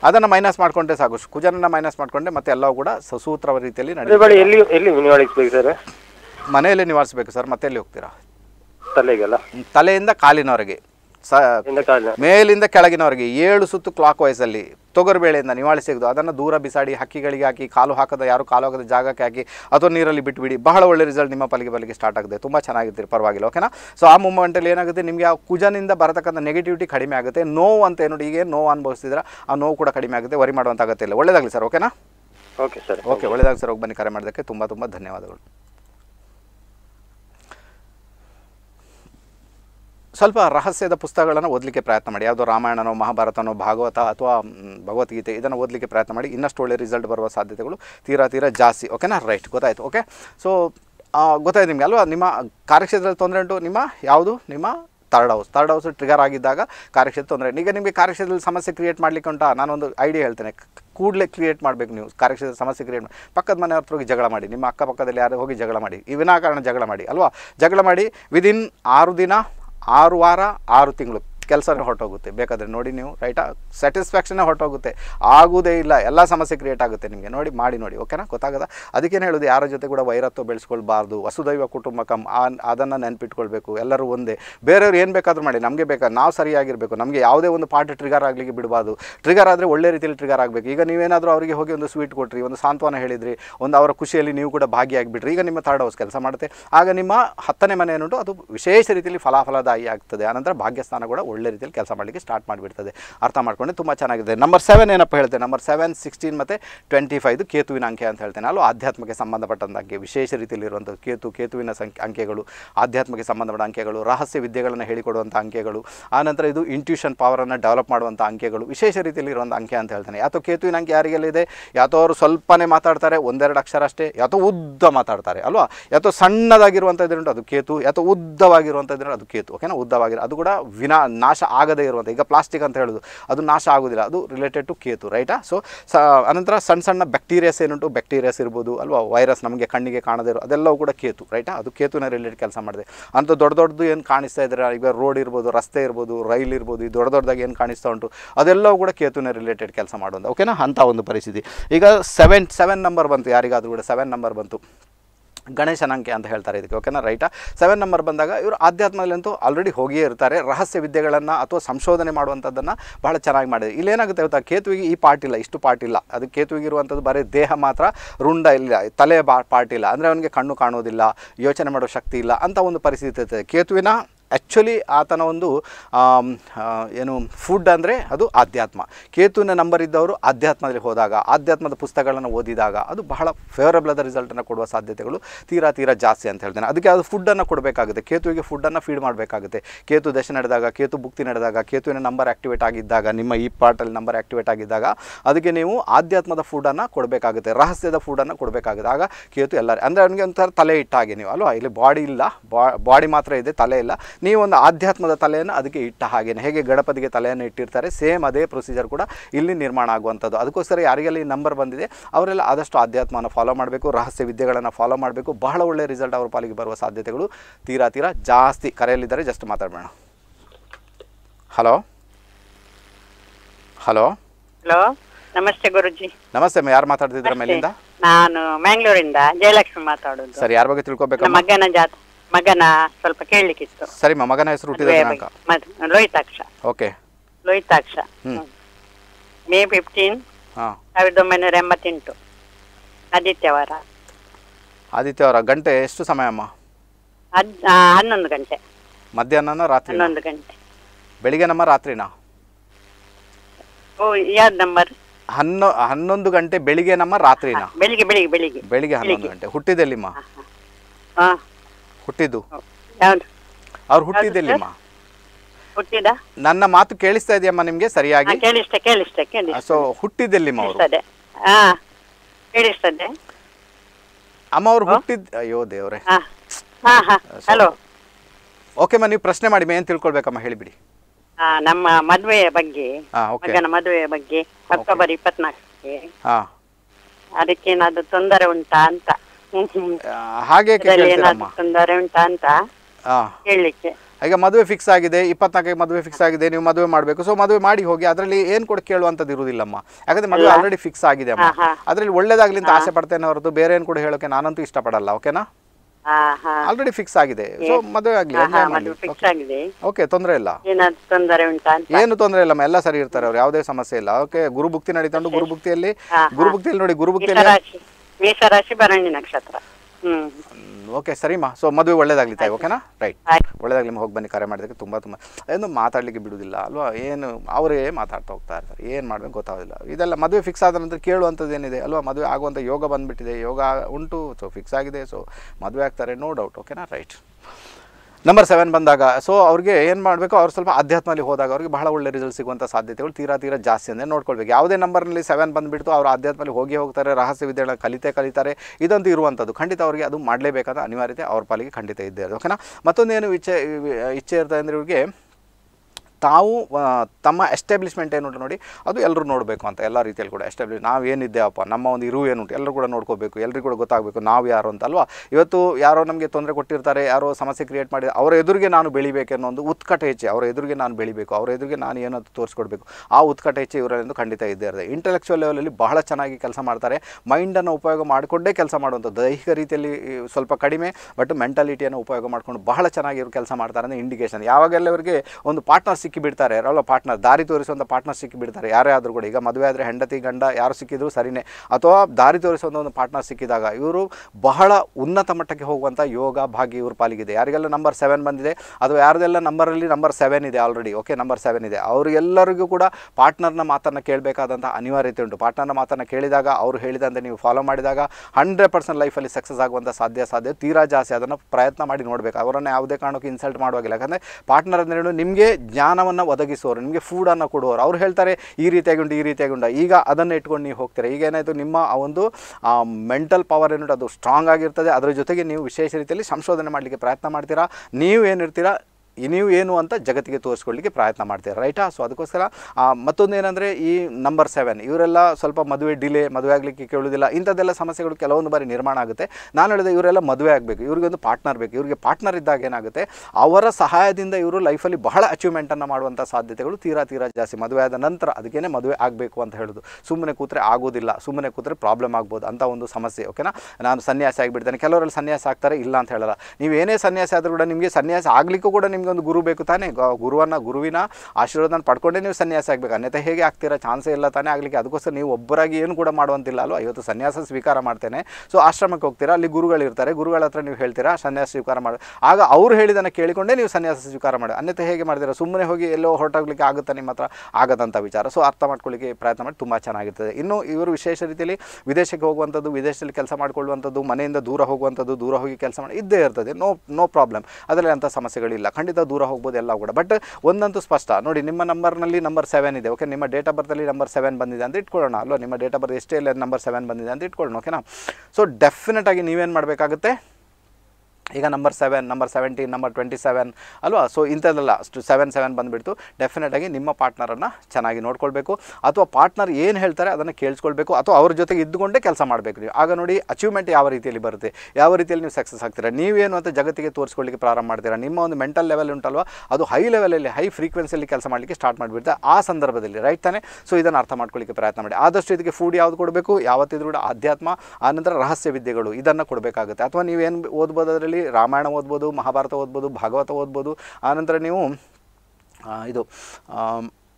ಅದನ್ನು ಮೈನಸ್ ಮಾಡಿಕೊಂಡ್ರೆ ಸಾಕು ಕುಜನನ್ನ ಮೈನಸ್ ಮಾಡಿಕೊಂಡ್ರೆ ಮತ್ತೆ ಎಲ್ಲವೂ ಕೂಡ ಸಸೂತ್ರ ರೀತಿಯಲ್ಲಿ ನಡೆಯುತ್ತೆ ಸರ್ ಮನೆಯಲ್ಲೇ ನಿವಾರಿಸಬೇಕು ಸರ್ ಮತ್ತೆ ಎಲ್ಲಿ ಹೋಗ್ತೀರಾ ತಲೆಗೆಲ್ಲ ತಲೆಯಿಂದ ಕಾಲಿನವರೆಗೆ ಮೇಲಿಂದ ಕೆಳಗಿನವರಿಗೆ ಏಳು ಸುತ್ತು ಕ್ಲಾಕ್ ವೈಸಲ್ಲಿ ತೊಗರುಬೇಳೆಯಿಂದ ನಿವಾಳಿ ಸಿಗದು ಅದನ್ನು ದೂರ ಬಿಸಾಡಿ ಹಕ್ಕಿಗಳಿಗೆ ಹಾಕಿ ಕಾಲು ಹಾಕದ ಯಾರು ಕಾಲು ಹಾಕದ ಜಾಗಕ್ಕೆ ಹಾಕಿ ಅಥವಾ ನೀರಲ್ಲಿ ಬಿಟ್ಬಿಡಿ ಬಹಳ ಒಳ್ಳೆ ರಿಸಲ್ಟ್ ನಿಮ್ಮ ಪಲಿಗೆ ಬಲಿಗೆ ಸ್ಟಾರ್ಟ್ ಆಗುತ್ತೆ ತುಂಬಾ ಚೆನ್ನಾಗಿರ್ತೀರಿ ಪರವಾಗಿಲ್ಲ ಓಕೆನಾ ಸೊ ಆ ಮೂಮೆಂಟಲ್ಲಿ ಏನಾಗುತ್ತೆ ನಿಮಗೆ ಆ ಕುಜನಿಂದ ಬರತಕ್ಕಂಥ ನೆಗೆಟಿವಿಟಿ ಕಡಿಮೆ ಆಗುತ್ತೆ ನೋವು ಅಂತ ಏನು ಈಗ ನೋವು ಅನುಭವಿಸಿದ್ರೆ ಆ ನೋವು ಕೂಡ ಕಡಿಮೆ ಆಗುತ್ತೆ ವರಿ ಮಾಡುವಂಥ ಅಗತ್ಯ ಇಲ್ಲ ಒಳ್ಳೇದಾಗಲಿ ಸರ್ ಓಕೆನಾ ಓಕೆ ಸರ್ ಓಕೆ ಒಳ್ಳೇದಾಗಲಿ ಸರ್ ಹೋಗಿ ಬನ್ನಿ ಕರೆ ಮಾಡೋದಕ್ಕೆ ತುಂಬಾ ತುಂಬಾ ಧನ್ಯವಾದಗಳು ಸ್ವಲ್ಪ ರಹಸ್ಯದ ಪುಸ್ತಕಗಳನ್ನು ಓದಲಿಕ್ಕೆ ಪ್ರಯತ್ನ ಮಾಡಿ ಯಾವುದೋ ರಾಮಾಯಣನೋ ಮಹಾಭಾರತನೋ ಭಾಗವತ ಅಥವಾ ಭಗವದ್ಗೀತೆ ಇದನ್ನು ಓದಲಿಕ್ಕೆ ಪ್ರಯತ್ನ ಮಾಡಿ ಇನ್ನಷ್ಟು ಒಳ್ಳೆ ರಿಸಲ್ಟ್ ಬರುವ ಸಾಧ್ಯತೆಗಳು ತೀರಾ ತೀರಾ ಜಾಸ್ತಿ ಓಕೆನಾ ರೈಟ್ ಗೊತ್ತಾಯಿತು ಓಕೆ ಸೊ ಗೊತ್ತಾಯ್ತು ನಿಮಗೆ ಅಲ್ವಾ ನಿಮ್ಮ ಕಾರ್ಯಕ್ಷೇತ್ರದಲ್ಲಿ ತೊಂದರೆ ಉಂಟು ನಿಮ್ಮ ಯಾವುದು ನಿಮ್ಮ third house third house trigger ಆಗಿದ್ದಾಗ ಕಾರ್ಯಕ್ಷೇತ್ರ ತೊಂದರೆ ಈಗ ನಿಮಗೆ ಕಾರ್ಯಕ್ಷೇತ್ರದಲ್ಲಿ ಸಮಸ್ಯೆ ಕ್ರಿಯೇಟ್ ಮಾಡಲಿಕ್ಕೆ ಉಂಟ ನಾನೊಂದು ಐಡಿಯಾ ಹೇಳ್ತೇನೆ ಕೂಡಲೇ ಕ್ರಿಯೇಟ್ ಮಾಡಬೇಕು ನೀವು ಕಾರ್ಯಕ್ಷೇತ್ರದ ಸಮಸ್ಯೆ ಕ್ರಿಯೇಟ್ ಮಾಡಿ ಪಕ್ಕದ ಮನೆಯವ್ರ ಹೋಗಿ ಜಗಳ ಮಾಡಿ ನಿಮ್ಮ ಅಕ್ಕಪಕ್ಕದಲ್ಲಿ ಯಾರು ಹೋಗಿ ಜಗಳ ಮಾಡಿ ಈ ವಿನಾಕಾರಣ ಜಗಳ ಮಾಡಿ ಅಲ್ವಾ ಜಗಳ ಮಾಡಿ ವಿದಿನ್ ಆರು ದಿನ ಆರು ವಾರ ಆರು ತಿಂಗಳು ಕೆಲಸನೇ ಹೊರಟೋಗುತ್ತೆ ಬೇಕಾದರೆ ನೋಡಿ ನೀವು ರೈಟಾ ಸ್ಯಾಟಿಸ್ಫ್ಯಾಕ್ಷನೇ ಹೊರಟೋಗುತ್ತೆ ಆಗೋದೇ ಇಲ್ಲ ಎಲ್ಲ ಸಮಸ್ಯೆ ಕ್ರಿಯೇಟ್ ಆಗುತ್ತೆ ನಿಮಗೆ ನೋಡಿ ಮಾಡಿ ನೋಡಿ ಓಕೆನಾ ಗೊತ್ತಾಗದ ಅದಕ್ಕೇನು ಹೇಳೋದು ಯಾರ ಜೊತೆ ಕೂಡ ವೈರತ್ವ ಬೆಳೆಸ್ಕೊಳ್ಬಾರ್ದು ವಸುದೈವ ಕುಟುಂಬಕಂ ಅದನ್ನು ನೆನಪಿಟ್ಕೊಳ್ಬೇಕು ಎಲ್ಲರೂ ಒಂದೇ ಬೇರೆಯವ್ರು ಏನು ಬೇಕಾದರೂ ಮಾಡಿ ನಮಗೆ ಬೇಕಾ ನಾವು ಸರಿಯಾಗಿರಬೇಕು ನಮಗೆ ಯಾವುದೇ ಒಂದು ಪಾರ್ಟಿ ಟ್ರಿಗರ್ ಆಗಲಿಕ್ಕೆ ಬಿಡಬಾರ್ದು ಟ್ರಿಗರ್ ಆದರೆ ಒಳ್ಳೆ ರೀತಿಯಲ್ಲಿ ಟ್ರಿಗರ್ ಆಗಬೇಕು ಈಗ ನೀವೇನಾದರೂ ಅವರಿಗೆ ಹೋಗಿ ಒಂದು ಸ್ವೀಟ್ ಕೊಟ್ಟ್ರಿ ಒಂದು ಸಾಂತ್ವನ ಹೇಳಿದ್ರಿ ಒಂದು ಅವರ ಖುಷಿಯಲ್ಲಿ ನೀವು ಕೂಡ ಭಾಗಿಯಾಗಿಬಿಟ್ರಿ ಈಗ ನಿಮ್ಮ ಥರ್ಡ್ ಹೌಸ್ ಕೆಲಸ ಮಾಡುತ್ತೆ ಆಗ ನಿಮ್ಮ ಹತ್ತನೇ ಮನೆ ಏನುಂಟು ಅದು ವಿಶೇಷ ರೀತಿಯಲ್ಲಿ ಫಲಾಫಲದಾಯಿ ಆಗ್ತದೆ ಆನಂತರ ಭಾಗ್ಯಸ್ಥಾನ ಕೂಡ ಒಳ್ಳೆ ರೀತಿಯಲ್ಲಿ ಕೆಲಸ ಮಾಡಲಿಕ್ಕೆ ಸ್ಟಾರ್ಟ್ ಮಾಡಿಬಿಡ್ತದೆ ಅರ್ಥ ಮಾಡ್ಕೊಂಡು ತುಂಬ ಚೆನ್ನಾಗಿದೆ ನಂಬರ್ ಸೆವೆನ್ ಏನಪ್ಪ ಹೇಳ್ತೇನೆ ನಂಬರ್ ಸೆವೆನ್ ಸಿಕ್ಸ್ಟೀನ್ ಮತ್ತು ಟ್ವೆಂಟಿ ಫೈದು ಕೇತುವಿನ ಅಂಕೆ ಅಂತ ಹೇಳ್ತೇನೆ ಅಲ್ಲೂ ಆಧ್ಯಾತ್ಮಕ್ಕೆ ಸಂಬಂಧಪಟ್ಟಂಥ ಅಂಕೆ ವಿಶೇಷ ರೀತಿಯಲ್ಲಿರುವಂಥ ಕೇತು ಕೇತುವಿನ ಸಂಖ್ಯೆ ಅಂಕೆಗಳು ಆಧ್ಯಾತ್ಮಕ್ಕೆ ಸಂಬಂಧಪಟ್ಟ ಅಂಕೆಗಳು ರಹಸ್ಯ ವಿದ್ಯೆಗಳನ್ನು ಹೇಳಿಕೊಡುವಂಥ ಅಂಕೆಗಳು ಆನಂತರ ಇದು ಇಂಟ್ಯೂಷನ್ ಪವರನ್ನು ಡೆವಲಪ್ ಮಾಡುವಂಥ ಅಂಕೆಗಳು ವಿಶೇಷ ರೀತಿಯಲ್ಲಿರುವಂಥ ಅಂಕೆ ಅಂತ ಹೇಳ್ತಾನೆ ಯಾತೋ ಕೇತುವಿನ ಅಂಕೆ ಯಾರಿಗೆಲ್ಲ ಯಾತೋ ಅವರು ಸ್ವಲ್ಪನೇ ಮಾತಾಡ್ತಾರೆ ಒಂದೆರಡು ಅಕ್ಷರ ಅಷ್ಟೇ ಯಾತೋ ಉದ್ದ ಮಾತಾಡ್ತಾರೆ ಅಲ್ವಾ ಯಾತೋ ಸಣ್ಣದಾಗಿರುವಂಥದ್ದು ಅದು ಕೇತು ಯಾತೋ ಉದ್ದವಾಗಿರುವಂಥದ್ದು ಅದು ಕೇತು ಓಕೆನಾ ಉದ್ದವಾಗಿರೋ ಅದು ಕೂಡ ವಿನಾ ನಾಶ ಆಗದೇ ಇರುವಂಥ ಈಗ ಪ್ಲಾಸ್ಟಿಕ್ ಅಂತ ಹೇಳೋದು ಅದು ನಾಶ ಆಗೋದಿಲ್ಲ ಅದು ರಿಲೇಟೆಡ್ ಟು ಕೇತು ರೈಟಾ ಸೊ ಸ ಅನಂತರ ಸಣ್ಣ ಸಣ್ಣ ಬ್ಯಾಕ್ಟೀರಿಯಾಸ್ ಏನುಂಟು ಬ್ಯಾಕ್ಟೀರಿಯಾಸ್ ಇರ್ಬೋದು ಅಲ್ವಾ ವೈರಸ್ ನಮಗೆ ಕಣ್ಣಿಗೆ ಕಾಣದೇ ಇರೋ ಅದೆಲ್ಲವೂ ಕೂಡ ಕೇತು ರೈಟಾ ಅದು ಕೇತುನ ರಿಲೇಟೆಡ್ ಕೆಲಸ ಮಾಡಿದೆ ಅಂತ ದೊಡ್ಡ ದೊಡ್ಡದು ಏನು ಕಾಣಿಸ್ತಾ ಇದ್ದಾರೆ ಈಗ ರೋಡ್ ಇರ್ಬೋದು ರಸ್ತೆ ಇರ್ಬೋದು ರೈಲ್ ಇರ್ಬೋದು ಈ ದೊಡ್ಡ ದೊಡ್ಡದಾಗಿ ಏನು ಕಾಣಿಸ್ತಾ ಉಂಟು ಅದೆಲ್ಲವೂ ಕೂಡ ಕೇತುನ ರಿಲೇಟೆಡ್ ಕೆಲಸ ಮಾಡುವಂಥ ಓಕೆನಾ ಅಂಥ ಒಂದು ಪರಿಸ್ಥಿತಿ ಈಗ ಸೆವೆನ್ ಸೆವೆನ್ ನಂಬರ್ ಬಂತು ಯಾರಿಗಾದರೂ ಕೂಡ ಸೆವೆನ್ ನಂಬರ್ ಬಂತು ಗಣೇಶನಂಕೆ ಅಂತ ಹೇಳ್ತಾರೆ ಇದಕ್ಕೆ ಓಕೆನಾ ರೈಟಾ ಸೆವೆನ್ ನಂಬರ್ ಬಂದಾಗ ಇವರು ಆಧ್ಯಾತ್ಮದಲ್ಲಂತೂ ಆಲ್ರೆಡಿ ಹೋಗಿಯೇ ಇರ್ತಾರೆ ರಹಸ್ಯ ವಿದ್ಯೆಗಳನ್ನು ಅಥವಾ ಸಂಶೋಧನೆ ಮಾಡುವಂಥದ್ದನ್ನು ಭಾಳ ಚೆನ್ನಾಗಿ ಮಾಡಿದೆ ಇಲ್ಲೇನಾಗುತ್ತೆ ಗೊತ್ತಾ ಕೇತುವಿಗೆ ಈ ಪಾರ್ಟ್ ಇಲ್ಲ ಇಷ್ಟು ಪಾರ್ಟ್ ಇಲ್ಲ ಅದು ಇರುವಂಥದ್ದು ಬರೀ ದೇಹ ಮಾತ್ರ ರುಂಡ ಇಲ್ಲ ತಲೆ ಬಾ ಪಾರ್ಟ್ ಇಲ್ಲ ಅಂದರೆ ಅವನಿಗೆ ಕಣ್ಣು ಕಾಣುವುದಿಲ್ಲ ಯೋಚನೆ ಮಾಡೋ ಶಕ್ತಿ ಇಲ್ಲ ಅಂತ ಒಂದು ಪರಿಸ್ಥಿತಿ ಇರ್ತದೆ ಕೇತುವಿನ ಆ್ಯಕ್ಚುಲಿ ಆತನ ಒಂದು ಏನು ಫುಡ್ ಅಂದರೆ ಅದು ಆಧ್ಯಾತ್ಮ ಕೇತುವಿನ ನಂಬರ್ ಇದ್ದವರು ಆಧ್ಯಾತ್ಮದಲ್ಲಿ ಹೋದಾಗ ಆಧ್ಯಾತ್ಮದ ಪುಸ್ತಕಗಳನ್ನು ಓದಿದಾಗ ಅದು ಬಹಳ ಫೇವರಬಲ್ ಆದ ರಿಸಲ್ಟನ್ನು ಕೊಡುವ ಸಾಧ್ಯತೆಗಳು ತೀರಾ ತೀರಾ ಜಾಸ್ತಿ ಅಂತ ಹೇಳ್ತೇನೆ ಅದಕ್ಕೆ ಅದು ಫುಡ್ಡನ್ನು ಕೊಡಬೇಕಾಗುತ್ತೆ ಕೇತುವಿಗೆ ಫುಡ್ಡನ್ನು ಫೀಡ್ ಮಾಡಬೇಕಾಗುತ್ತೆ ಕೇತು ದಶ ನಡೆದಾಗ ಕೇತು ಭುಕ್ತಿ ನಡೆದಾಗ ಕೇತುವಿನ ನಂಬರ್ ಆ್ಯಕ್ಟಿವೇಟ್ ಆಗಿದ್ದಾಗ ನಿಮ್ಮ ಈ ಪಾರ್ಟಲ್ಲಿ ನಂಬರ್ ಆ್ಯಕ್ಟಿವೇಟ್ ಆಗಿದ್ದಾಗ ಅದಕ್ಕೆ ನೀವು ಆಧ್ಯಾತ್ಮದ ಫುಡ್ಡನ್ನು ಕೊಡಬೇಕಾಗುತ್ತೆ ರಹಸ್ಯದ ಫುಡ್ಡನ್ನು ಕೊಡಬೇಕಾಗುತ್ತೆ ಆಗ ಕೇತು ಎಲ್ಲರೂ ಅಂದರೆ ಅವನಿಗೆ ಒಂಥರ ತಲೆ ಇಟ್ಟಾಗಿ ನೀವು ಅಲ್ವಾ ಇಲ್ಲಿ ಬಾಡಿ ಇಲ್ಲ ಬಾಡಿ ಮಾತ್ರ ಇದೆ ತಲೆ ಇಲ್ಲ ನೀವೊಂದು ಆಧ್ಯಾತ್ಮದ ತಲೆಯನ್ನು ಅದಕ್ಕೆ ಇಟ್ಟ ಹಾಗೇನೆ ಹೇಗೆ ಗಣಪತಿಗೆ ತಲೆಯನ್ನು ಇಟ್ಟಿರ್ತಾರೆ ಸೇಮ್ ಅದೇ ಪ್ರೊಸೀಜರ್ ಕೂಡ ಇಲ್ಲಿ ನಿರ್ಮಾಣ ಆಗುವಂಥದ್ದು ಅದಕ್ಕೋಸ್ಕರ ಯಾರಿಗೆಲ್ಲ ಈ ನಂಬರ್ ಬಂದಿದೆ ಅವರೆಲ್ಲ ಆದಷ್ಟು ಆಧ್ಯಾತ್ಮನ ಫಾಲೋ ಮಾಡಬೇಕು ರಹಸ್ಯ ವಿದ್ಯೆಗಳನ್ನು ಫಾಲೋ ಮಾಡಬೇಕು ಬಹಳ ಒಳ್ಳೆಯ ರಿಸಲ್ಟ್ ಅವ್ರ ಪಾಲಿಗೆ ಬರುವ ಸಾಧ್ಯತೆಗಳು ತೀರಾ ತೀರಾ ಜಾಸ್ತಿ ಕರೆಯಲ್ಲಿದ್ದಾರೆ ಜಸ್ಟ್ ಮಾತಾಡ್ಬೇಡ ಹಲೋ ಹಲೋ ಹಲೋ ನಮಸ್ತೆ ಗುರುಜಿ ನಮಸ್ತೆ ಯಾರು ಮಾತಾಡ್ತಿದ್ರ ಮೇಲಿಂದ ನಾನು ಮ್ಯಾಂಗ್ಳೂರಿಂದ ಜಯಲಕ್ಷ್ಮಿ ಮಾತಾಡೋದು ಸರಿ ಯಾರ ಬಗ್ಗೆ ತಿಳ್ಕೊಬೇಕು ಮಗನ ಜಾತ್ರೆ ಮಗನ ಸ್ವಲ್ಪ ಕೇಳಲಿಕ್ಕಿತ್ತು ಸರಿಮ್ಮ ಮಗನ ಹೆಸರು ಹುಟ್ಟಿದ ದಿನಾಂಕ ಲೋಹಿತಾಕ್ಷ ಓಕೆ ಲೋಹಿತಾಕ್ಷ ಹ್ಮ್. ಮೇ ಫಿಫ್ಟೀನ್ ಹಾಂ ಸಾವಿರದ ಒಂಬೈನೂರ ಎಂಬತ್ತೆಂಟು ಆದಿತ್ಯವಾರ ಆದಿತ್ಯವಾರ ಗಂಟೆ ಎಷ್ಟು ಸಮಯ ಅಮ್ಮ ಅದ್ ಹನ್ನೊಂದು ಗಂಟೆ ಮಧ್ಯಾಹ್ನನ ರಾತ್ರಿ ಹನ್ನೊಂದು ಗಂಟೆ ಬೆಳಿಗ್ಗೆ ನಮ್ಮ ರಾತ್ರಿನಾ ಓ ಯಾವ್ದು ನಂಬರ್ ಹನ್ನೊ ಹನ್ನೊಂದು ಗಂಟೆ ಬೆಳಿಗ್ಗೆ ನಮ್ಮ ರಾತ್ರಿನಾ ಬೆಳಿಗ್ಗೆ ಬೆಳಿಗ್ಗೆ ಬೆಳಿಗ್ಗೆ ಬೆಳಿಗ್ಗೆ ಹನ್ನೊಂದು ಗಂಟೆ ಹುಟ್ಟಿದೆಲ್ಲಿಮ್ಮ ಬೆಳಿಗ್ಗೆ ಹುಟ್ಟಿದ್ದು ಅವ್ರು ಹುಟ್ಟಿದ್ದಿಲ್ಲಮ್ಮ ಹುಟ್ಟಿದ ನನ್ನ ಮಾತು ಕೇಳಿಸ್ತಾ ಇದೆಯಮ್ಮ ನಿಮ್ಗೆ ಸರಿಯಾಗಿ ಕೇಳಿಸ್ತಾ ಸೊ ಅವರು ಕೇಳಿಸ್ತದೆ ಅಮ್ಮ ಅವ್ರು ಹುಟ್ಟಿದ್ ಅಯ್ಯೋ ದೇವ್ರೆ ಹಲೋ ಓಕೆಮ್ಮ ನೀವು ಪ್ರಶ್ನೆ ಮಾಡಿ ಮೇನ್ ತಿಳ್ಕೊಳ್ಬೇಕಮ್ಮ ಹೇಳಿಬಿಡಿ ನಮ್ಮ ಮದುವೆಯ ಬಗ್ಗೆ ಮಗನ ಮದುವೆಯ ಬಗ್ಗೆ ಅಕ್ಟೋಬರ್ ಇಪ್ಪತ್ನಾಲ್ಕಕ್ಕೆ ಅದಕ್ಕೆ ಏನಾದ್ರು ತೊಂದರೆ ಉಂಟಾ ಅಂತ ಹಾಗೆ ಹೇಳಲಿಕ್ಕೆ ಈಗ ಮದುವೆ ಫಿಕ್ಸ್ ಆಗಿದೆ ಇಪ್ಪತ್ನಾಲ್ಕಕ್ಕೆ ಮದುವೆ ಫಿಕ್ಸ್ ಆಗಿದೆ ನೀವು ಮದುವೆ ಮಾಡಬೇಕು ಸೊ ಮದುವೆ ಮಾಡಿ ಹೋಗಿ ಅದರಲ್ಲಿ ಏನು ಕೂಡ ಕೇಳುವಂಥದ್ದು ಇರುವುದಿಲ್ಲಮ್ಮ ಯಾಕಂದ್ರೆ ಮದುವೆ ಆಲ್ರೆಡಿ ಫಿಕ್ಸ್ ಆಗಿದೆ ಅಮ್ಮ ಅದರಲ್ಲಿ ಒಳ್ಳೇದಾಗಲಿ ಅಂತ ಆಸೆ ಪಡ್ತೇನೆ ಹೊರತು ಬೇರೆ ಏನು ಕೂಡ ಹೇಳೋಕೆ ನಾನಂತೂ ಇಷ್ಟಪಡಲ್ಲ ಓಕೆನಾ ಆಲ್ರೆಡಿ ಫಿಕ್ಸ್ ಆಗಿದೆ ಸೊ ಮದುವೆ ಆಗ್ಲಿ ಓಕೆ ತೊಂದರೆ ಇಲ್ಲ ಏನು ತೊಂದರೆ ಇಲ್ಲ ಎಲ್ಲ ಸರಿ ಇರ್ತಾರೆ ಅವ್ರು ಯಾವುದೇ ಸಮಸ್ಯೆ ಇಲ್ಲ ಓಕೆ ಗುರುಭುಕ್ತಿ ನಡೀತಂಡು ಗುರುಭುಕ್ತಿಯಲ್ಲಿ ಗುರುಭುಕ್ತಿಯಲ್ಲಿ ನೋಡಿ ಗುರುಭುಕ್ತಿಯಲ್ಲಿ ಮೇಷರಾಶಿ ಭರಣಿ ನಕ್ಷತ್ರ ಹ್ಮ್ ಓಕೆ ಸರಿಮಾ ಸೊ ಮದುವೆ ಒಳ್ಳೇದಾಗ್ಲಿ ತಾಯಿ ಓಕೆನಾ ರೈಟ್ ಒಳ್ಳೇದಾಗ್ಲಿ ಹೋಗಿ ಬನ್ನಿ ಕರೆ ಮಾಡಿದಕ್ಕೆ ತುಂಬ ತುಂಬ ಏನು ಮಾತಾಡ್ಲಿಕ್ಕೆ ಬಿಡೋದಿಲ್ಲ ಅಲ್ವಾ ಏನು ಅವರೇ ಮಾತಾಡ್ತಾ ಹೋಗ್ತಾ ಇರ್ತಾರೆ ಏನು ಮಾಡಬೇಕು ಗೊತ್ತಾಗೋದಿಲ್ಲ ಇದೆಲ್ಲ ಮದುವೆ ಫಿಕ್ಸ್ ಆದ ನಂತರ ಕೇಳುವಂಥದ್ದು ಏನಿದೆ ಅಲ್ವಾ ಮದುವೆ ಆಗುವಂಥ ಯೋಗ ಬಂದ್ಬಿಟ್ಟಿದೆ ಯೋಗ ಉಂಟು ಸೊ ಫಿಕ್ಸ್ ಆಗಿದೆ ಸೊ ಮದುವೆ ಆಗ್ತಾರೆ ನೋ ಡೌಟ್ ಓಕೆನಾ ರೈಟ್ ನಂಬರ್ ಸೆವೆನ್ ಬಂದಾಗ ಸೊ ಅವ್ರಿಗೆ ಏನು ಮಾಡಬೇಕು ಅವ್ರು ಸ್ವಲ್ಪ ಅಧ್ಯಾತ್ಮದಲ್ಲಿ ಹೋದಾಗ ಅವ್ರಿಗೆ ಬಹಳ ಒಳ್ಳೆ ರಿಸಲ್ಟ್ ಸಿಗುವಂಥ ಸಾಧ್ಯತೆಗಳು ತೀರಾ ತೀರಾ ಜಾಸ್ತಿ ಅಂದರೆ ನೋಡ್ಕೊಳ್ಬೇಕು ಯಾವುದೇ ನಂಬರ್ನಲ್ಲಿ ಸೆವೆನ್ ಬಂದುಬಿಟ್ಟು ಅವರು ಆಧ್ಯಾತ್ಮದಲ್ಲಿ ಹೋಗಿ ಹೋಗ್ತಾರೆ ರಹಸ್ಯ ವಿದ್ಯೆಗಳನ್ನ ಕಲಿತೆ ಕಲಿತಾರೆ ಇದಂತೂ ಇರುವಂಥದ್ದು ಖಂಡಿತ ಅವರಿಗೆ ಅದು ಮಾಡಲೇಬೇಕಾದ ಅನಿವಾರ್ಯತೆ ಅವ್ರ ಪಾಲಿಗೆ ಖಂಡಿತ ಇದ್ದೇ ಇರೋದು ಓಕೆನಾ ಮತ್ತೊಂದೇನು ಇಚ್ಛೆ ಇಚ್ಛೆ ಇರ್ತದೆ ಅಂದರೆ ಇವ್ರಿಗೆ ತಾವು ತಮ್ಮ ಎಸ್ಟಾಬ್ಲಿಷ್ಮೆಂಟ್ ಏನುಂಟು ನೋಡಿ ಅದು ಎಲ್ಲರೂ ನೋಡಬೇಕು ಅಂತ ಎಲ್ಲ ರೀತಿಯಲ್ಲಿ ಕೂಡ ಎಸ್ಟಾಬ್ಲಿಷ್ ನಾವು ಏನಿದ್ದೇವಪ್ಪ ನಮ್ಮ ಒಂದು ಇರುವ ಏನುಂಟು ಎಲ್ಲರೂ ಕೂಡ ನೋಡ್ಕೋಬೇಕು ಎಲ್ಲರಿಗೂ ಕೂಡ ಗೊತ್ತಾಗಬೇಕು ನಾವು ಯಾರು ಅಂತ ಇವತ್ತು ಯಾರೋ ನಮಗೆ ತೊಂದರೆ ಕೊಟ್ಟಿರ್ತಾರೆ ಯಾರೋ ಸಮಸ್ಯೆ ಕ್ರಿಯೇಟ್ ಮಾಡಿ ಅವರ ಎದುರಿಗೆ ನಾನು ಅನ್ನೋ ಒಂದು ಉತ್ಕಟ ಹೆಚ್ಚೆ ಅವರ ಎದುರಿಗೆ ನಾನು ಬೆಳಿಬೇಕು ಅವರ ಎದುರಿಗೆ ನಾನು ಏನಂತ ತೋರಿಸ್ಕೊಡ್ಬೇಕು ಆ ಉತ್ಕಟ ಹೆಚ್ಚೆ ಇವರಲ್ಲಿಂದು ಖಂಡಿತ ಇದ್ದೇ ಇರ್ತದೆ ಇಂಟೆಲೆಕ್ಚುವಲ್ ಲೆವೆಲಲ್ಲಿ ಬಹಳ ಚೆನ್ನಾಗಿ ಕೆಲಸ ಮಾಡ್ತಾರೆ ಮೈಂಡನ್ನು ಉಪಯೋಗ ಮಾಡಿಕೊಂಡೇ ಕೆಲಸ ಮಾಡುವಂಥ ದೈಹಿಕ ರೀತಿಯಲ್ಲಿ ಸ್ವಲ್ಪ ಕಡಿಮೆ ಬಟ್ ಮೆಂಟಾಲಿಟಿಯನ್ನು ಉಪಯೋಗ ಮಾಡಿಕೊಂಡು ಬಹಳ ಚೆನ್ನಾಗಿ ಇವರು ಕೆಲಸ ಮಾಡ್ತಾರೆ ಅಂದರೆ ಇಂಡಿಕೇಷನ್ ಯಾವಾಗೆಲ್ಲ ಇವರಿಗೆ ಒಂದು ಪಾರ್ಟ್ನರ್ ಸಿಕ್ಕಿಬಿಡ್ತಾರೆ ಅಲ್ಲ ಪಾರ್ಟ್ನರ್ ದಾರಿ ತೋರಿಸುವಂಥ ಪಾರ್ಟ್ನರ್ ಸಿಕ್ಕಿಬಿಡ್ತಾರೆ ಯಾರೇ ಆದರೂ ಕೂಡ ಈಗ ಮದುವೆ ಆದರೆ ಹೆಂಡತಿ ಗಂಡ ಯಾರು ಸಿಕ್ಕಿದ್ರು ಸರಿನೇ ಅಥವಾ ದಾರಿ ತೋರಿಸುವಂಥ ಒಂದು ಪಾರ್ಟ್ನರ್ ಸಿಕ್ಕಿದಾಗ ಇವರು ಬಹಳ ಉನ್ನತ ಮಟ್ಟಕ್ಕೆ ಹೋಗುವಂಥ ಯೋಗ ಭಾಗ್ಯ ಇವ್ರ ಪಾಲಿಗಿದೆ ಯಾರಿಗೆಲ್ಲ ನಂಬರ್ ಸೆವೆನ್ ಬಂದಿದೆ ಅಥವಾ ಯಾರದೆಲ್ಲ ನಂಬರಲ್ಲಿ ನಂಬರ್ ಸೆವೆನ್ ಇದೆ ಆಲ್ರೆಡಿ ಓಕೆ ನಂಬರ್ ಸೆವೆನ್ ಇದೆ ಅವರಿಗೆಲ್ಲರಿಗೂ ಕೂಡ ಪಾರ್ಟ್ನರ್ನ ಮಾತನ್ನು ಕೇಳಬೇಕಾದಂಥ ಅನಿವಾರ್ಯತೆ ಉಂಟು ಪಾರ್ಟ್ನರ್ನ ಮಾತನ್ನು ಕೇಳಿದಾಗ ಅವರು ಹೇಳಿದಂತೆ ನೀವು ಫಾಲೋ ಮಾಡಿದಾಗ ಹಂಡ್ರೆಡ್ ಪರ್ಸೆಂಟ್ ಲೈಫಲ್ಲಿ ಸಕ್ಸಸ್ ಆಗುವಂಥ ಸಾಧ್ಯ ಸಾಧ್ಯ ತೀರಾ ಜಾಸ್ತಿ ಅದನ್ನು ಪ್ರಯತ್ನ ಮಾಡಿ ನೋಡಬೇಕು ಅವರನ್ನು ಯಾವುದೇ ಕಾರಣಕ್ಕೂ ಇನ್ಸಲ್ಟ್ ಮಾಡುವಾಗಿಲ್ಲ ಯಾಕಂದರೆ ಪಾರ್ಟ್ನರ್ ಅಂದ್ರೇನು ನಿಮಗೆ ಜ್ಞಾನ ಹಣವನ್ನು ಒದಗಿಸೋರು ನಿಮಗೆ ಫೂಡನ್ನು ಕೊಡುವವರು ಅವ್ರು ಹೇಳ್ತಾರೆ ಈ ರೀತಿಯಾಗಿ ಉಂಟು ಈ ರೀತಿಯಾಗಿ ಉಂಟು ಈಗ ಅದನ್ನು ಇಟ್ಕೊಂಡು ನೀವು ಹೋಗ್ತೀರಾ ಈಗ ಏನಾಯಿತು ನಿಮ್ಮ ಆ ಒಂದು ಮೆಂಟಲ್ ಪವರ್ ಏನು ಅದು ಸ್ಟ್ರಾಂಗ್ ಆಗಿರ್ತದೆ ಅದರ ಜೊತೆಗೆ ನೀವು ವಿಶೇಷ ರೀತಿಯಲ್ಲಿ ಸಂಶೋಧನೆ ಮಾಡಲಿಕ್ಕೆ ಪ್ರಯತ್ನ ಮಾಡ್ತೀರಾ ನೀವು ಏನಿರ್ತೀರಾ ನೀವು ಏನು ಅಂತ ಜಗತ್ತಿಗೆ ತೋರಿಸ್ಕೊಳ್ಳಿಕ್ಕೆ ಪ್ರಯತ್ನ ಮಾಡ್ತೀರಾ ರೈಟಾ ಸೊ ಅದಕ್ಕೋಸ್ಕರ ಮತ್ತೊಂದು ಏನಂದರೆ ಈ ನಂಬರ್ ಸೆವೆನ್ ಇವರೆಲ್ಲ ಸ್ವಲ್ಪ ಮದುವೆ ಡಿಲೇ ಮದುವೆ ಆಗಲಿಕ್ಕೆ ಕೇಳೋದಿಲ್ಲ ಇಂಥದ್ದೆಲ್ಲ ಸಮಸ್ಯೆಗಳು ಕೆಲವೊಂದು ಬಾರಿ ನಿರ್ಮಾಣ ಆಗುತ್ತೆ ನಾನು ಹೇಳಿದೆ ಇವರೆಲ್ಲ ಮದುವೆ ಆಗಬೇಕು ಇವರಿಗೆ ಒಂದು ಪಾರ್ಟ್ನರ್ ಬೇಕು ಇವರಿಗೆ ಪಾರ್ಟ್ನರ್ ಇದ್ದಾಗ ಏನಾಗುತ್ತೆ ಅವರ ಸಹಾಯದಿಂದ ಇವರು ಲೈಫಲ್ಲಿ ಬಹಳ ಅಚೀವ್ಮೆಂಟನ್ನು ಮಾಡುವಂಥ ಸಾಧ್ಯತೆಗಳು ತೀರಾ ತೀರಾ ಜಾಸ್ತಿ ಮದುವೆ ಆದ ನಂತರ ಅದಕ್ಕೇ ಮದುವೆ ಆಗಬೇಕು ಅಂತ ಹೇಳೋದು ಸುಮ್ಮನೆ ಕೂತ್ರೆ ಆಗೋದಿಲ್ಲ ಸುಮ್ಮನೆ ಕೂತ್ರೆ ಪ್ರಾಬ್ಲಮ್ ಆಗ್ಬೋದು ಅಂತ ಒಂದು ಸಮಸ್ಯೆ ಓಕೆನಾ ನಾನು ಸನ್ಯಾಸ ಆಗಿಬಿಡ್ತೇನೆ ಕೆಲವರಲ್ಲಿ ಸನ್ಯಾಸ ಆಗ್ತಾರೆ ಇಲ್ಲ ಅಂತ ಹೇಳಲ್ಲ ನೀವು ಏನೇ ಸನ್ಯಾಸ ಆದರೂ ಕೂಡ ನಿಮಗೆ ಸನ್ಯಾಸ ಆಗಲಿಕ್ಕೂ ಕೂಡ ನಿಮಗೆ ಒಂದು ಗುರು ಬೇಕು ತಾನೇ ಗುರುವನ್ನ ಗುರುವಿನ ಆಶೀರ್ವಾದನ ಪಡ್ಕೊಂಡೇ ನೀವು ಸನ್ಯಾಸ ಆಗಬೇಕು ಅನ್ಯತೆ ಹೇಗೆ ಆಗ್ತೀರಾ ಚಾನ್ಸೇ ಇಲ್ಲ ತಾನೇ ಆಗಲಿಕ್ಕೆ ಅದಕ್ಕೋಸ್ಕರ ನೀವು ಒಬ್ಬರಾಗಿ ಏನು ಕೂಡ ಮಾಡುವಂತಿಲ್ಲ ಅಲ್ವಾ ಇವತ್ತು ಸನ್ಯಾಸ ಸ್ವೀಕಾರ ಮಾಡ್ತೇನೆ ಸೊ ಆಶ್ರಮಕ್ಕೆ ಹೋಗ್ತೀರಾ ಅಲ್ಲಿ ಗುರುಗಳಿರ್ತಾರೆ ಗುರುಗಳ ಹತ್ರ ನೀವು ಹೇಳ್ತೀರಾ ಸನ್ಯಾಸ ಸ್ವೀಕಾರ ಮಾಡಿ ಆಗ ಅವ್ರು ಹೇಳಿದನ್ನ ಕೇಳಿಕೊಂಡೇ ನೀವು ಸನ್ಯಾಸ ಸ್ವೀಕಾರ ಮಾಡಿ ಅನ್ಯತೆ ಹೇಗೆ ಮಾಡ್ತೀರಾ ಸುಮ್ಮನೆ ಹೋಗಿ ಎಲ್ಲೋ ಹೊರಟೋಗ್ಲಿಕ್ಕೆ ಆಗುತ್ತಾ ನಿಮ್ಮ ಹತ್ರ ಆಗದಂಥ ವಿಚಾರ ಸೊ ಅರ್ಥ ಮಾಡ್ಕೊಳ್ಳಿಕ್ಕೆ ಪ್ರಯತ್ನ ಮಾಡಿ ತುಂಬಾ ಚೆನ್ನಾಗಿರ್ತದೆ ಇನ್ನು ಇವರು ವಿಶೇಷ ರೀತಿಯಲ್ಲಿ ವಿದೇಶಕ್ಕೆ ಹೋಗುವಂಥದ್ದು ವಿದೇಶದಲ್ಲಿ ಕೆಲಸ ಮಾಡಿಕೊಳ್ಳುವಂಥದ್ದು ಮನೆಯಿಂದ ದೂರ ಹೋಗುವಂಥದ್ದು ದೂರ ಹೋಗಿ ಕೆಲಸ ಮಾಡಿ ಇದ್ದೇ ಇರ್ತದೆ ನೋ ನೋ ಪ್ರಾಬ್ಲಮ್ ಅದರಲ್ಲಿ ಅಂತ ಸಮಸ್ಯೆಗಳಿಲ್ಲ ಖಂಡಿತ ದೂರ ಹೋಗ್ಬೋದು ಎಲ್ಲ ಕೂಡ ಬಟ್ ಒಂದಂತೂ ಸ್ಪಷ್ಟ ನೋಡಿ ನಿಮ್ಮ ನಂಬರ್ನಲ್ಲಿ ನಂಬರ್ ಸೆವೆನ್ ಇದೆ ಓಕೆ ನಿಮ್ಮ ಡೇಟ್ ಆಫ್ ಬರ್ತಲ್ಲಿ ನಂಬರ್ ಸೆವೆನ್ ಬಂದಿದೆ ಅಂತ ಇಟ್ಕೊಳ್ಳೋಣ ಅಲ್ವಾ ನಿಮ್ಮ ಡೇಟ್ ಆಫ್ ಬರ್ತ್ ಎಷ್ಟೇ ಇಲ್ಲ ನಂಬರ್ ಸೆವೆನ್ ಬಂದಿದೆ ಅಂತ ಇಟ್ಕೊಳ್ಳೋಣ ಓಕೆನಾ ಸೊ ಡೆಫಿನೆಟ್ ಆಗಿ ನೀವೇನು ಮಾಡಬೇಕಾಗುತ್ತೆ ಈಗ number seven number seventeen number twenty seven ಅಲ್ವಾ ಸೊ ಇಂಥದ್ದೆಲ್ಲ ಅಷ್ಟು ಸೆವೆನ್ ಸೆವೆನ್ ಬಂದುಬಿಡ್ತು ಡೆಫಿನೆಟಾಗಿ ನಿಮ್ಮ ಪಾರ್ಟ್ನರನ್ನು ಚೆನ್ನಾಗಿ ನೋಡ್ಕೊಳ್ಬೇಕು ಅಥವಾ ಪಾರ್ಟ್ನರ್ ಏನು ಹೇಳ್ತಾರೆ ಅದನ್ನು ಕೇಳಿಸ್ಕೊಳ್ಬೇಕು ಅಥವಾ ಅವ್ರ ಜೊತೆಗೆ ಇದ್ದುಕೊಂಡೇ ಕೆಲಸ ಮಾಡಬೇಕು ನೀವು ಆಗ ನೋಡಿ ಅಚೀವ್ಮೆಂಟ್ ಯಾವ ರೀತಿಯಲ್ಲಿ ಬರುತ್ತೆ ಯಾವ ರೀತಿಯಲ್ಲಿ ನೀವು ಸಕ್ಸಸ್ ಆಗ್ತೀರ ನೀವೇನು ಅಂತ ಜಗತ್ತಿಗೆ ತೋರಿಸ್ಕೊಳ್ಳಿಕ್ಕೆ ಪ್ರಾರಂಭ ಮಾಡ್ತೀರಾ ನಿಮ್ಮ ಒಂದು ಮೆಂಟಲ್ ಲೆವೆಲ್ ಉಂಟಲ್ವ ಅದು ಹೈ ಲೆವೆಲಲ್ಲಿ ಹೈ ಫ್ರೀಕ್ವೆನ್ಸಿಯಲ್ಲಿ ಕೆಲಸ ಮಾಡಲಿಕ್ಕೆ ಸ್ಟಾರ್ಟ್ ಮಾಡಿಬಿಡ್ತಾ ಆ ಸಂದರ್ಭದಲ್ಲಿ ರೈಟ್ ತಾನೇ ಸೊ ಇದನ್ನು ಅರ್ಥ ಮಾಡ್ಕೊಳ್ಳಿಕ್ಕೆ ಪ್ರಯತ್ನ ಮಾಡಿ ಆದಷ್ಟು ಇದಕ್ಕೆ ಫುಡ್ ಯಾವುದು ಕೊಡಬೇಕು ಯಾವತ್ತಿದ್ರೂ ಕೂಡ ಆಧ್ಯಾತ್ಮ ಆನಂತರ ರಹಸ್ಯ ವಿದ್ಯೆಗಳು ಇದನ್ನು ಕೊಡಬೇಕಾಗುತ್ತೆ ಅಥವಾ ನೀವೇನು ಓದ್ಬೋದರಲ್ಲಿ ರಾಮಾಯಣ ಓದ್ಬೋದು ಮಹಾಭಾರತ ಓದ್ಬೋದು ಭಾಗವತ ಓದ್ಬೋದು ಆನಂತರ ನೀವು ಇದು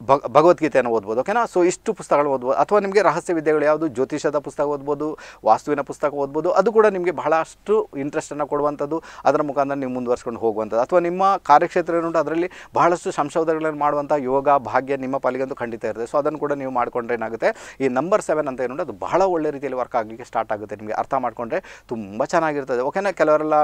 ಭಗ ಭಗವದ್ಗೀತೆಯನ್ನು ಓದ್ಬೋದು ಓಕೆನಾ ಸೊ ಇಷ್ಟು ಪುಸ್ತಕಗಳು ಓದ್ಬೋದು ಅಥವಾ ನಿಮಗೆ ರಹಸ್ಯ ವಿದ್ಯೆಗಳು ಯಾವುದು ಜ್ಯೋತಿಷದ ಪುಸ್ತಕ ಓದ್ಬೋದು ವಾಸ್ತುವಿನ ಪುಸ್ತಕ ಓದ್ಬೋದು ಅದು ಕೂಡ ನಿಮಗೆ ಬಹಳಷ್ಟು ಇಂಟ್ರೆಸ್ಟನ್ನು ಕೊಡುವಂಥದ್ದು ಅದರ ಮುಖಾಂತರ ನೀವು ಮುಂದುವರ್ಸ್ಕೊಂಡು ಹೋಗುವಂಥದ್ದು ಅಥವಾ ನಿಮ್ಮ ಕಾರ್ಯಕ್ಷೇತ್ರ ಏನುಂಟು ಅದರಲ್ಲಿ ಬಹಳಷ್ಟು ಸಂಶೋಧನೆಗಳನ್ನು ಮಾಡುವಂಥ ಯೋಗ ಭಾಗ್ಯ ನಿಮ್ಮ ಪಾಲಿಗಂತೂ ಖಂಡಿತ ಇರುತ್ತೆ ಸೊ ಅದನ್ನು ಕೂಡ ನೀವು ಮಾಡಿಕೊಂಡ್ರೆ ಏನಾಗುತ್ತೆ ಈ ನಂಬರ್ ಸೆವೆನ್ ಅಂತ ಏನುಂಟು ಅದು ಬಹಳ ಒಳ್ಳೆ ರೀತಿಯಲ್ಲಿ ವರ್ಕ್ ಆಗಲಿಕ್ಕೆ ಸ್ಟಾರ್ಟ್ ಆಗುತ್ತೆ ನಿಮಗೆ ಅರ್ಥ ಮಾಡಿಕೊಂಡ್ರೆ ತುಂಬ ಚೆನ್ನಾಗಿರ್ತದೆ ಓಕೆನಾ ಕೆಲವರೆಲ್ಲ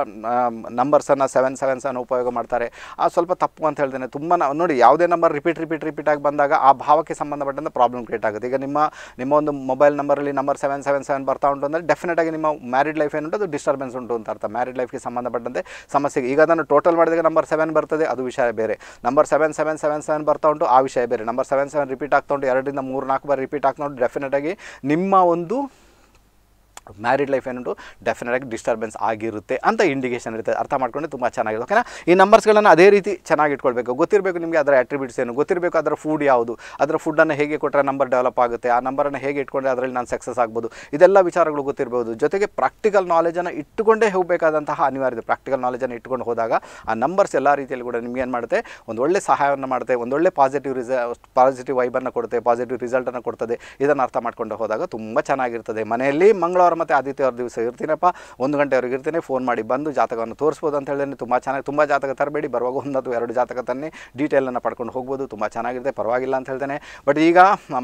ನಂಬರ್ಸನ್ನು ಸೆವೆನ್ ಸೆವೆನ್ಸನ್ನು ಉಪಯೋಗ ಮಾಡ್ತಾರೆ ಆ ಸ್ವಲ್ಪ ತಪ್ಪು ಅಂತ ಹೇಳ್ತೇನೆ ತುಂಬ ನೋಡಿ ಯಾವುದೇ ನಂಬರ್ ರಿಪೀಟ್ ರಿಪೀಟ್ ರಿಪೀಟ್ ಆಗಿ ಬಂದಾಗ ಆ ಭಾವಕ್ಕೆ ಸಂಬಂಧಪಟ್ಟಂತೆ ಪ್ರಾಬ್ಲಮ್ ಕ್ರಿಯೇಟ್ ಆಗುತ್ತೆ ಈಗ ನಿಮ್ಮ ನಿಮ್ಮ ಒಂದು ಮೊಬೈಲ್ ನಂಬರಲ್ಲಿ ನಂಬರ್ ಸೆವೆನ್ ಸೆವೆನ್ ಸೆವೆನ್ ಬರ್ತಾ ಉಂಟು ಅಂದರೆ ಆಗಿ ನಿಮ್ಮ ಮ್ಯಾರಿಡ್ ಲೈಫ್ ಏನುಂಟು ಅದು ಡಿಸ್ಟರ್ಬೆನ್ಸ್ ಉಂಟು ಅಂತ ಅರ್ಥ ಮ್ಯಾರಿಡ್ ಲೈಫ್ಗೆ ಸಂಬಂಧಪಟ್ಟಂತೆ ಸಮಸ್ಯೆಗೆ ಈಗ ಅದನ್ನು ಟೋಟಲ್ ಮಾಡಿದಾಗ ನಂಬರ್ ಸೆವೆನ್ ಬರ್ತದೆ ಅದು ವಿಷಯ ಬೇರೆ number seven seven seven seven ಬರ್ತಾ ಉಂಟು ಆ ವಿಷಯ ಬೇರೆ ನಂಬರ್ ಸೆವೆನ್ ಸೆವೆನ್ ರಿಪೀಟ್ ಆಗ್ತಾ ಉಂಟು ಎರಡರಿಂದ ಮೂರು ನಾಲ್ಕು ಬಾರಿ ರಿಪೀಟ್ ಆಗ್ತಾ ಉಂಟು ಆಗಿ ನಿಮ್ಮ ಒಂದು ಮ್ಯಾರಿಡ್ ಲೈಫ್ ಏನುಂಟು ಡೆಫಿನೆಟಾಗಿ ಡಿಸ್ಟರ್ಬೆನ್ಸ್ ಆಗಿರುತ್ತೆ ಅಂತ ಇಂಡಿಕೇಶನ್ ಇರುತ್ತೆ ಅರ್ಥ ಮಾಡ್ಕೊಂಡು ತುಂಬ ಚೆನ್ನಾಗಿದೆ ಓಕೆನಾ ಈ ನಂಬರ್ಸ್ಗಳನ್ನು ಅದೇ ರೀತಿ ಚೆನ್ನಾಗಿ ಇಟ್ಕೊಳ್ಬೇಕು ಗೊತ್ತಿರಬೇಕು ನಿಮಗೆ ಅದರ ಆಟ್ರಿಬ್ಯೂಟ್ಸ್ ಏನು ಗೊತ್ತಿರಬೇಕು ಅದರ ಫುಡ್ ಯಾವುದು ಅದರ ಫುಡ್ಡನ್ನು ಹೇಗೆ ಕೊಟ್ಟರೆ ನಂಬರ್ ಡೆವಲಪ್ ಆಗುತ್ತೆ ಆ ನಂಬರನ್ನು ಹೇಗೆ ಇಟ್ಕೊಂಡ್ರೆ ಅದರಲ್ಲಿ ನಾನು ಸಕ್ಸಸ್ ಆಗ್ಬೋದು ಇದೆಲ್ಲ ವಿಚಾರಗಳು ಗೊತ್ತಿರ್ಬೋದು ಜೊತೆಗೆ ಪ್ರಾಕ್ಟಿಕಲ್ ನಾಲೆಜನ್ನು ಇಟ್ಟುಕೊಂಡೇ ಹೋಗಬೇಕಾದಂತಹ ಅನಿವಾರ್ಯತೆ ಪ್ರಾಕ್ಟಿಕಲ್ ನಾಲೆಜನ್ನು ಇಟ್ಕೊಂಡು ಹೋದಾಗ ಆ ನಂಬರ್ಸ್ ಎಲ್ಲ ರೀತಿಯಲ್ಲಿ ಕೂಡ ನಿಮ್ಗೆ ಏನು ಮಾಡುತ್ತೆ ಒಂದು ಒಳ್ಳೆ ಸಹಾಯವನ್ನು ಮಾಡುತ್ತೆ ಒಂದೊಳ್ಳೆ ಪಾಸಿಟಿವ್ ರಿಸ ಪಾಸಿಟಿವ್ ವೈಬನ್ನು ಕೊಡುತ್ತೆ ಪಾಸಿಟಿವ್ ರಿಸಲ್ಟನ್ನು ಕೊಡ್ತದೆ ಇದನ್ನು ಅರ್ಥ ಮಾಡ್ಕೊಂಡು ಹೋದಾಗ ತುಂಬ ಚೆನ್ನಾಗಿರ್ತದೆ ಮನೆಯಲ್ಲಿ ಮಂಗಳವಾರ ಮತ್ತು ಆದಿತ್ಯವಾರ ದಿವಸ ಇರ್ತೀನಪ್ಪ ಒಂದು ಗಂಟೆವರೆಗೆ ಇರ್ತೀನಿ ಫೋನ್ ಮಾಡಿ ಬಂದು ಜಾತಕವನ್ನು ತೋರಿಸ್ಬೋದು ಅಂತ ಹೇಳಿ ತುಂಬ ಚೆನ್ನಾಗಿ ತುಂಬ ಜಾತಕ ತರಬೇಡಿ ಬರುವಾಗ ಒಂದು ಎರಡು ಜಾತಕ ತನ್ನಿ ಡೀಟೇಲನ್ನು ಪಡ್ಕೊಂಡು ಹೋಗ್ಬೋದು ತುಂಬ ಚೆನ್ನಾಗಿರುತ್ತೆ ಪರವಾಗಿಲ್ಲ ಅಂತ ಹೇಳ್ತೇನೆ ಬಟ್ ಈಗ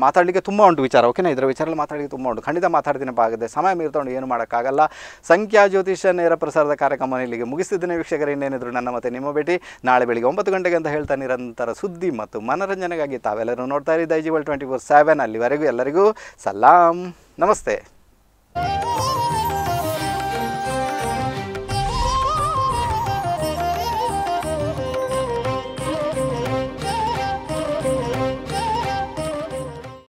ಮಾತಾಡಲಿಕ್ಕೆ ತುಂಬ ಉಂಟು ವಿಚಾರ ಓಕೆನಾ ಇದರ ವಿಚಾರದಲ್ಲಿ ಮಾತಾಡಲಿಕ್ಕೆ ತುಂಬ ಉಂಟು ಖಂಡಿತ ಮಾತಾಡ್ತೀನಿ ಆಗುತ್ತೆ ಸಮಯ ಮೀರ್ತೊಂಡು ಏನು ಮಾಡೋಕ್ಕಾಗಲ್ಲ ಸಂಖ್ಯಾ ಜ್ಯೋತಿಷ ನೇರ ಪ್ರಸಾರದ ಕಾರ್ಯಕ್ರಮ ಇಲ್ಲಿಗೆ ಮುಗಿಸಿದ್ದೇನೆ ವೀಕ್ಷಕರು ಇನ್ನೇನಿದ್ರು ನನ್ನ ಮತ್ತೆ ನಿಮ್ಮ ಭೇಟಿ ನಾಳೆ ಬೆಳಿಗ್ಗೆ ಒಂಬತ್ತು ಗಂಟೆಗೆ ಅಂತ ಹೇಳ್ತಾ ನಿರಂತರ ಸುದ್ದಿ ಮತ್ತು ಮನರಂಜನೆಗಾಗಿ ತಾವೆಲ್ಲರೂ ನೋಡ್ತಾ ಇದ್ದೀವಿ ದೈಜಿವಲ್ ಟ್ವೆಂಟಿ ಫೋರ್ ಸೆವೆನ್ ಅಲ್ಲಿವರೆಗೂ ಎಲ್ಲರಿಗೂ ಸಲಾಂ ನಮಸ್ತೆ Bye.